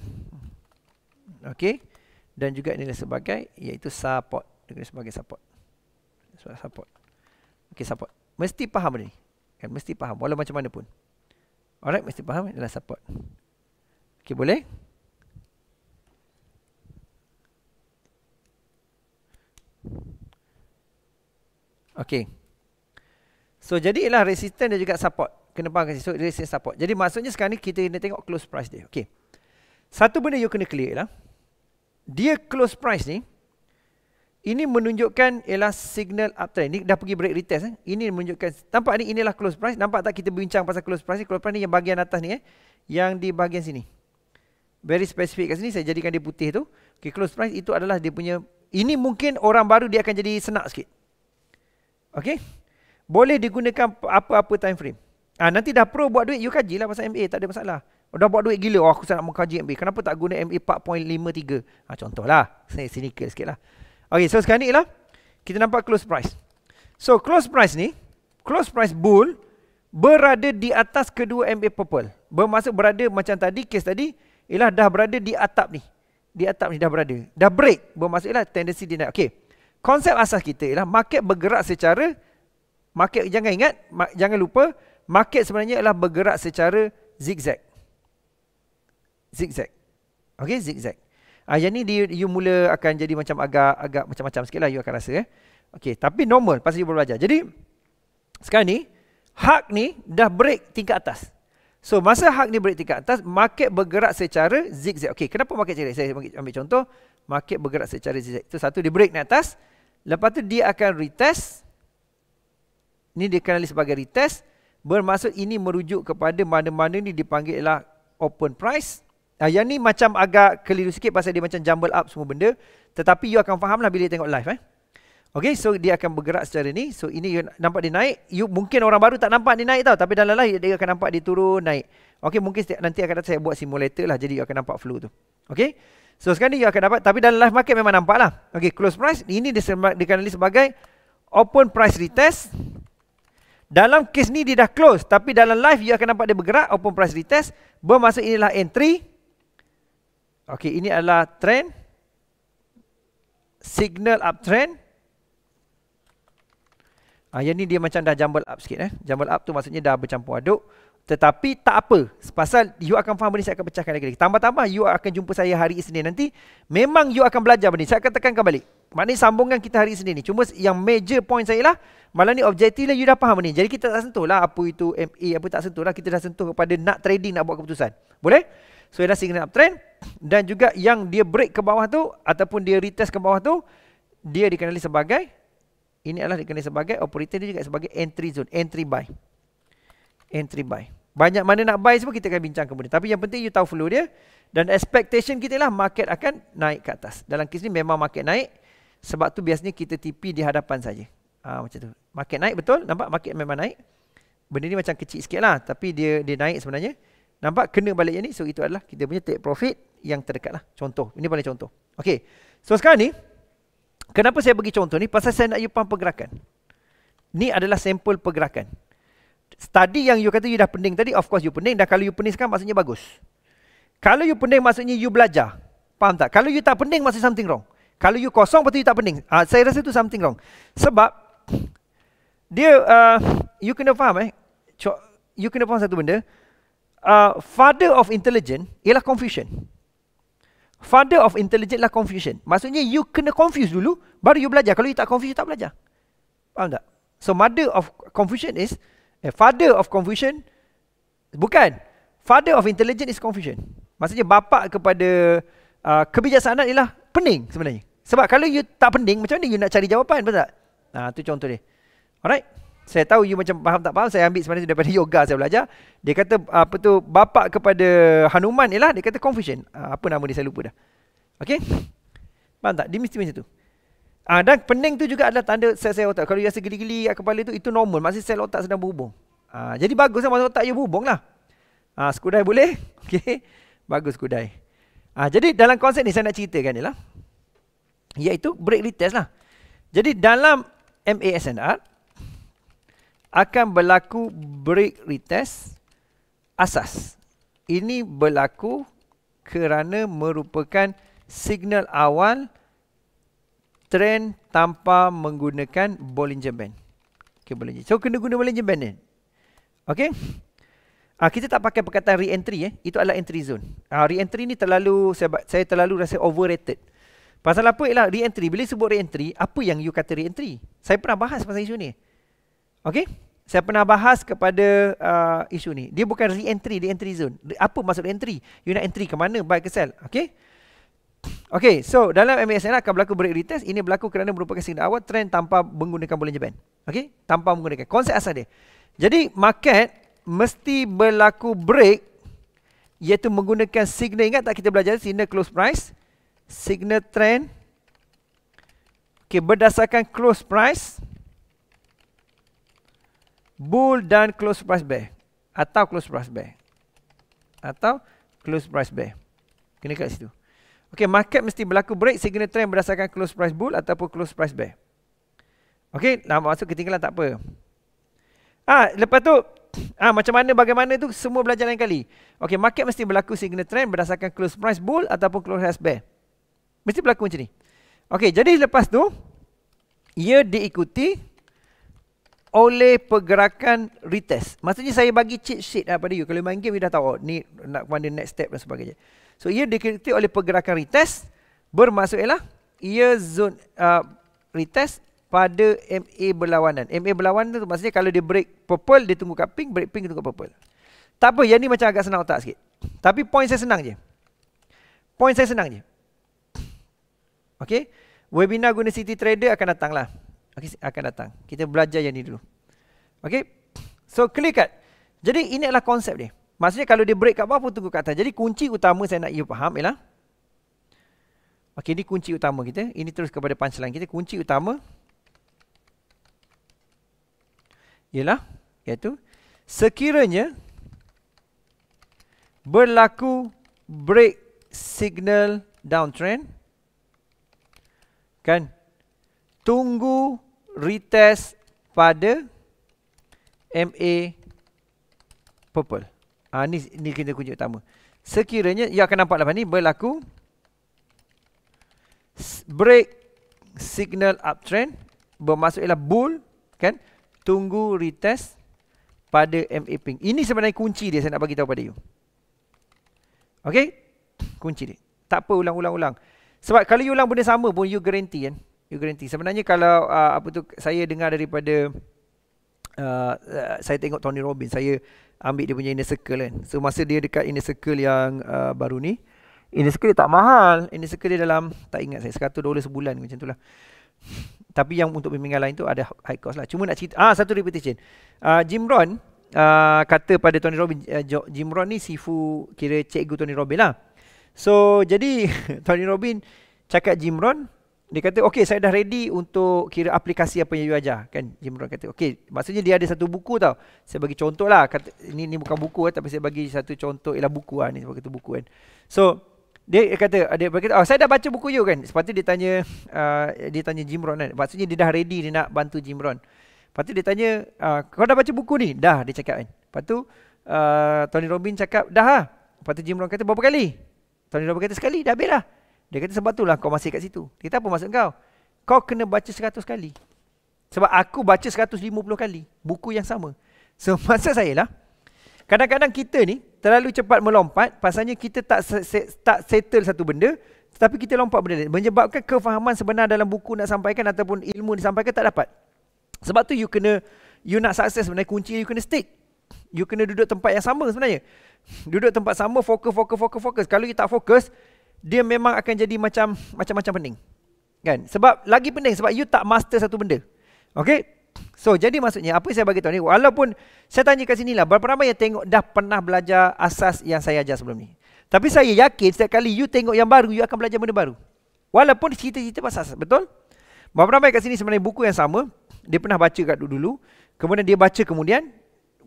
Okay dan juga nilai sebagai iaitu support dengan sebagai support so, support okey support mesti faham ni kan mesti faham walau macam mana pun alright mesti faham adalah support okey boleh okey so jadi ialah resistance dan juga support kena faham kasi so resistance support jadi maksudnya sekarang ni kita kena tengok close price dia okey satu benda you kena clear ialah lah dia close price ni ini menunjukkan ialah signal uptrend. Ini dah pergi break retest. Eh? Ini menunjukkan. Nampak ni inilah close price. Nampak tak kita bincang pasal close price ni. Close price ni yang bahagian atas ni. Eh? Yang di bahagian sini. Very specific kat sini. Saya jadikan dia putih tu. Okay, close price itu adalah dia punya. Ini mungkin orang baru dia akan jadi senak sikit. Okay. Boleh digunakan apa-apa time frame. Ah, nanti dah pro buat duit. You kajilah pasal MA. Tak ada masalah. Oh, dah buat duit gila. Oh, aku tak nak mengkaji MA. Kenapa tak guna MA 4.53? Ha, contohlah. Saya sinikal sikit lah. Okay, so sekarang ni lah. Kita nampak close price. So, close price ni. Close price bull. Berada di atas kedua MA purple. Bermaksud berada macam tadi. Kes tadi. Ialah dah berada di atap ni. Di atap ni dah berada. Dah break. Bermaksud ialah tendensi dia naik. Okay. Konsep asas kita ialah market bergerak secara. Market jangan ingat. jangan lupa. Market sebenarnya ialah bergerak secara zigzag zigzag. Okey, zigzag. Ah, yang ni dia you mula akan jadi macam agak agak macam-macam sikit lah you akan rasa. Eh? Okey, tapi normal pasal you belajar. Jadi, sekarang ni, hak ni dah break tingkat atas. So, masa hak ni break tingkat atas, market bergerak secara zigzag. Okey, kenapa market zigzag? Saya ambil contoh, market bergerak secara zigzag. Itu satu, dia break naik atas. Lepas tu, dia akan retest. Ini dikenali sebagai retest. Bermaksud ini merujuk kepada mana-mana ni dipanggil ialah open price. Ha, yang ni macam agak keliru sikit pasal dia macam jumble up semua benda. Tetapi you akan faham lah bila tengok live eh. Okay, so dia akan bergerak secara ni. So ini you nampak dia naik. You mungkin orang baru tak nampak dia naik tau. Tapi dalam live dia akan nampak dia turun, naik. Okay, mungkin nanti akan saya buat simulator lah. Jadi you akan nampak flow tu. Okay. So sekarang ni you akan dapat. Tapi dalam live market memang nampak lah. Okay, close price. Ini dia dikenali sebagai open price retest. Dalam case ni dia dah close. Tapi dalam live you akan nampak dia bergerak. Open price retest. Bermaksud inilah entry. Entry. Okey, ini adalah trend. Signal uptrend. Ah, yang ni dia macam dah jumble up sikit. Eh. Jumble up tu maksudnya dah bercampur aduk. Tetapi tak apa. Pasal you akan faham benda saya akan pecahkan lagi. Tambah-tambah you akan jumpa saya hari Isnin nanti. Memang you akan belajar benda ni. Saya akan tekankan balik. Maknanya sambungan kita hari Isnin ni. Cuma yang major point saya lah. malah ni objektif lah you dah faham benda ni. Jadi kita tak sentuh lah apa itu MA. Apa tak sentuh lah. Kita dah sentuh kepada nak trading nak buat keputusan. Boleh? So ia dah signal uptrend dan juga yang dia break ke bawah tu ataupun dia retest ke bawah tu dia dikenali sebagai ini adalah dikenali sebagai operator dia juga sebagai entry zone, entry buy. Entry buy. Banyak mana nak buy semua kita akan bincang kemudian. Tapi yang penting you tahu flow dia dan expectation kita lah market akan naik ke atas. Dalam kes ni memang market naik sebab tu biasanya kita TP di hadapan saja. Ah ha, macam tu. Market naik betul, nampak market memang naik. Benda ni macam kecil sikit lah tapi dia dia naik sebenarnya. Nampak? Kena balik yang ni. So, itu adalah kita punya take profit yang terdekat lah. Contoh. Ini paling contoh. Okay. So, sekarang ni, kenapa saya bagi contoh ni? Pasal saya nak you paham pergerakan. Ni adalah sampel pergerakan. Study yang you kata you dah pening tadi, of course you pening. Dan kalau you pening sekarang, maksudnya bagus. Kalau you pening, maksudnya you belajar. Faham tak? Kalau you tak pening, maksudnya something wrong. Kalau you kosong, betul you tak pening. Uh, saya rasa itu something wrong. Sebab, dia, uh, you kena faham eh. You kena faham satu benda. Benda uh, father of intelligent ialah confusion. Father of intelligent ialah confusion. Maksudnya you kena confuse dulu baru you belajar. Kalau you tak confuse you tak belajar. Faham tak? So mother of confusion is eh, father of confusion bukan father of intelligent is confusion. Maksudnya bapa kepada uh, kebijaksanaan ialah pening sebenarnya. Sebab kalau you tak pening macam mana you nak cari jawapan betul tak? Nah, tu contoh dia. Alright saya tahu you macam faham tak faham saya ambil sebenarnya daripada yoga saya belajar dia kata apa tu bapa kepada Hanuman ialah dia kata confusion ah, apa nama dia saya lupa dah Okay, faham tak dia mesti macam tu Ah dan pening tu juga adalah tanda sel-sel otak. Kalau you rasa geli-geli kat kepala tu itu normal. masih sel otak sedang berhubung. Ah jadi baguslah masa otak you berhubung lah. Ah skudai boleh? Okay, Bagus skudai. Ah jadi dalam konsep ni saya nak ceritakan ni lah. Iaitu break retest lah. Jadi dalam MASNR, akan berlaku break retest asas. Ini berlaku kerana merupakan signal awal trend tanpa menggunakan Bollinger Band. Okay, Bollinger. So, kena guna Bollinger Band ni. Okay. Ah, kita tak pakai perkataan re-entry. Eh. Itu adalah entry zone. Ah, re-entry ni terlalu, saya, saya terlalu rasa overrated. Pasal apa ialah re-entry. Bila sebut re-entry, apa yang you kata re-entry? Saya pernah bahas pasal isu ni. Okey? Saya pernah bahas kepada uh, isu ni. Dia bukan re-entry, dia entry zone. Apa maksud entry? You nak entry ke mana? Buy ke sell? Okay. Okey, so dalam MSN akan berlaku break retest. Ini berlaku kerana merupakan signal awal trend tanpa menggunakan bullion Japan. Okay. Tanpa menggunakan. Konsep asal dia. Jadi market mesti berlaku break iaitu menggunakan signal. Ingat tak kita belajar signal close price? Signal trend. Okay. berdasarkan close price bull dan close price bear atau close price bear atau close price bear kena kat situ okey market mesti berlaku break signal trend berdasarkan close price bull ataupun close price bear okey dah masuk ketinggalan tak apa ah lepas tu ah macam mana bagaimana tu semua belajar lain kali okey market mesti berlaku signal trend berdasarkan close price bull ataupun close price bear mesti berlaku macam ni okey jadi lepas tu ia diikuti oleh pergerakan retest. Maksudnya saya bagi cheat sheet lah pada you. Kalau main game, you dah tahu oh, ni nak mana next step dan sebagainya. So ia dikritik oleh pergerakan retest. Bermaksud ialah ia zone uh, retest pada MA berlawanan. MA berlawanan tu maksudnya kalau dia break purple, dia tunggu kat pink. Break pink, dia tunggu purple. Tak apa, yang ni macam agak senang otak sikit. Tapi point saya senang je. Point saya senang je. Okay. Webinar guna City Trader akan datang lah okay, akan datang. Kita belajar yang ni dulu. Okay? So, clear cut. Jadi, ini adalah konsep dia. Maksudnya, kalau dia break kat bawah, tunggu kat atas. Jadi, kunci utama saya nak you faham ialah. Okay, ini kunci utama kita. Ini terus kepada punchline kita. Kunci utama ialah iaitu sekiranya berlaku break signal downtrend kan tunggu retest pada MA purple. Ha, ni, ni kena kunci utama. Sekiranya, ia akan nampak lepas ni berlaku break signal uptrend bermaksud ialah bull kan tunggu retest pada MA pink. Ini sebenarnya kunci dia saya nak bagi tahu pada you. Okey? Kunci dia. Tak apa ulang-ulang-ulang. Sebab kalau you ulang benda sama pun you guarantee kan you guarantee. Sebenarnya kalau uh, apa tu saya dengar daripada uh, uh, saya tengok Tony Robbins, saya ambil dia punya inner circle kan. So masa dia dekat inner circle yang uh, baru ni, inner circle dia tak mahal. Inner circle dia dalam tak ingat saya 100 dolar sebulan macam itulah. Tapi yang untuk pembimbingan lain tu ada high cost lah. Cuma nak cerita ah satu repetition. Uh, Jim Rohn uh, kata pada Tony Robin, uh, eh, Jim Rohn ni sifu kira cikgu Tony Robin lah. So jadi Tony Robin cakap Jim Rohn dia kata okey saya dah ready untuk kira aplikasi apa yang you ajar kan Jim kata okey maksudnya dia ada satu buku tau saya bagi contoh lah kata, ini, ini bukan buku lah, tapi saya bagi satu contoh ialah buku lah ni sebagai buku kan so dia kata ada berkata oh saya dah baca buku you kan sebab dia tanya uh, dia tanya Jimron kan maksudnya dia dah ready dia nak bantu Jimron Rohn dia tanya uh, kau dah baca buku ni dah dia cakap kan lepas uh, Tony Robin cakap dah lah lepas tu kata berapa kali Tony Robin kata sekali dah habis lah dia kata sebab itulah kau masih kat situ. Dia kata apa maksud kau? Kau kena baca seratus kali. Sebab aku baca seratus lima puluh kali buku yang sama. So maksud saya lah kadang-kadang kita ni terlalu cepat melompat pasalnya kita tak tak settle satu benda tetapi kita lompat benda ni menyebabkan kefahaman sebenar dalam buku nak sampaikan ataupun ilmu disampaikan tak dapat. Sebab tu you kena you nak sukses sebenarnya kunci you kena stick. You kena duduk tempat yang sama sebenarnya. Duduk tempat sama fokus fokus fokus fokus. Kalau you tak fokus, dia memang akan jadi macam macam-macam pening. Kan? Sebab lagi pening sebab you tak master satu benda. Okay? So, jadi maksudnya apa yang saya bagi tahu ni? Walaupun saya tanya kat lah, berapa ramai yang tengok dah pernah belajar asas yang saya ajar sebelum ni? Tapi saya yakin setiap kali you tengok yang baru, you akan belajar benda baru. Walaupun cerita-cerita pasal asas, betul? Berapa ramai kat sini sebenarnya buku yang sama, dia pernah baca kat dulu, kemudian dia baca kemudian,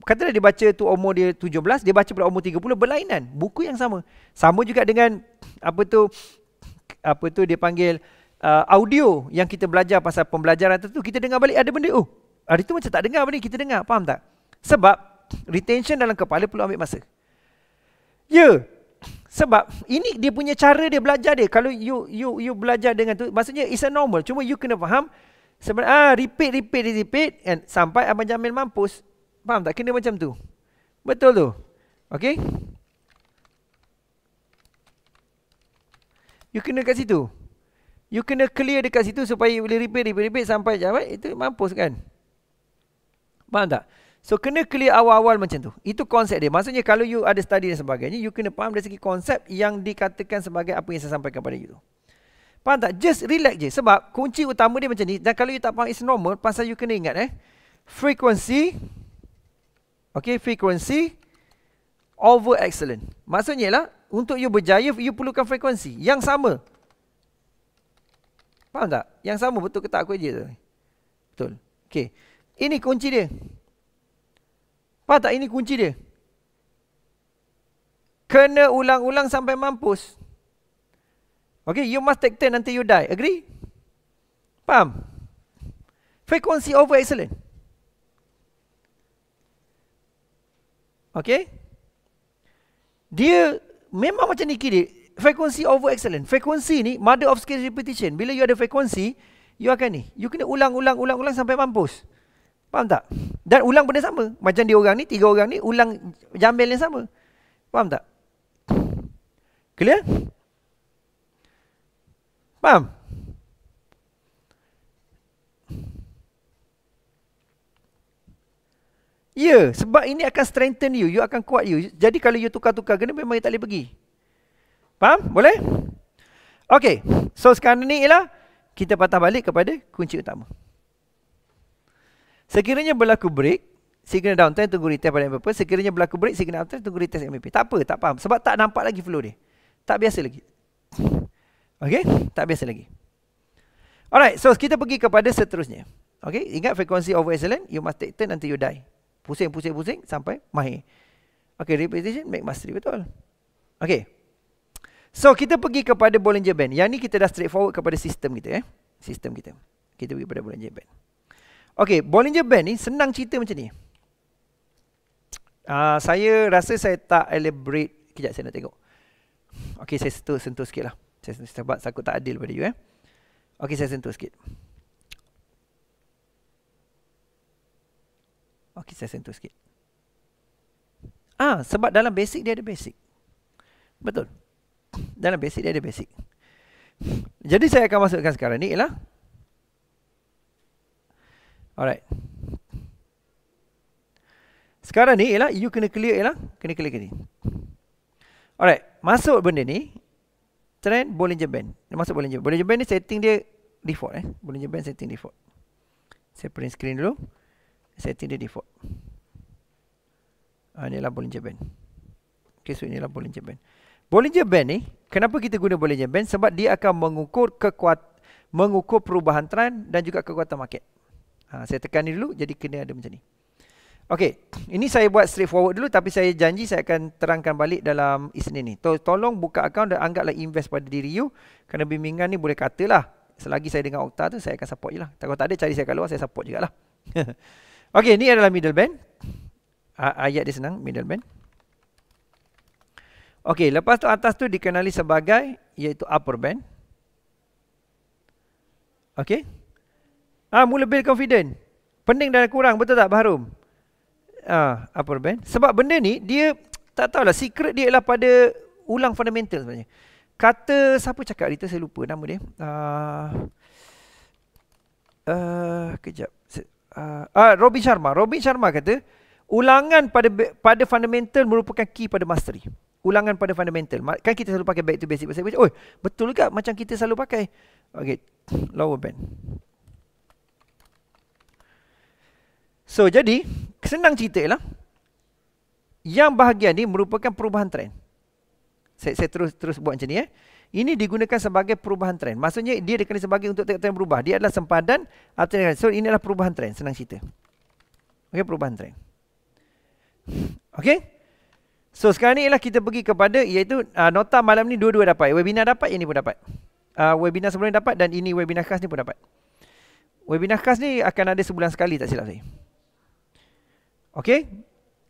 katalah dia baca tu umur dia 17, dia baca pada umur 30, berlainan. Buku yang sama. Sama juga dengan apa tu apa tu dia panggil uh, audio yang kita belajar pasal pembelajaran tertentu kita dengar balik ada benda oh hari tu macam tak dengar benda kita dengar faham tak sebab retention dalam kepala perlu ambil masa ya yeah. sebab ini dia punya cara dia belajar dia kalau you you you belajar dengan tu maksudnya it's a normal cuma you kena faham sebenarnya ah repeat repeat repeat and sampai abang Jamil mampus faham tak kena macam tu betul tu Okay. You kena kat situ. You kena clear dekat situ supaya you boleh repeat, repeat, repeat sampai jawab eh, itu mampus kan? Faham tak? So kena clear awal-awal macam tu. Itu konsep dia. Maksudnya kalau you ada study dan sebagainya, you kena faham dari segi konsep yang dikatakan sebagai apa yang saya sampaikan kepada you tu. Faham tak? Just relax je. Sebab kunci utama dia macam ni. Dan kalau you tak faham, it's normal. Pasal you kena ingat eh. Frequency. Okay, frequency. Over excellent. Maksudnya lah, untuk you berjaya you perlukan frekuensi yang sama. Faham tak? Yang sama betul ke tak aku aja tadi? Betul. Okey. Ini kunci dia. Faham tak ini kunci dia? Kena ulang-ulang sampai mampus. Okey, you must take turn until you die. Agree? Faham? Frequency over excellent. Okey? Dia memang macam ni kiri frequency over excellent frequency ni mother of skill repetition bila you ada frequency you akan ni you kena ulang ulang ulang ulang sampai mampus faham tak dan ulang benda sama macam dia orang ni tiga orang ni ulang jambel yang sama faham tak clear faham Ya, yeah, sebab ini akan strengthen you, you akan kuat you. Jadi kalau you tukar-tukar gini memang you tak boleh pergi. Faham? Boleh? Okay, so sekarang ni ialah kita patah balik kepada kunci utama. Sekiranya berlaku break, signal trend tunggu retest pada MPP. Sekiranya berlaku break, signal trend tunggu retest MPP. Tak apa, tak faham. Sebab tak nampak lagi flow dia. Tak biasa lagi. Okay, tak biasa lagi. Alright, so kita pergi kepada seterusnya. Okay, ingat frekuensi over excellent, you must take turn until you die. Pusing, pusing, pusing sampai mahir. Okay, repetition make mastery, betul? Okay. So, kita pergi kepada Bollinger Band. Yang ni kita dah forward kepada sistem kita. Eh? Sistem kita. Kita pergi kepada Bollinger Band. Okay, Bollinger Band ni senang cerita macam ni. Uh, saya rasa saya tak elaborate. Kejap, saya nak tengok. Okay, saya sentuh, sentuh sikit lah. Saya sentuh sebab takut tak adil pada you. Eh? Okay, saya sentuh sikit. Okey, saya sentuh sikit. Ah, sebab dalam basic dia ada basic. Betul. Dalam basic dia ada basic. Jadi saya akan masukkan sekarang ni ialah Alright. Sekarang ni ialah you kena clear ialah kena clear kat ni. Alright, masuk benda ni trend Bollinger Band. Masuk Bollinger. Bollinger Band ni setting dia default eh. Bollinger Band setting default. Saya print screen dulu setting dia default. Ha, ah, inilah Bollinger Band. Okay, so inilah Bollinger Band. Bollinger Band ni, kenapa kita guna Bollinger Band? Sebab dia akan mengukur kekuat, mengukur perubahan trend dan juga kekuatan market. Ha, saya tekan ni dulu, jadi kena ada macam ni. Okey, ini saya buat straightforward dulu tapi saya janji saya akan terangkan balik dalam Isnin ni. To- tolong buka akaun dan anggaplah invest pada diri you kerana bimbingan ni boleh katalah selagi saya dengan Okta tu saya akan support je lah. Kalau tak ada cari saya kat luar saya support lah. Okey, ni adalah middle band. Ayat dia senang, middle band. Okey, lepas tu atas tu dikenali sebagai iaitu upper band. Okey. Ah, mula build confident. Pening dan kurang, betul tak Baharum? Ah, ha, upper band. Sebab benda ni dia tak tahulah secret dia ialah pada ulang fundamental sebenarnya. Kata siapa cakap Rita saya lupa nama dia. Ah. Uh, kejap uh, uh, Robin Sharma. Robin Sharma kata, ulangan pada pada fundamental merupakan key pada mastery. Ulangan pada fundamental. Kan kita selalu pakai back to basic. basic, basic. Oh, betul ke macam kita selalu pakai? Okay, lower band. So, jadi, senang cerita lah. Yang bahagian ni merupakan perubahan trend. Saya, saya terus terus buat macam ni. Eh. Ini digunakan sebagai perubahan trend. Maksudnya dia dikenali sebagai untuk tekad trend berubah. Dia adalah sempadan atau trend. So inilah perubahan trend. Senang cerita. Okey perubahan trend. Okey. So sekarang ni ialah kita pergi kepada iaitu uh, nota malam ni dua-dua dapat. Webinar dapat, ini pun dapat. Uh, webinar sebelum ni dapat dan ini webinar khas ni pun dapat. Webinar khas ni akan ada sebulan sekali tak silap saya. Okey.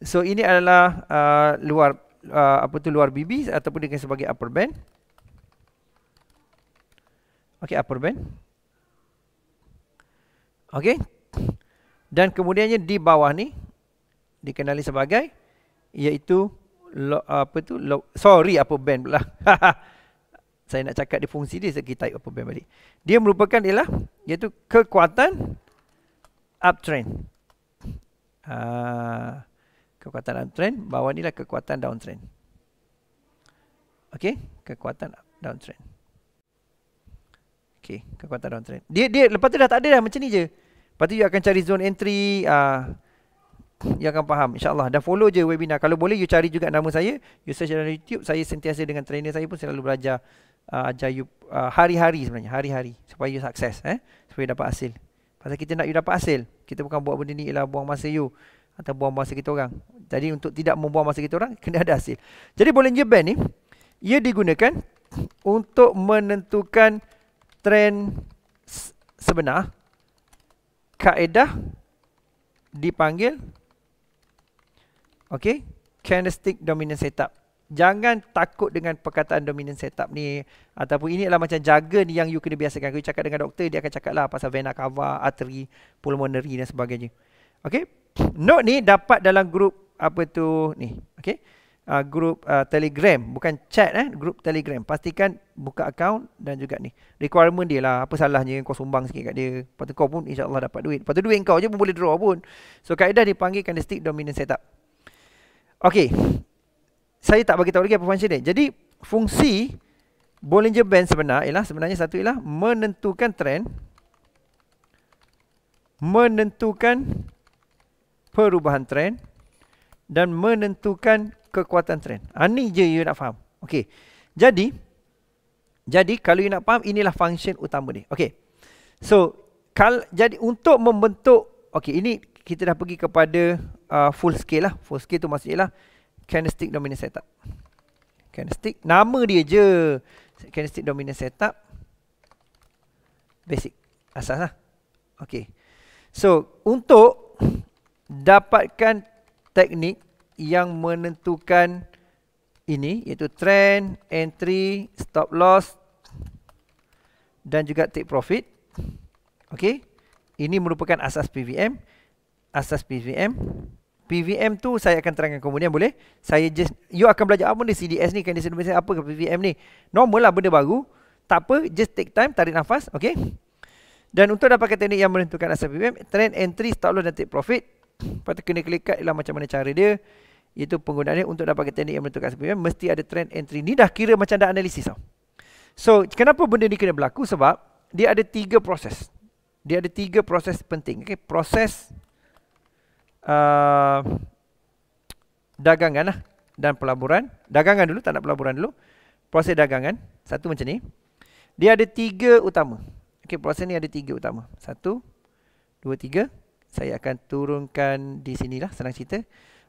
So ini adalah uh, luar uh, apa tu luar BB ataupun dikenali sebagai upper band. Okey, upper band. Okey. Dan kemudiannya di bawah ni dikenali sebagai iaitu lo, apa tu? Lo, sorry, upper band pula. Saya nak cakap dia fungsi dia sekitar type upper band balik. Dia merupakan ialah iaitu kekuatan uptrend. Ha, kekuatan uptrend, bawah ni lah kekuatan downtrend. Okey, kekuatan downtrend. Okay Kekuatan down trend Dia dia lepas tu dah tak ada dah Macam ni je Lepas tu you akan cari zone entry uh, You akan faham InsyaAllah Dan follow je webinar Kalau boleh you cari juga nama saya You search dalam YouTube Saya sentiasa dengan trainer saya pun Selalu belajar uh, ah, Ajar you uh, ah, Hari-hari sebenarnya Hari-hari Supaya you sukses eh? Supaya dapat hasil Pasal kita nak you dapat hasil Kita bukan buat benda ni Ialah buang masa you Atau buang masa kita orang Jadi untuk tidak membuang masa kita orang Kena ada hasil Jadi bollinger band ni Ia digunakan Untuk menentukan trend sebenar kaedah dipanggil okey candlestick dominant setup jangan takut dengan perkataan dominan setup ni ataupun ini adalah macam jargon yang you kena biasakan kalau cakap dengan doktor dia akan cakap lah pasal vena cava arteri pulmonary dan sebagainya okey note ni dapat dalam grup apa tu ni okey uh, grup uh, Telegram bukan chat eh grup Telegram pastikan buka account dan juga ni requirement dia lah apa salahnya kau sumbang sikit kat dia lepas tu kau pun insyaallah dapat duit lepas tu duit kau je pun boleh draw pun so kaedah dia panggil candlestick dominant setup okey saya tak bagi tahu lagi apa fungsi dia jadi fungsi Bollinger Band sebenarnya ialah sebenarnya satu ialah menentukan trend menentukan perubahan trend dan menentukan kekuatan trend. Ha, ah, ini je you nak faham. Okey. Jadi jadi kalau you nak faham inilah function utama dia. Okey. So kal jadi untuk membentuk okey ini kita dah pergi kepada uh, full scale lah. Full scale tu maksudnya lah candlestick dominant setup. Candlestick nama dia je candlestick dominant setup basic asas lah. Okey. So untuk dapatkan teknik yang menentukan ini iaitu trend, entry, stop loss dan juga take profit. Okey. Ini merupakan asas PVM. Asas PVM. PVM tu saya akan terangkan kemudian boleh. Saya just you akan belajar apa ah, benda CDS ni, condition dimension apa ke PVM ni. Normal lah benda baru. Tak apa, just take time, tarik nafas, okey. Dan untuk dapatkan teknik yang menentukan asas PVM, trend, entry, stop loss dan take profit. Patut kena klik kat ialah macam mana cara dia. Itu penggunaannya untuk dapatkan teknik yang menentukan sepi mesti ada trend entry ni dah kira macam dah analisis tau so kenapa benda ni kena berlaku sebab dia ada tiga proses dia ada tiga proses penting okey proses uh, dagangan lah dan pelaburan dagangan dulu tak nak pelaburan dulu proses dagangan satu macam ni dia ada tiga utama Okay, proses ni ada tiga utama satu dua tiga saya akan turunkan di sinilah senang cerita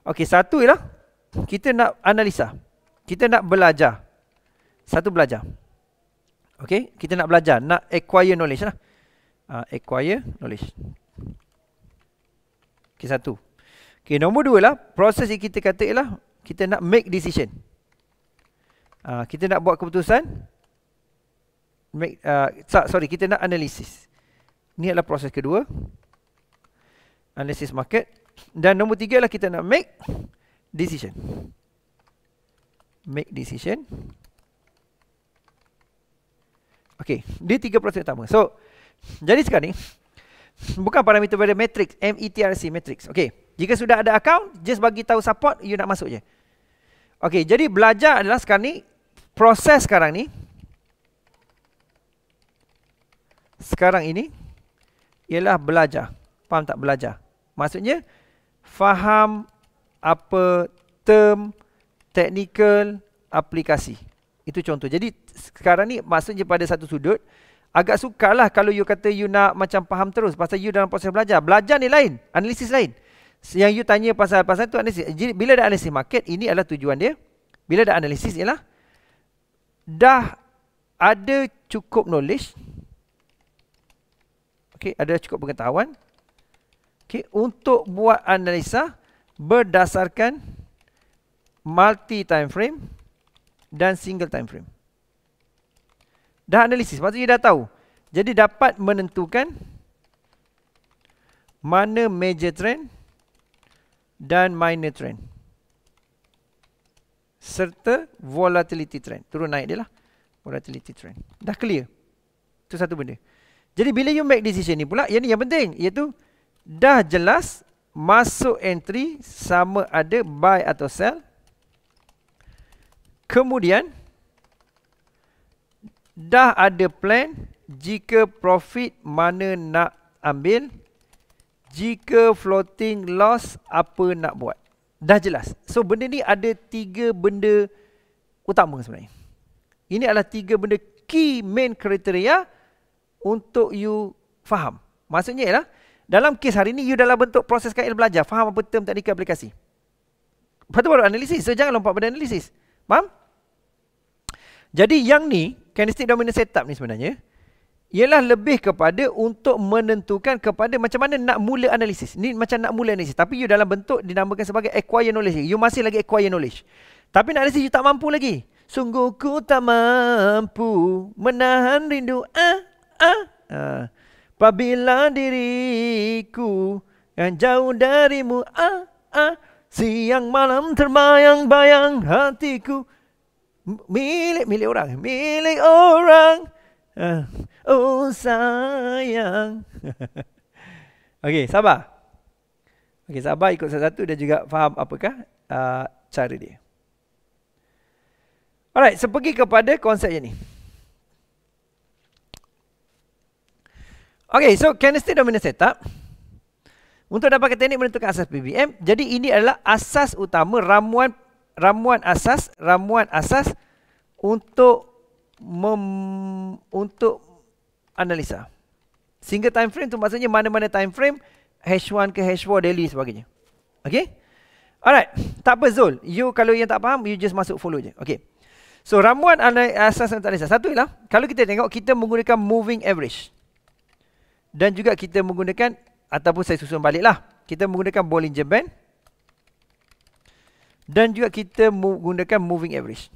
Okey, satu ialah kita nak analisa. Kita nak belajar. Satu belajar. Okey, kita nak belajar, nak acquire knowledge lah. Uh, acquire knowledge. Okey, satu. Okey, nombor dua lah, proses yang kita kata ialah kita nak make decision. Uh, kita nak buat keputusan. Make, uh, sorry, kita nak analisis. Ini adalah proses kedua. Analisis market. Dan nombor tiga lah kita nak make decision. Make decision. Okay, dia tiga proses utama. So, jadi sekarang ni, bukan parameter pada matrix, METRC, matrix. Okay, jika sudah ada account, just bagi tahu support, you nak masuk je. Okay, jadi belajar adalah sekarang ni, proses sekarang ni, sekarang ini, ialah belajar. Faham tak belajar? Maksudnya, faham apa term technical aplikasi. Itu contoh. Jadi sekarang ni maksudnya pada satu sudut agak sukarlah kalau you kata you nak macam faham terus pasal you dalam proses belajar. Belajar ni lain, analisis lain. Yang you tanya pasal pasal tu analisis. Jadi bila ada analisis market ini adalah tujuan dia. Bila ada analisis ialah dah ada cukup knowledge Okay, ada cukup pengetahuan Okay, untuk buat analisa berdasarkan multi time frame dan single time frame. Dah analisis, maksudnya dah tahu. Jadi dapat menentukan mana major trend dan minor trend. Serta volatility trend. Turun naik dia lah. Volatility trend. Dah clear. Itu satu benda. Jadi bila you make decision ni pula, yang ni yang penting iaitu dah jelas masuk entry sama ada buy atau sell kemudian dah ada plan jika profit mana nak ambil jika floating loss apa nak buat dah jelas so benda ni ada tiga benda utama sebenarnya ini adalah tiga benda key main kriteria untuk you faham maksudnya ialah eh, dalam kes hari ini, you dalam bentuk proses KL belajar. Faham apa term teknikal aplikasi. Lepas tu baru analisis. So, jangan lompat pada analisis. Faham? Jadi, yang ni, candlestick dominant setup ni sebenarnya, ialah lebih kepada untuk menentukan kepada macam mana nak mula analisis. Ni macam nak mula analisis. Tapi, you dalam bentuk dinamakan sebagai acquire knowledge. You masih lagi acquire knowledge. Tapi, nak analisis, you tak mampu lagi. Sungguh ku tak mampu menahan rindu. Ah, ah, ah. Apabila diriku yang jauh darimu ah ah siang malam terbayang bayang hatiku milik milik orang milik orang ah, oh sayang okey sabar okey sabar ikut satu-satu dan juga faham apakah uh, cara dia alright so kepada konsep yang ni Okey, so candlestick dominant setup untuk dapatkan teknik menentukan asas PBM, jadi ini adalah asas utama ramuan ramuan asas, ramuan asas untuk mem, untuk analisa. Single time frame tu maksudnya mana-mana time frame H1 ke H4 daily sebagainya. Okey? Alright, tak apa Zul. You kalau yang tak faham, you just masuk follow je. Okey. So ramuan asas untuk analisa satu ialah kalau kita tengok kita menggunakan moving average. Dan juga kita menggunakan Ataupun saya susun balik lah Kita menggunakan Bollinger Band Dan juga kita menggunakan Moving Average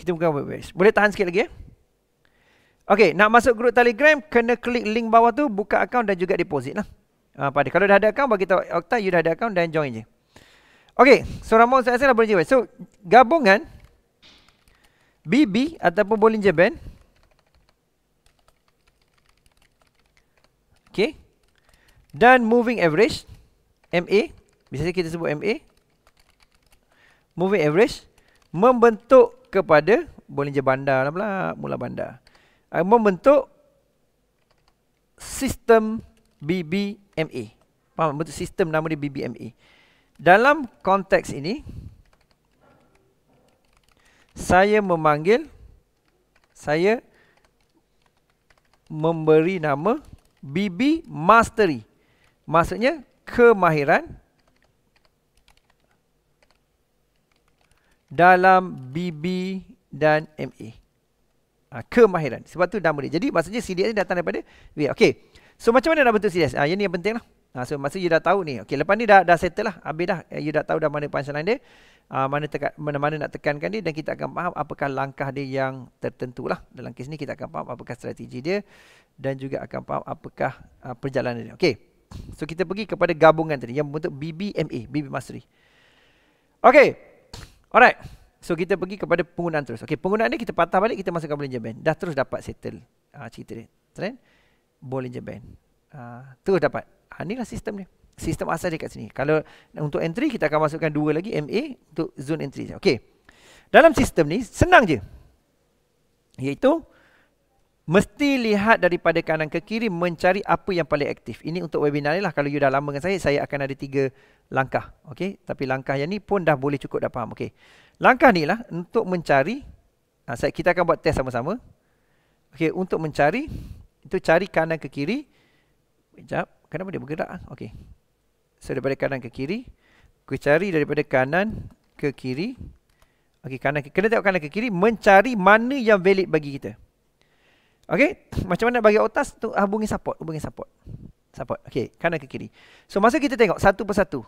Kita menggunakan Moving Average Boleh tahan sikit lagi ya Okey, nak masuk grup Telegram kena klik link bawah tu buka akaun dan juga deposit lah. Uh, ha, pada kalau dah ada akaun bagi tahu Okta you dah ada akaun dan join je. Okey, so Ramon saya rasa lah boleh je. So gabungan BB ataupun Bollinger Band Okay. Dan moving average. MA. Biasanya kita sebut MA. Moving average. Membentuk kepada. Boleh je bandar lah pula. Mula bandar. Uh, membentuk. Sistem BBMA. Faham? Membentuk sistem nama dia BBMA. Dalam konteks ini. Saya memanggil. Saya memberi nama BB mastery. Maksudnya kemahiran dalam BB dan MA. Ha, kemahiran. Sebab tu dah dia. Jadi maksudnya CDS ni datang daripada B. Okey. So macam mana nak bentuk CDS? Ha, yang ni yang penting lah. Ha, so masa you dah tahu ni. Okey lepas ni dah dah settle lah. Habis dah eh, you dah tahu dah mana punchline dia. Uh, mana teka, mana mana nak tekankan dia dan kita akan faham apakah langkah dia yang tertentu lah dalam kes ni kita akan faham apakah strategi dia dan juga akan faham apakah uh, perjalanan dia. Okey. So kita pergi kepada gabungan tadi yang bentuk BBMA, BB Mastery. Okey. Alright. So kita pergi kepada penggunaan terus. Okey, penggunaan ni kita patah balik kita masukkan boleh Japan. Dah terus dapat settle uh, cerita dia. Trend boleh Japan. Uh, terus dapat ha, inilah sistem dia. Sistem asal dia kat sini. Kalau untuk entry, kita akan masukkan dua lagi MA untuk zone entry. Okey. Dalam sistem ni, senang je. Iaitu, mesti lihat daripada kanan ke kiri mencari apa yang paling aktif. Ini untuk webinar ni lah. Kalau you dah lama dengan saya, saya akan ada tiga langkah. Okey. Tapi langkah yang ni pun dah boleh cukup dah faham. Okey. Langkah ni lah untuk mencari. Ha, saya, kita akan buat test sama-sama. Okey. Untuk mencari, itu cari kanan ke kiri. Sekejap. Kenapa dia bergerak? Okey. So daripada kanan ke kiri, kita cari daripada kanan ke kiri. Okey, kanan ke kena tengok kanan ke kiri mencari mana yang valid bagi kita. Okey, macam mana bagi otas tu hubungi ah, support, hubungi support. Support. Okey, kanan ke kiri. So masa kita tengok satu persatu.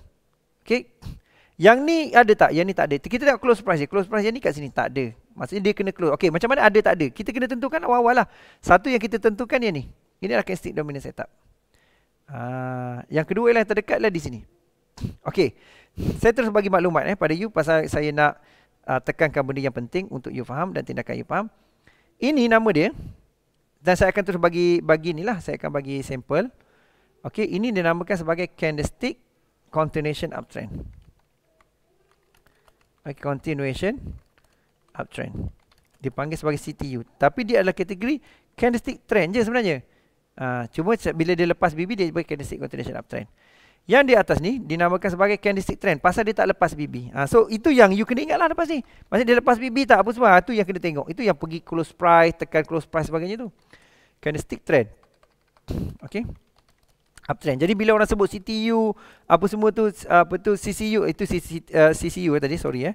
Okey. Yang ni ada tak? Yang ni tak ada. Kita tengok close price dia. Close price yang ni kat sini tak ada. Maksudnya dia kena close. Okey, macam mana ada tak ada? Kita kena tentukan awal-awal lah. Satu yang kita tentukan yang ni. Ini adalah candlestick dominant setup. Ah, yang kedua ialah terdekat lah di sini. Okey. Saya terus bagi maklumat eh pada you pasal saya nak uh, tekankan benda yang penting untuk you faham dan tindakan you faham. Ini nama dia. Dan saya akan terus bagi bagi lah. saya akan bagi sampel. Okey, ini dinamakan sebagai candlestick continuation uptrend. Okay, continuation uptrend. Dipanggil sebagai CTU. Tapi dia adalah kategori candlestick trend je sebenarnya. Uh, ah, cuma bila dia lepas BB dia bagi candlestick continuation uptrend. Yang di atas ni dinamakan sebagai candlestick trend pasal dia tak lepas BB. Uh, ah, so itu yang you kena ingatlah lepas ni. Pasal dia lepas BB tak apa semua itu ah, yang kena tengok. Itu yang pergi close price, tekan close price sebagainya tu. Candlestick trend. Okay. Uptrend. Jadi bila orang sebut CTU apa semua tu apa tu CCU itu CCU, uh, CCU eh, tadi sorry eh.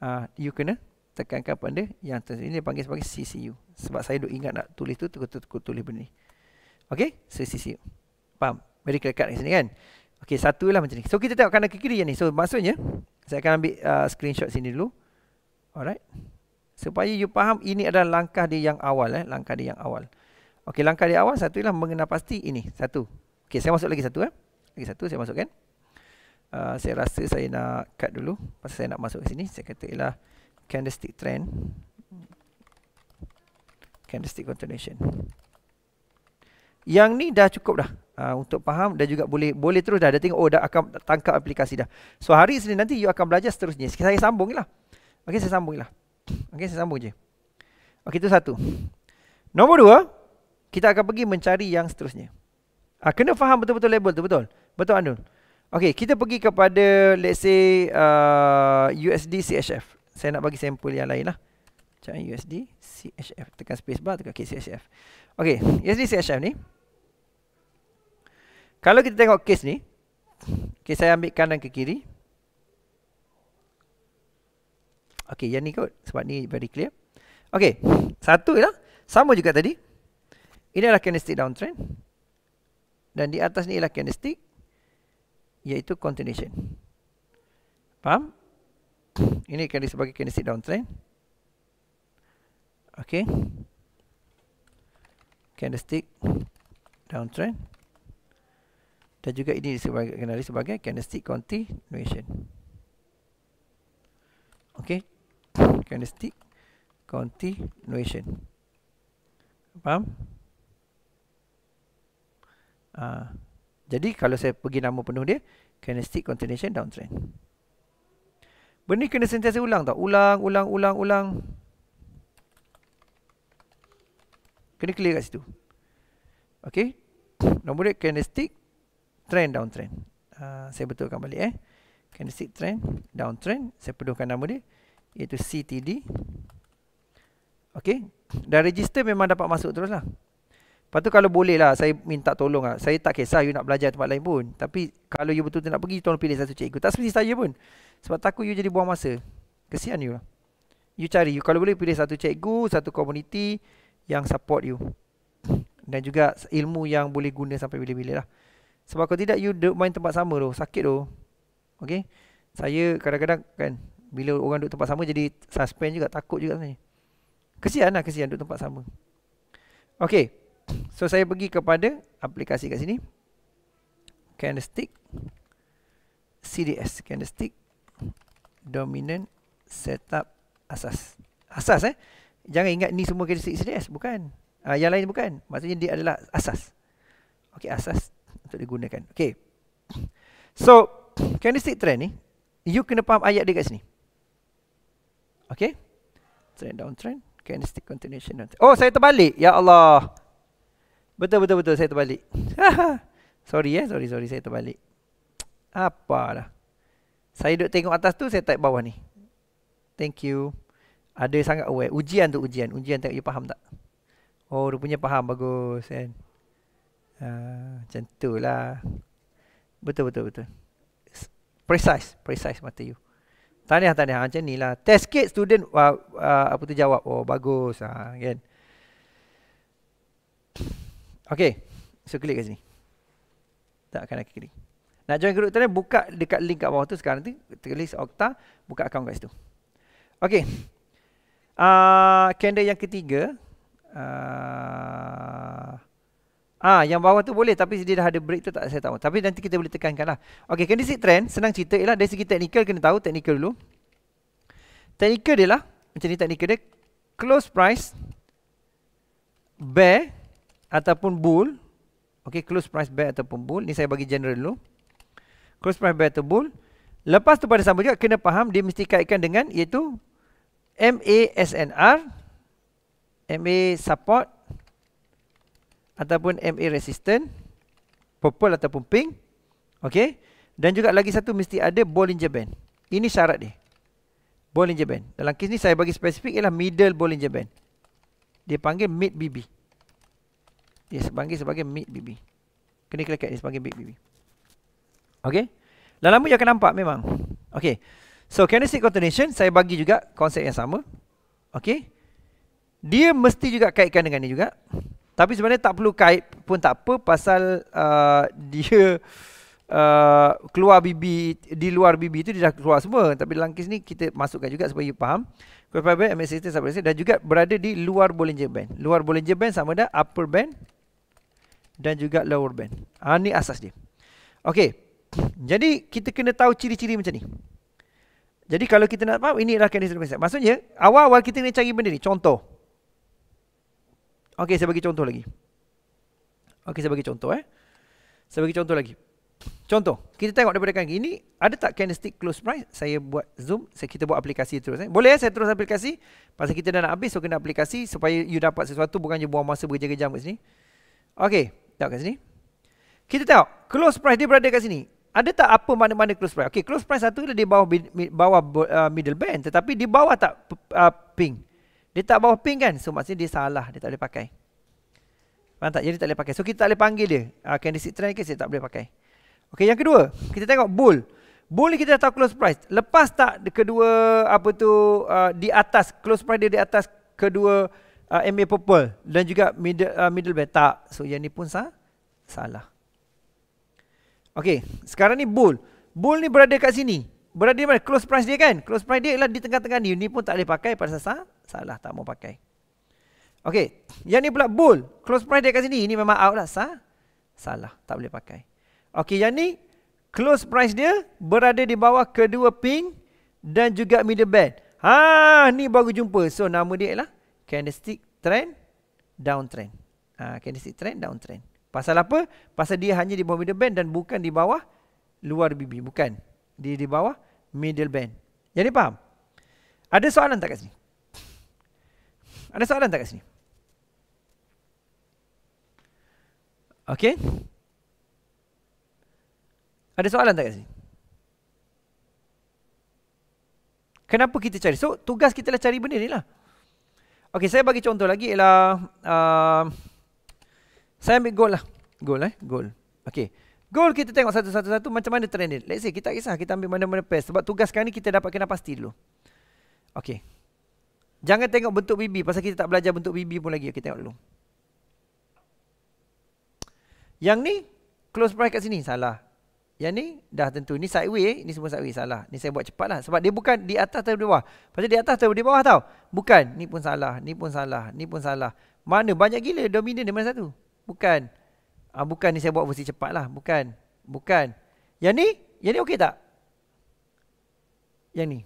Uh, you kena tekankan pada yang ini dia panggil sebagai CCU. Sebab saya duk ingat nak tulis tu terus tulis benda ni. Okay, Okey, sesisi. Faham? Very clear cut kat sini kan? Okay, satu lah macam ni. So, kita tengok kanan ke kiri ni. So, maksudnya, saya akan ambil uh, screenshot sini dulu. Alright. Supaya you faham, ini adalah langkah dia yang awal. Eh? Langkah dia yang awal. Okay, langkah dia awal, satu ialah mengenal pasti ini. Satu. Okay, saya masuk lagi satu. Eh? Lagi satu, saya masukkan. Uh, saya rasa saya nak cut dulu. Pasal saya nak masuk ke sini. Saya kata ialah candlestick trend. Candlestick continuation. Yang ni dah cukup dah uh, untuk faham dan juga boleh boleh terus dah. Dah tengok, oh dah akan tangkap aplikasi dah. So hari Senin nanti you akan belajar seterusnya. Saya sambung lah. Okay, saya sambung lah. Okay, saya sambung je. Lah. Okay, lah. itu satu. Nombor dua, kita akan pergi mencari yang seterusnya. Uh, kena faham betul-betul label tu, betul? Betul, Anul? Okay, kita pergi kepada let's say uh, ah, USD CHF. Saya nak bagi sampel yang lain lah. Macam USD CHF. Tekan space bar, tekan KCHF. Okay, USD CHF ni. Kalau kita tengok kes ni, kes saya ambil kanan ke kiri. Okey, yang ni kot sebab ni very clear. Okey, satu lah. Sama juga tadi. Ini adalah candlestick downtrend. Dan di atas ni ialah candlestick iaitu continuation. Faham? Ini akan disebabkan candlestick downtrend. Okey. Candlestick downtrend dan juga ini dikenali sebagai candlestick continuation. Okey. Candlestick continuation. Faham? Uh, jadi kalau saya pergi nama penuh dia candlestick continuation downtrend. Benda ni kena sentiasa ulang tak? Ulang, ulang, ulang, ulang. Kena clear kat situ. Okey. Nombor dia candlestick trend downtrend. Uh, ah, saya betulkan balik eh. Candlestick trend downtrend. Saya perlukan nama dia iaitu CTD. Okey. Dan register memang dapat masuk teruslah. lah. Lepas tu kalau boleh lah saya minta tolong lah. Saya tak kisah you nak belajar tempat lain pun. Tapi kalau you betul-betul nak pergi tolong pilih satu cikgu. Tak seperti saya pun. Sebab takut you jadi buang masa. Kesian you lah. You cari. You kalau boleh pilih satu cikgu, satu komuniti yang support you. Dan juga ilmu yang boleh guna sampai bila-bila lah. Sebab kalau tidak you duduk main tempat sama tu Sakit tu Okay Saya kadang-kadang kan Bila orang duduk tempat sama jadi suspend juga Takut juga sebenarnya Kesian lah kesian duduk tempat sama Okay So saya pergi kepada aplikasi kat sini Candlestick CDS Candlestick Dominant Setup Asas Asas eh Jangan ingat ni semua candlestick CDS Bukan uh, Yang lain bukan Maksudnya dia adalah asas Okay asas untuk digunakan. Okay. So, candlestick trend ni, you kena paham ayat dia kat sini. Okay. Trend down trend, candlestick continuation. Downtrend. Oh, saya terbalik. Ya Allah. Betul betul betul saya terbalik. sorry eh, sorry sorry saya terbalik. Apa dah? Saya duduk tengok atas tu, saya type bawah ni. Thank you. Ada sangat aware. Ujian tu ujian. Ujian tengok you faham tak? Oh, rupanya faham. Bagus. Eh? Ah, macam tu lah. Betul, betul, betul. Precise, precise mata you. Tahniah, tahniah. Macam ni lah. Test kit student, uh, uh, apa tu jawab? Oh, bagus. Ha, kan? Okay. So, klik kat sini. Tak akan nak klik. Nak join grup tu, buka dekat link kat bawah tu sekarang nanti. Tulis Okta, buka akaun kat situ. Okay. Uh, ah, candle yang ketiga. Uh, Ah, yang bawah tu boleh tapi dia dah ada break tu tak saya tahu. Tapi nanti kita boleh tekankan lah. Okey, candlestick kan trend senang cerita ialah dari segi teknikal kena tahu teknikal dulu. Teknikal dia lah macam ni technical dia close price bear ataupun bull. Okey, close price bear ataupun bull. Ni saya bagi general dulu. Close price bear atau bull. Lepas tu pada sama juga kena faham dia mesti kaitkan dengan iaitu MASNR MA support ataupun MA resistant purple ataupun pink okey dan juga lagi satu mesti ada Bollinger Band ini syarat dia Bollinger Band dalam kes ni saya bagi spesifik ialah middle Bollinger Band dia panggil mid BB dia sebagai sebagai mid BB kena klik dia sebagai mid BB okey dalam dia akan nampak memang okey so kinetic coordination saya bagi juga konsep yang sama okey dia mesti juga kaitkan dengan ni juga tapi sebenarnya tak perlu kait pun tak apa pasal uh, dia Uh, keluar bibi di luar bibi itu dia dah keluar semua tapi langkis ni kita masukkan juga supaya you faham kepada band MS itu sampai dan juga berada di luar Bollinger Band luar Bollinger Band sama ada upper band dan juga lower band ha, ah, ni asas dia ok jadi kita kena tahu ciri-ciri macam ni jadi kalau kita nak faham ini adalah kandis maksudnya awal-awal kita kena cari benda ni contoh Okey, saya bagi contoh lagi. Okey, saya bagi contoh eh. Saya bagi contoh lagi. Contoh, kita tengok daripada kaki ini ada tak candlestick close price? Saya buat zoom, saya kita buat aplikasi terus eh. Boleh eh saya terus aplikasi? Pasal kita dah nak habis, so kena aplikasi supaya you dapat sesuatu bukan je buang masa berjaga-jaga kat sini. Okey, tengok kat sini. Kita tengok close price dia berada kat sini. Ada tak apa mana-mana close price? Okey, close price satu dia di bawah bawah uh, middle band tetapi di bawah tak uh, pink. Dia tak bawa pink kan So maksudnya dia salah Dia tak boleh pakai Faham tak? Jadi tak boleh pakai So kita tak boleh panggil dia uh, Candlestick trend case Dia tak boleh pakai Okay yang kedua Kita tengok bull Bull kita dah tahu close price Lepas tak kedua Apa tu uh, Di atas Close price dia di atas Kedua uh, ah, MA purple Dan juga middle, uh, middle bear Tak So yang ni pun sah Salah Okay Sekarang ni bull Bull ni berada kat sini berada di mana? Close price dia kan? Close price dia ialah di tengah-tengah ni. Ni pun tak boleh pakai pada sasa. Salah, tak mau pakai. Okey. Yang ni pula bull. Close price dia kat sini. Ini memang out lah. Sah? Salah, tak boleh pakai. Okey, yang ni close price dia berada di bawah kedua pink dan juga middle band. Ha, ni baru jumpa. So nama dia ialah candlestick trend downtrend. Ha, candlestick trend downtrend. Pasal apa? Pasal dia hanya di bawah middle band dan bukan di bawah luar BB, bukan. Dia di bawah middle band. Jadi ni faham? Ada soalan tak kat sini? Ada soalan tak kat sini? Okay. Ada soalan tak kat sini? Kenapa kita cari? So, tugas kita lah cari benda ni lah. Okay, saya bagi contoh lagi ialah... Uh, saya ambil gol lah. gol eh, gol. Okay. Goal kita tengok satu-satu-satu macam mana trend dia. Let's say kita tak kisah kita ambil mana-mana pass. Sebab tugas sekarang ni kita dapat kena pasti dulu. Okay. Jangan tengok bentuk BB pasal kita tak belajar bentuk BB pun lagi. Okay tengok dulu. Yang ni close price kat sini. Salah. Yang ni dah tentu. Ni sideway. Eh. Ni semua sideway. Salah. Ni saya buat cepat lah. Sebab dia bukan di atas atau di bawah. Pasal di atas atau di bawah tau. Bukan. Ni pun salah. Ni pun salah. Ni pun salah. Mana banyak gila dominan di mana satu. Bukan. Bukan. Ah ha, bukan ni saya buat versi cepat lah. Bukan. Bukan. Yang ni? Yang ni okey tak? Yang ni.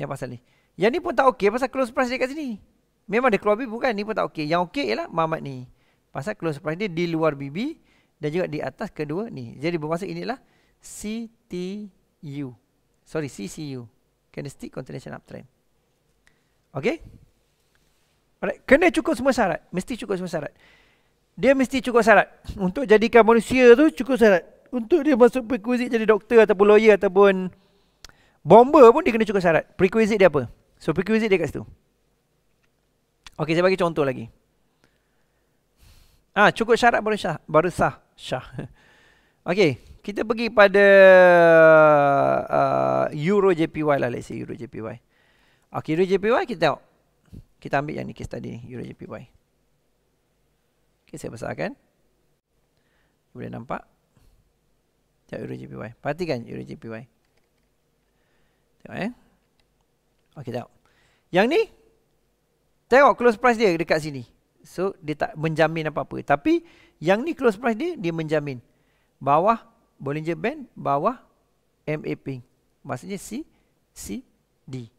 Yang pasal ni. Yang ni pun tak okey pasal close price dia kat sini. Memang dia keluar BB bukan? Ni pun tak okey. Yang okey ialah Mamat ni. Pasal close price dia di luar bibi dan juga di atas kedua ni. Jadi bermaksud inilah CTU. Sorry, CCU. Candlestick Continuation Uptrend. Okey? Alright. Kena cukup semua syarat. Mesti cukup semua syarat dia mesti cukup syarat untuk jadikan manusia tu cukup syarat untuk dia masuk prerequisite jadi doktor ataupun lawyer ataupun bomber pun dia kena cukup syarat prerequisite dia apa so prerequisite dia kat situ okey saya bagi contoh lagi ah ha, cukup syarat baru sah baru sah sah okey kita pergi pada uh, euro jpy lah let's say euro jpy okey euro jpy kita tengok kita ambil yang ni case tadi euro jpy Okey, saya besarkan. Boleh nampak? Tengok euro GPY. Perhatikan euro GPY. Tengok eh. Okey, tengok. Yang ni, tengok close price dia dekat sini. So, dia tak menjamin apa-apa. Tapi, yang ni close price dia, dia menjamin. Bawah Bollinger Band, bawah MA Pink. Maksudnya C, C, D.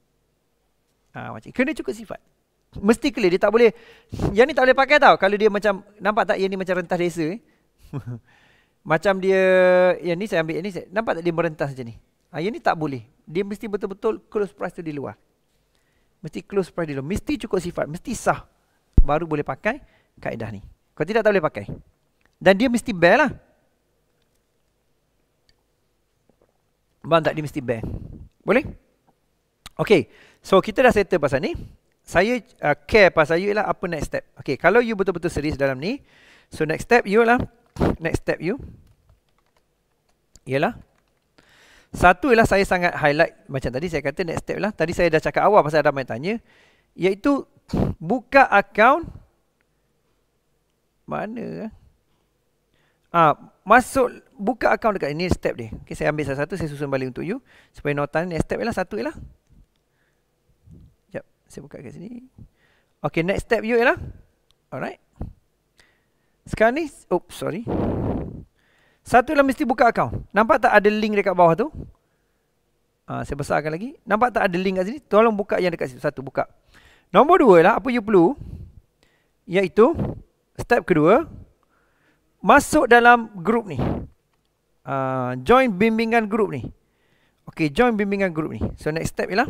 Ha, macam. Kena cukup sifat mesti clear dia tak boleh yang ni tak boleh pakai tau kalau dia macam nampak tak yang ni macam rentas desa macam dia yang ni saya ambil yang ni saya, nampak tak dia merentas macam ni ha, yang ni tak boleh dia mesti betul-betul close price tu di luar mesti close price di luar mesti cukup sifat mesti sah baru boleh pakai kaedah ni kalau tidak tak boleh pakai dan dia mesti bear lah Bang tak dia mesti bear Boleh? Okay So kita dah settle pasal ni saya uh, care pasal you ialah apa next step. Okay, kalau you betul-betul serius dalam ni, so next step you lah, next step you, ialah, satu ialah saya sangat highlight, macam tadi saya kata next step lah, tadi saya dah cakap awal pasal ramai tanya, iaitu buka akaun, mana lah, Ah, masuk buka akaun dekat ini step dia. Okay, saya ambil salah satu, saya susun balik untuk you. Supaya notan next step ialah satu ialah saya buka kat sini. Okay, next step you ialah. Alright. Sekarang ni, oh sorry. Satu lah mesti buka akaun. Nampak tak ada link dekat bawah tu? Uh, saya besarkan lagi. Nampak tak ada link kat sini? Tolong buka yang dekat situ. Satu, buka. Nombor dua lah, apa you perlu? Iaitu, step kedua. Masuk dalam grup ni. Uh, join bimbingan grup ni. Okay, join bimbingan grup ni. So, next step ialah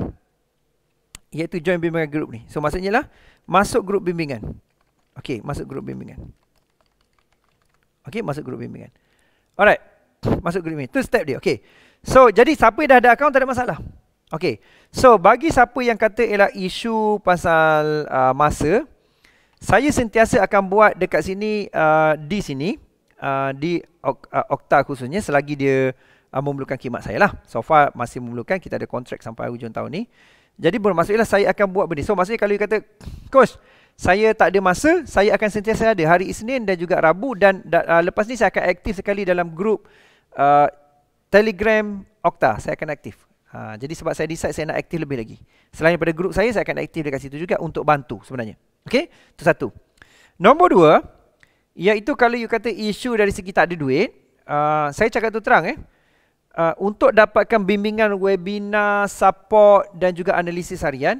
iaitu join bimbingan grup ni. So maksudnya lah masuk grup bimbingan. Okey, masuk grup bimbingan. Okey, masuk grup bimbingan. Alright. Masuk grup bimbingan. Tu step dia. Okey. So jadi siapa yang dah ada akaun tak ada masalah. Okey. So bagi siapa yang kata ialah isu pasal uh, masa, saya sentiasa akan buat dekat sini uh, di sini uh, di uh, Okta khususnya selagi dia uh, memerlukan khidmat saya lah. So far masih memerlukan kita ada kontrak sampai hujung tahun ni. Jadi bermaksudlah saya akan buat benda. So maksudnya kalau you kata coach saya tak ada masa, saya akan sentiasa ada hari Isnin dan juga Rabu dan da, uh, lepas ni saya akan aktif sekali dalam grup uh, Telegram Okta. Saya akan aktif. Uh, jadi sebab saya decide saya nak aktif lebih lagi. Selain daripada grup saya, saya akan aktif dekat situ juga untuk bantu sebenarnya. Okey, Itu satu. Nombor dua, iaitu kalau you kata isu dari segi tak ada duit, uh, saya cakap tu terang eh uh, untuk dapatkan bimbingan webinar, support dan juga analisis harian,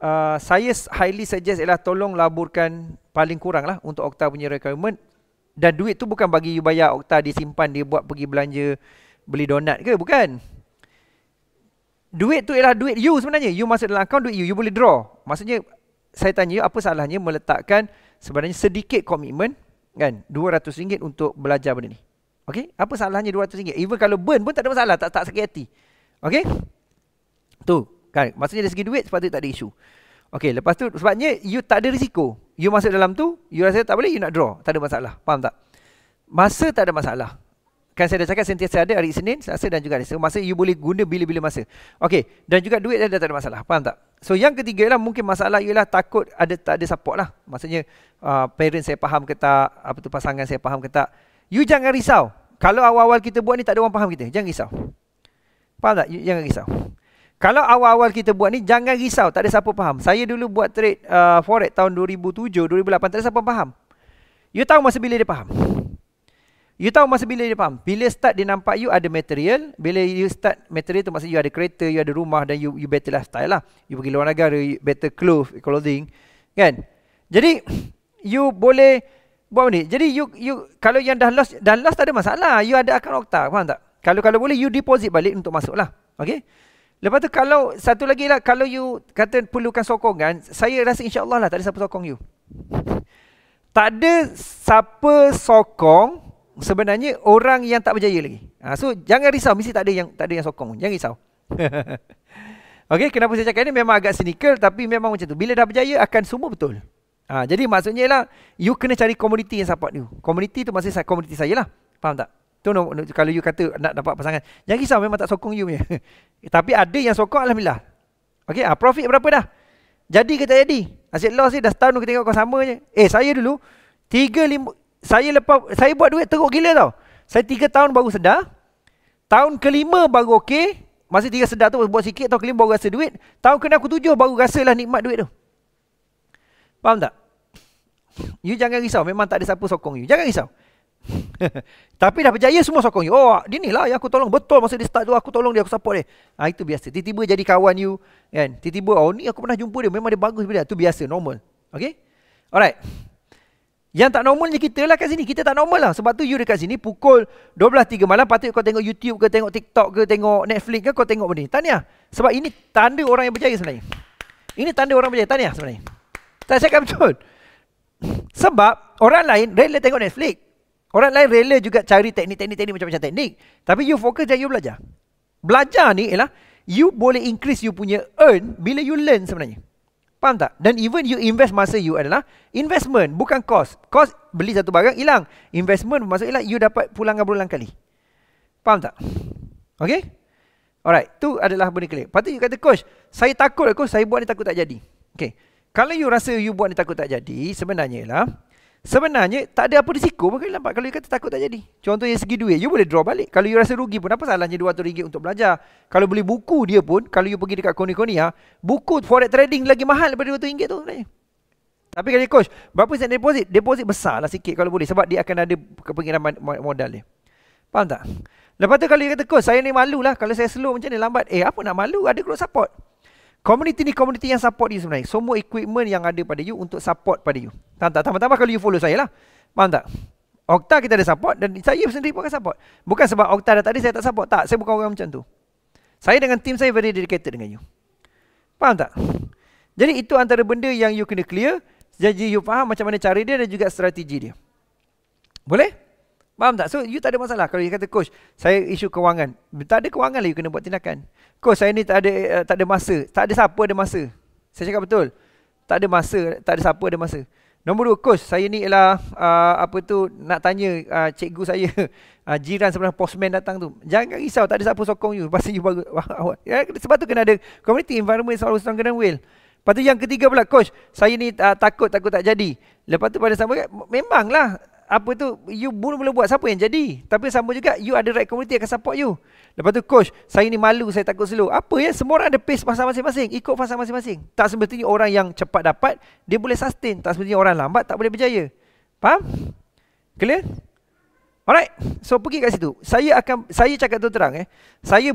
uh, saya highly suggest ialah tolong laburkan paling kurang lah untuk Okta punya requirement. Dan duit tu bukan bagi you bayar Okta disimpan dia buat pergi belanja beli donat ke bukan duit tu ialah duit you sebenarnya you masuk dalam account duit you you boleh draw maksudnya saya tanya you apa salahnya meletakkan sebenarnya sedikit komitmen kan 200 ringgit untuk belajar benda ni Okey, apa salahnya RM200? Even kalau burn pun tak ada masalah, tak tak sakit hati. Okey? Tu, kan? Maksudnya dari segi duit sepatutnya tak ada isu. Okey, lepas tu sebabnya you tak ada risiko. You masuk dalam tu, you rasa tak boleh, you nak draw. Tak ada masalah. Faham tak? Masa tak ada masalah. Kan saya dah cakap sentiasa ada hari Isnin, Selasa dan juga hari Isnin. Masa you boleh guna bila-bila masa. Okey, dan juga duit dah, tak ada masalah. Faham tak? So yang ketiga ialah mungkin masalah ialah takut ada tak ada support lah. Maksudnya uh, parent saya faham ke tak, apa tu pasangan saya faham ke tak. You jangan risau. Kalau awal-awal kita buat ni tak ada orang faham kita. Jangan risau. Faham tak? You, jangan risau. Kalau awal-awal kita buat ni jangan risau. Tak ada siapa faham. Saya dulu buat trade uh, forex tahun 2007, 2008. Tak ada siapa faham. You tahu masa bila dia faham? You tahu masa bila dia faham? Bila start dia nampak you ada material. Bila you start material tu maksudnya you ada kereta, you ada rumah dan you, you better lifestyle lah. You pergi luar negara, you better clothes, clothing. Kan? Jadi, you boleh... Buat balik. Jadi you you kalau yang dah lost dah lost tak ada masalah. You ada akaun Okta, faham tak? Kalau kalau boleh you deposit balik untuk masuklah. Okey. Lepas tu kalau satu lagi lah kalau you kata perlukan sokongan, saya rasa insya-Allah lah tak ada siapa sokong you. Tak ada siapa sokong sebenarnya orang yang tak berjaya lagi. Ha, so jangan risau mesti tak ada yang tak ada yang sokong. Jangan risau. Okey, kenapa saya cakap ini memang agak cynical tapi memang macam tu. Bila dah berjaya akan semua betul. Ha, jadi maksudnya ialah you kena cari community yang support you. Community tu maksudnya community saya lah. Faham tak? Tu no, no, kalau you kata nak dapat pasangan, jangan kisah memang tak sokong you Tapi ada yang sokong alhamdulillah. Okey, ha, profit berapa dah? Jadi ke tak jadi? Asyik loss ni dah setahun kita tengok kau sama je. Eh, saya dulu tiga lima, saya lepas saya buat duit teruk gila tau. Saya tiga tahun baru sedar. Tahun kelima baru okay, Masih tiga sedar tu buat sikit tahun kelima baru rasa duit. Tahun kena aku tujuh baru rasalah nikmat duit tu. Faham tak? You jangan risau. Memang tak ada siapa sokong you. Jangan risau. Tapi dah berjaya semua sokong you. Oh, dia ni lah yang aku tolong. Betul masa dia start tu aku tolong dia. Aku support dia. Ha, itu biasa. Tiba-tiba jadi kawan you. Kan? Tiba-tiba, oh ni aku pernah jumpa dia. Memang dia bagus. Dia. Itu biasa. Normal. Okay? Alright. Yang tak normalnya kita lah kat sini. Kita tak normal lah. Sebab tu you dekat sini pukul 12.3 malam. Patut kau tengok YouTube ke, tengok TikTok ke, tengok Netflix ke, kau tengok benda ni. Tahniah. Sebab ini tanda orang yang berjaya sebenarnya. Ini tanda orang berjaya. Tahniah sebenarnya. Tak cakap betul. Sebab orang lain rela tengok Netflix. Orang lain rela juga cari teknik-teknik-teknik macam-macam teknik. Tapi you fokus dan you belajar. Belajar ni ialah you boleh increase you punya earn bila you learn sebenarnya. Faham tak? Dan even you invest masa you adalah investment bukan cost. Cost beli satu barang hilang. Investment maksud ialah you dapat pulangan berulang kali. Faham tak? Okay? Alright. tu adalah benda clear. Lepas tu you kata coach, saya takut coach, saya buat ni takut tak jadi. Okay. Kalau you rasa you buat ni takut tak jadi, sebenarnya lah. Sebenarnya tak ada apa risiko pun kalau nampak. Kalau you kata takut tak jadi. contoh yang segi duit, you boleh draw balik. Kalau you rasa rugi pun, apa salahnya RM200 untuk belajar? Kalau beli buku dia pun, kalau you pergi dekat Koni-Koni, ha, buku forex trading lagi mahal daripada RM200 tu sebenarnya. Tapi kalau coach, berapa sen deposit? Deposit besar besarlah sikit kalau boleh. Sebab dia akan ada kepengiraman modal dia. Faham tak? Lepas tu kalau you kata, coach saya ni malu lah. Kalau saya slow macam ni lambat. Eh apa nak malu? Ada group support. Community ni community yang support you sebenarnya. Semua equipment yang ada pada you untuk support pada you. Faham tak? Tambah-tambah kalau you follow saya lah. Faham tak? Okta kita ada support dan saya sendiri pun akan support. Bukan sebab Okta dah tadi saya tak support. Tak, saya bukan orang macam tu. Saya dengan tim saya very dedicated dengan you. Faham tak? Jadi itu antara benda yang you kena clear. Jadi you faham macam mana cara dia dan juga strategi dia. Boleh? Faham tak? So you tak ada masalah kalau you kata coach, saya isu kewangan. Tak ada kewangan lah you kena buat tindakan. Coach saya ni tak ada uh, tak ada masa. Tak ada siapa ada masa. Saya cakap betul. Tak ada masa, tak ada siapa ada masa. Nombor dua, coach, saya ni ialah uh, apa tu nak tanya uh, cikgu saya uh, jiran sebenarnya postman datang tu. Jangan risau, tak ada siapa sokong you. Pasal you bagus. ya, sebab tu kena ada community environment selalu stronger than will. Lepas tu yang ketiga pula, coach, saya ni uh, takut takut tak jadi. Lepas tu pada sama memanglah apa tu you pun boleh buat siapa yang jadi tapi sama juga you ada right community akan support you lepas tu coach saya ni malu saya takut slow apa ya semua orang ada pace fasa masing-masing ikut fasa masing-masing tak sebetulnya orang yang cepat dapat dia boleh sustain tak sebetulnya orang lambat tak boleh berjaya faham clear alright so pergi kat situ saya akan saya cakap tu terang eh saya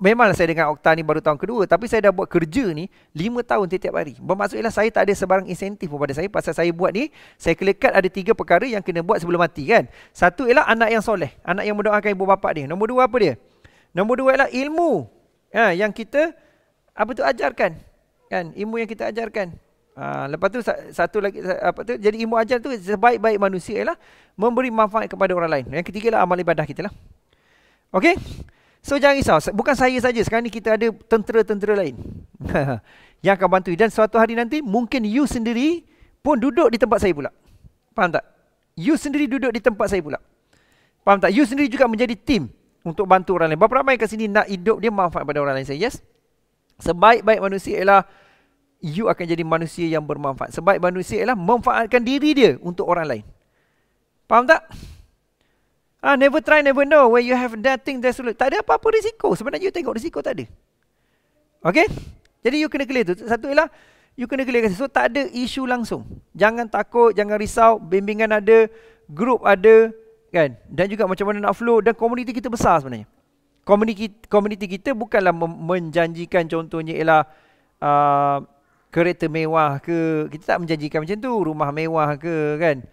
memanglah saya dengan Okta ni baru tahun kedua tapi saya dah buat kerja ni 5 tahun setiap hari. Bermaksud ialah saya tak ada sebarang insentif pun pada saya pasal saya buat ni saya kelekat ada tiga perkara yang kena buat sebelum mati kan. Satu ialah anak yang soleh, anak yang mendoakan ibu bapa dia. Nombor dua apa dia? Nombor dua ialah ilmu. Ha, yang kita apa tu ajarkan. Kan? Ilmu yang kita ajarkan. Ha, lepas tu satu lagi apa tu jadi ilmu ajar tu sebaik-baik manusia ialah memberi manfaat kepada orang lain. Yang ketiga ialah amal ibadah kita lah. Okey? So jangan risau Bukan saya saja Sekarang ni kita ada tentera-tentera lain Yang akan bantu Dan suatu hari nanti Mungkin you sendiri Pun duduk di tempat saya pula Faham tak? You sendiri duduk di tempat saya pula Faham tak? You sendiri juga menjadi tim Untuk bantu orang lain Berapa ramai kat sini nak hidup dia Manfaat kepada orang lain saya Yes? Sebaik-baik manusia ialah You akan jadi manusia yang bermanfaat Sebaik manusia ialah memanfaatkan diri dia Untuk orang lain Faham Faham tak? Ah, never try, never know. When you have that thing, that's tak ada apa-apa risiko. Sebenarnya you tengok risiko tak ada. Okay? Jadi you kena clear tu. Satu ialah, you kena clear. So tak ada isu langsung. Jangan takut, jangan risau. Bimbingan ada, group ada. kan? Dan juga macam mana nak flow. Dan komuniti kita besar sebenarnya. Komuniti, komuniti kita bukanlah menjanjikan contohnya ialah uh, kereta mewah ke. Kita tak menjanjikan macam tu. Rumah mewah ke kan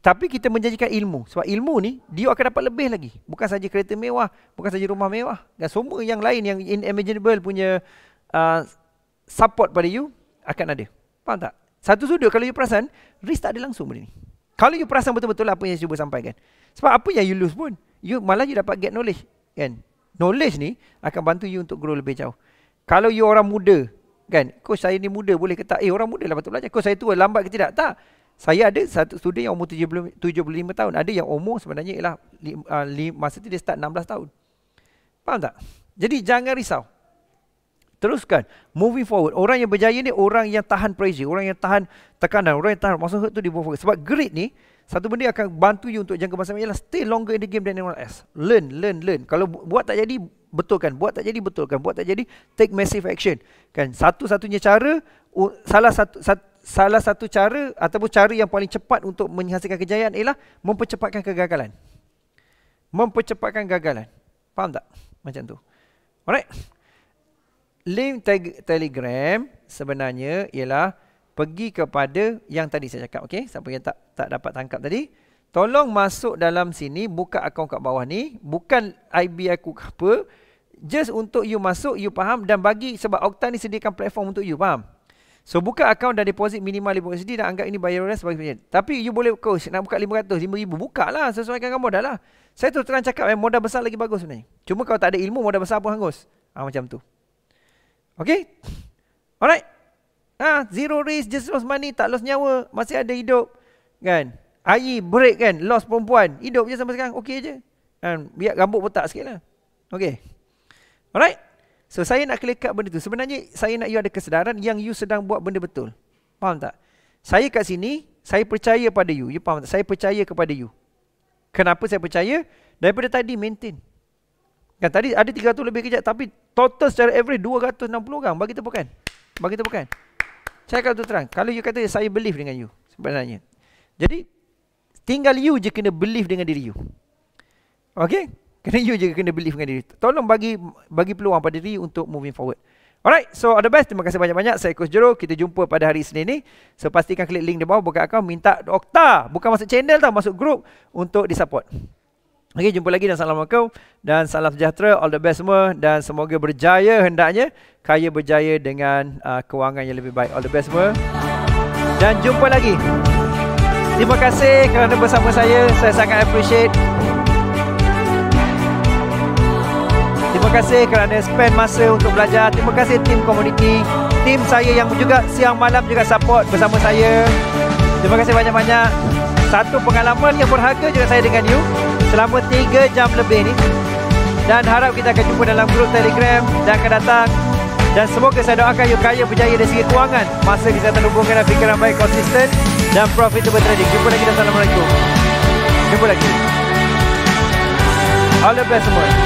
tapi kita menjanjikan ilmu sebab ilmu ni dia akan dapat lebih lagi bukan saja kereta mewah bukan saja rumah mewah dan semua yang lain yang in-imaginable punya uh, support pada you akan ada faham tak satu sudut kalau you perasan risk tak ada langsung benda ni kalau you perasan betul-betul lah apa yang saya cuba sampaikan sebab apa yang you lose pun you malah you dapat get knowledge kan knowledge ni akan bantu you untuk grow lebih jauh kalau you orang muda kan coach saya ni muda boleh kata, eh orang muda lah patut belajar coach saya tua lambat ke tidak tak saya ada satu student yang umur 70, 75 tahun. Ada yang umur sebenarnya ialah ah, masa tu dia start 16 tahun. Faham tak? Jadi jangan risau. Teruskan. Moving forward. Orang yang berjaya ni orang yang tahan pressure. Orang yang tahan tekanan. Orang yang tahan masa itu dia move forward. Sebab grit ni, satu benda akan bantu you untuk jangka masa ni ialah stay longer in the game than anyone else. Learn, learn, learn. Kalau buat tak jadi, betulkan. Buat tak jadi, betulkan. Buat tak jadi, take massive action. Kan Satu-satunya cara, salah satu, satu salah satu cara ataupun cara yang paling cepat untuk menghasilkan kejayaan ialah mempercepatkan kegagalan. Mempercepatkan kegagalan, Faham tak? Macam tu. Alright. Link te- Telegram sebenarnya ialah pergi kepada yang tadi saya cakap. Okay. Siapa yang tak tak dapat tangkap tadi. Tolong masuk dalam sini. Buka akaun kat bawah ni. Bukan IB aku ke apa. Just untuk you masuk, you faham. Dan bagi sebab Okta ni sediakan platform untuk you. Faham? So buka akaun dan deposit minimal RM5,000 dan anggap ini bayar orang sebagai penyelit. Tapi you boleh coach nak buka RM500, RM5,000. Buka lah sesuai dengan modal lah. Saya tu terang cakap eh, modal besar lagi bagus sebenarnya. Cuma kalau tak ada ilmu modal besar pun hangus. ha, macam tu. Okay? Alright? Ah ha, zero risk, just lost money, tak lost nyawa, masih ada hidup. Kan? Air break kan, lost perempuan. Hidup je sampai sekarang, okay je. Kan? Biar rambut botak tak sikit lah. Okay? Alright? So saya nak clear cut benda tu. Sebenarnya saya nak you ada kesedaran yang you sedang buat benda betul. Faham tak? Saya kat sini, saya percaya pada you. You faham tak? Saya percaya kepada you. Kenapa saya percaya? Daripada tadi maintain. Kan tadi ada 300 lebih kejap tapi total secara average 260 orang. Bagi tu bukan. Bagi tu bukan. Saya kata terang. Kalau you kata saya believe dengan you sebenarnya. Jadi tinggal you je kena believe dengan diri you. Okay? Kena you juga kena believe dengan diri. Tolong bagi bagi peluang pada diri untuk moving forward. Alright, so all the best. Terima kasih banyak-banyak. Saya Coach Jero. Kita jumpa pada hari Senin ni. So pastikan klik link di bawah. Buka akaun. Minta Okta. Bukan masuk channel tau. Masuk grup untuk disupport. Okay, jumpa lagi dan salam kau. Dan salam sejahtera. All the best semua. Dan semoga berjaya hendaknya. Kaya berjaya dengan uh, kewangan yang lebih baik. All the best semua. Dan jumpa lagi. Terima kasih kerana bersama saya. Saya sangat appreciate. Terima kasih kerana spend masa untuk belajar. Terima kasih tim komuniti, tim saya yang juga siang malam juga support bersama saya. Terima kasih banyak-banyak. Satu pengalaman yang berharga juga saya dengan you selama 3 jam lebih ni. Dan harap kita akan jumpa dalam grup Telegram dan akan datang. Dan semoga saya doakan you kaya berjaya dari segi kewangan. Masa kita terhubungkan dan fikiran baik konsisten dan profitable trading. Jumpa lagi dan Assalamualaikum. Jumpa lagi. All the best semua.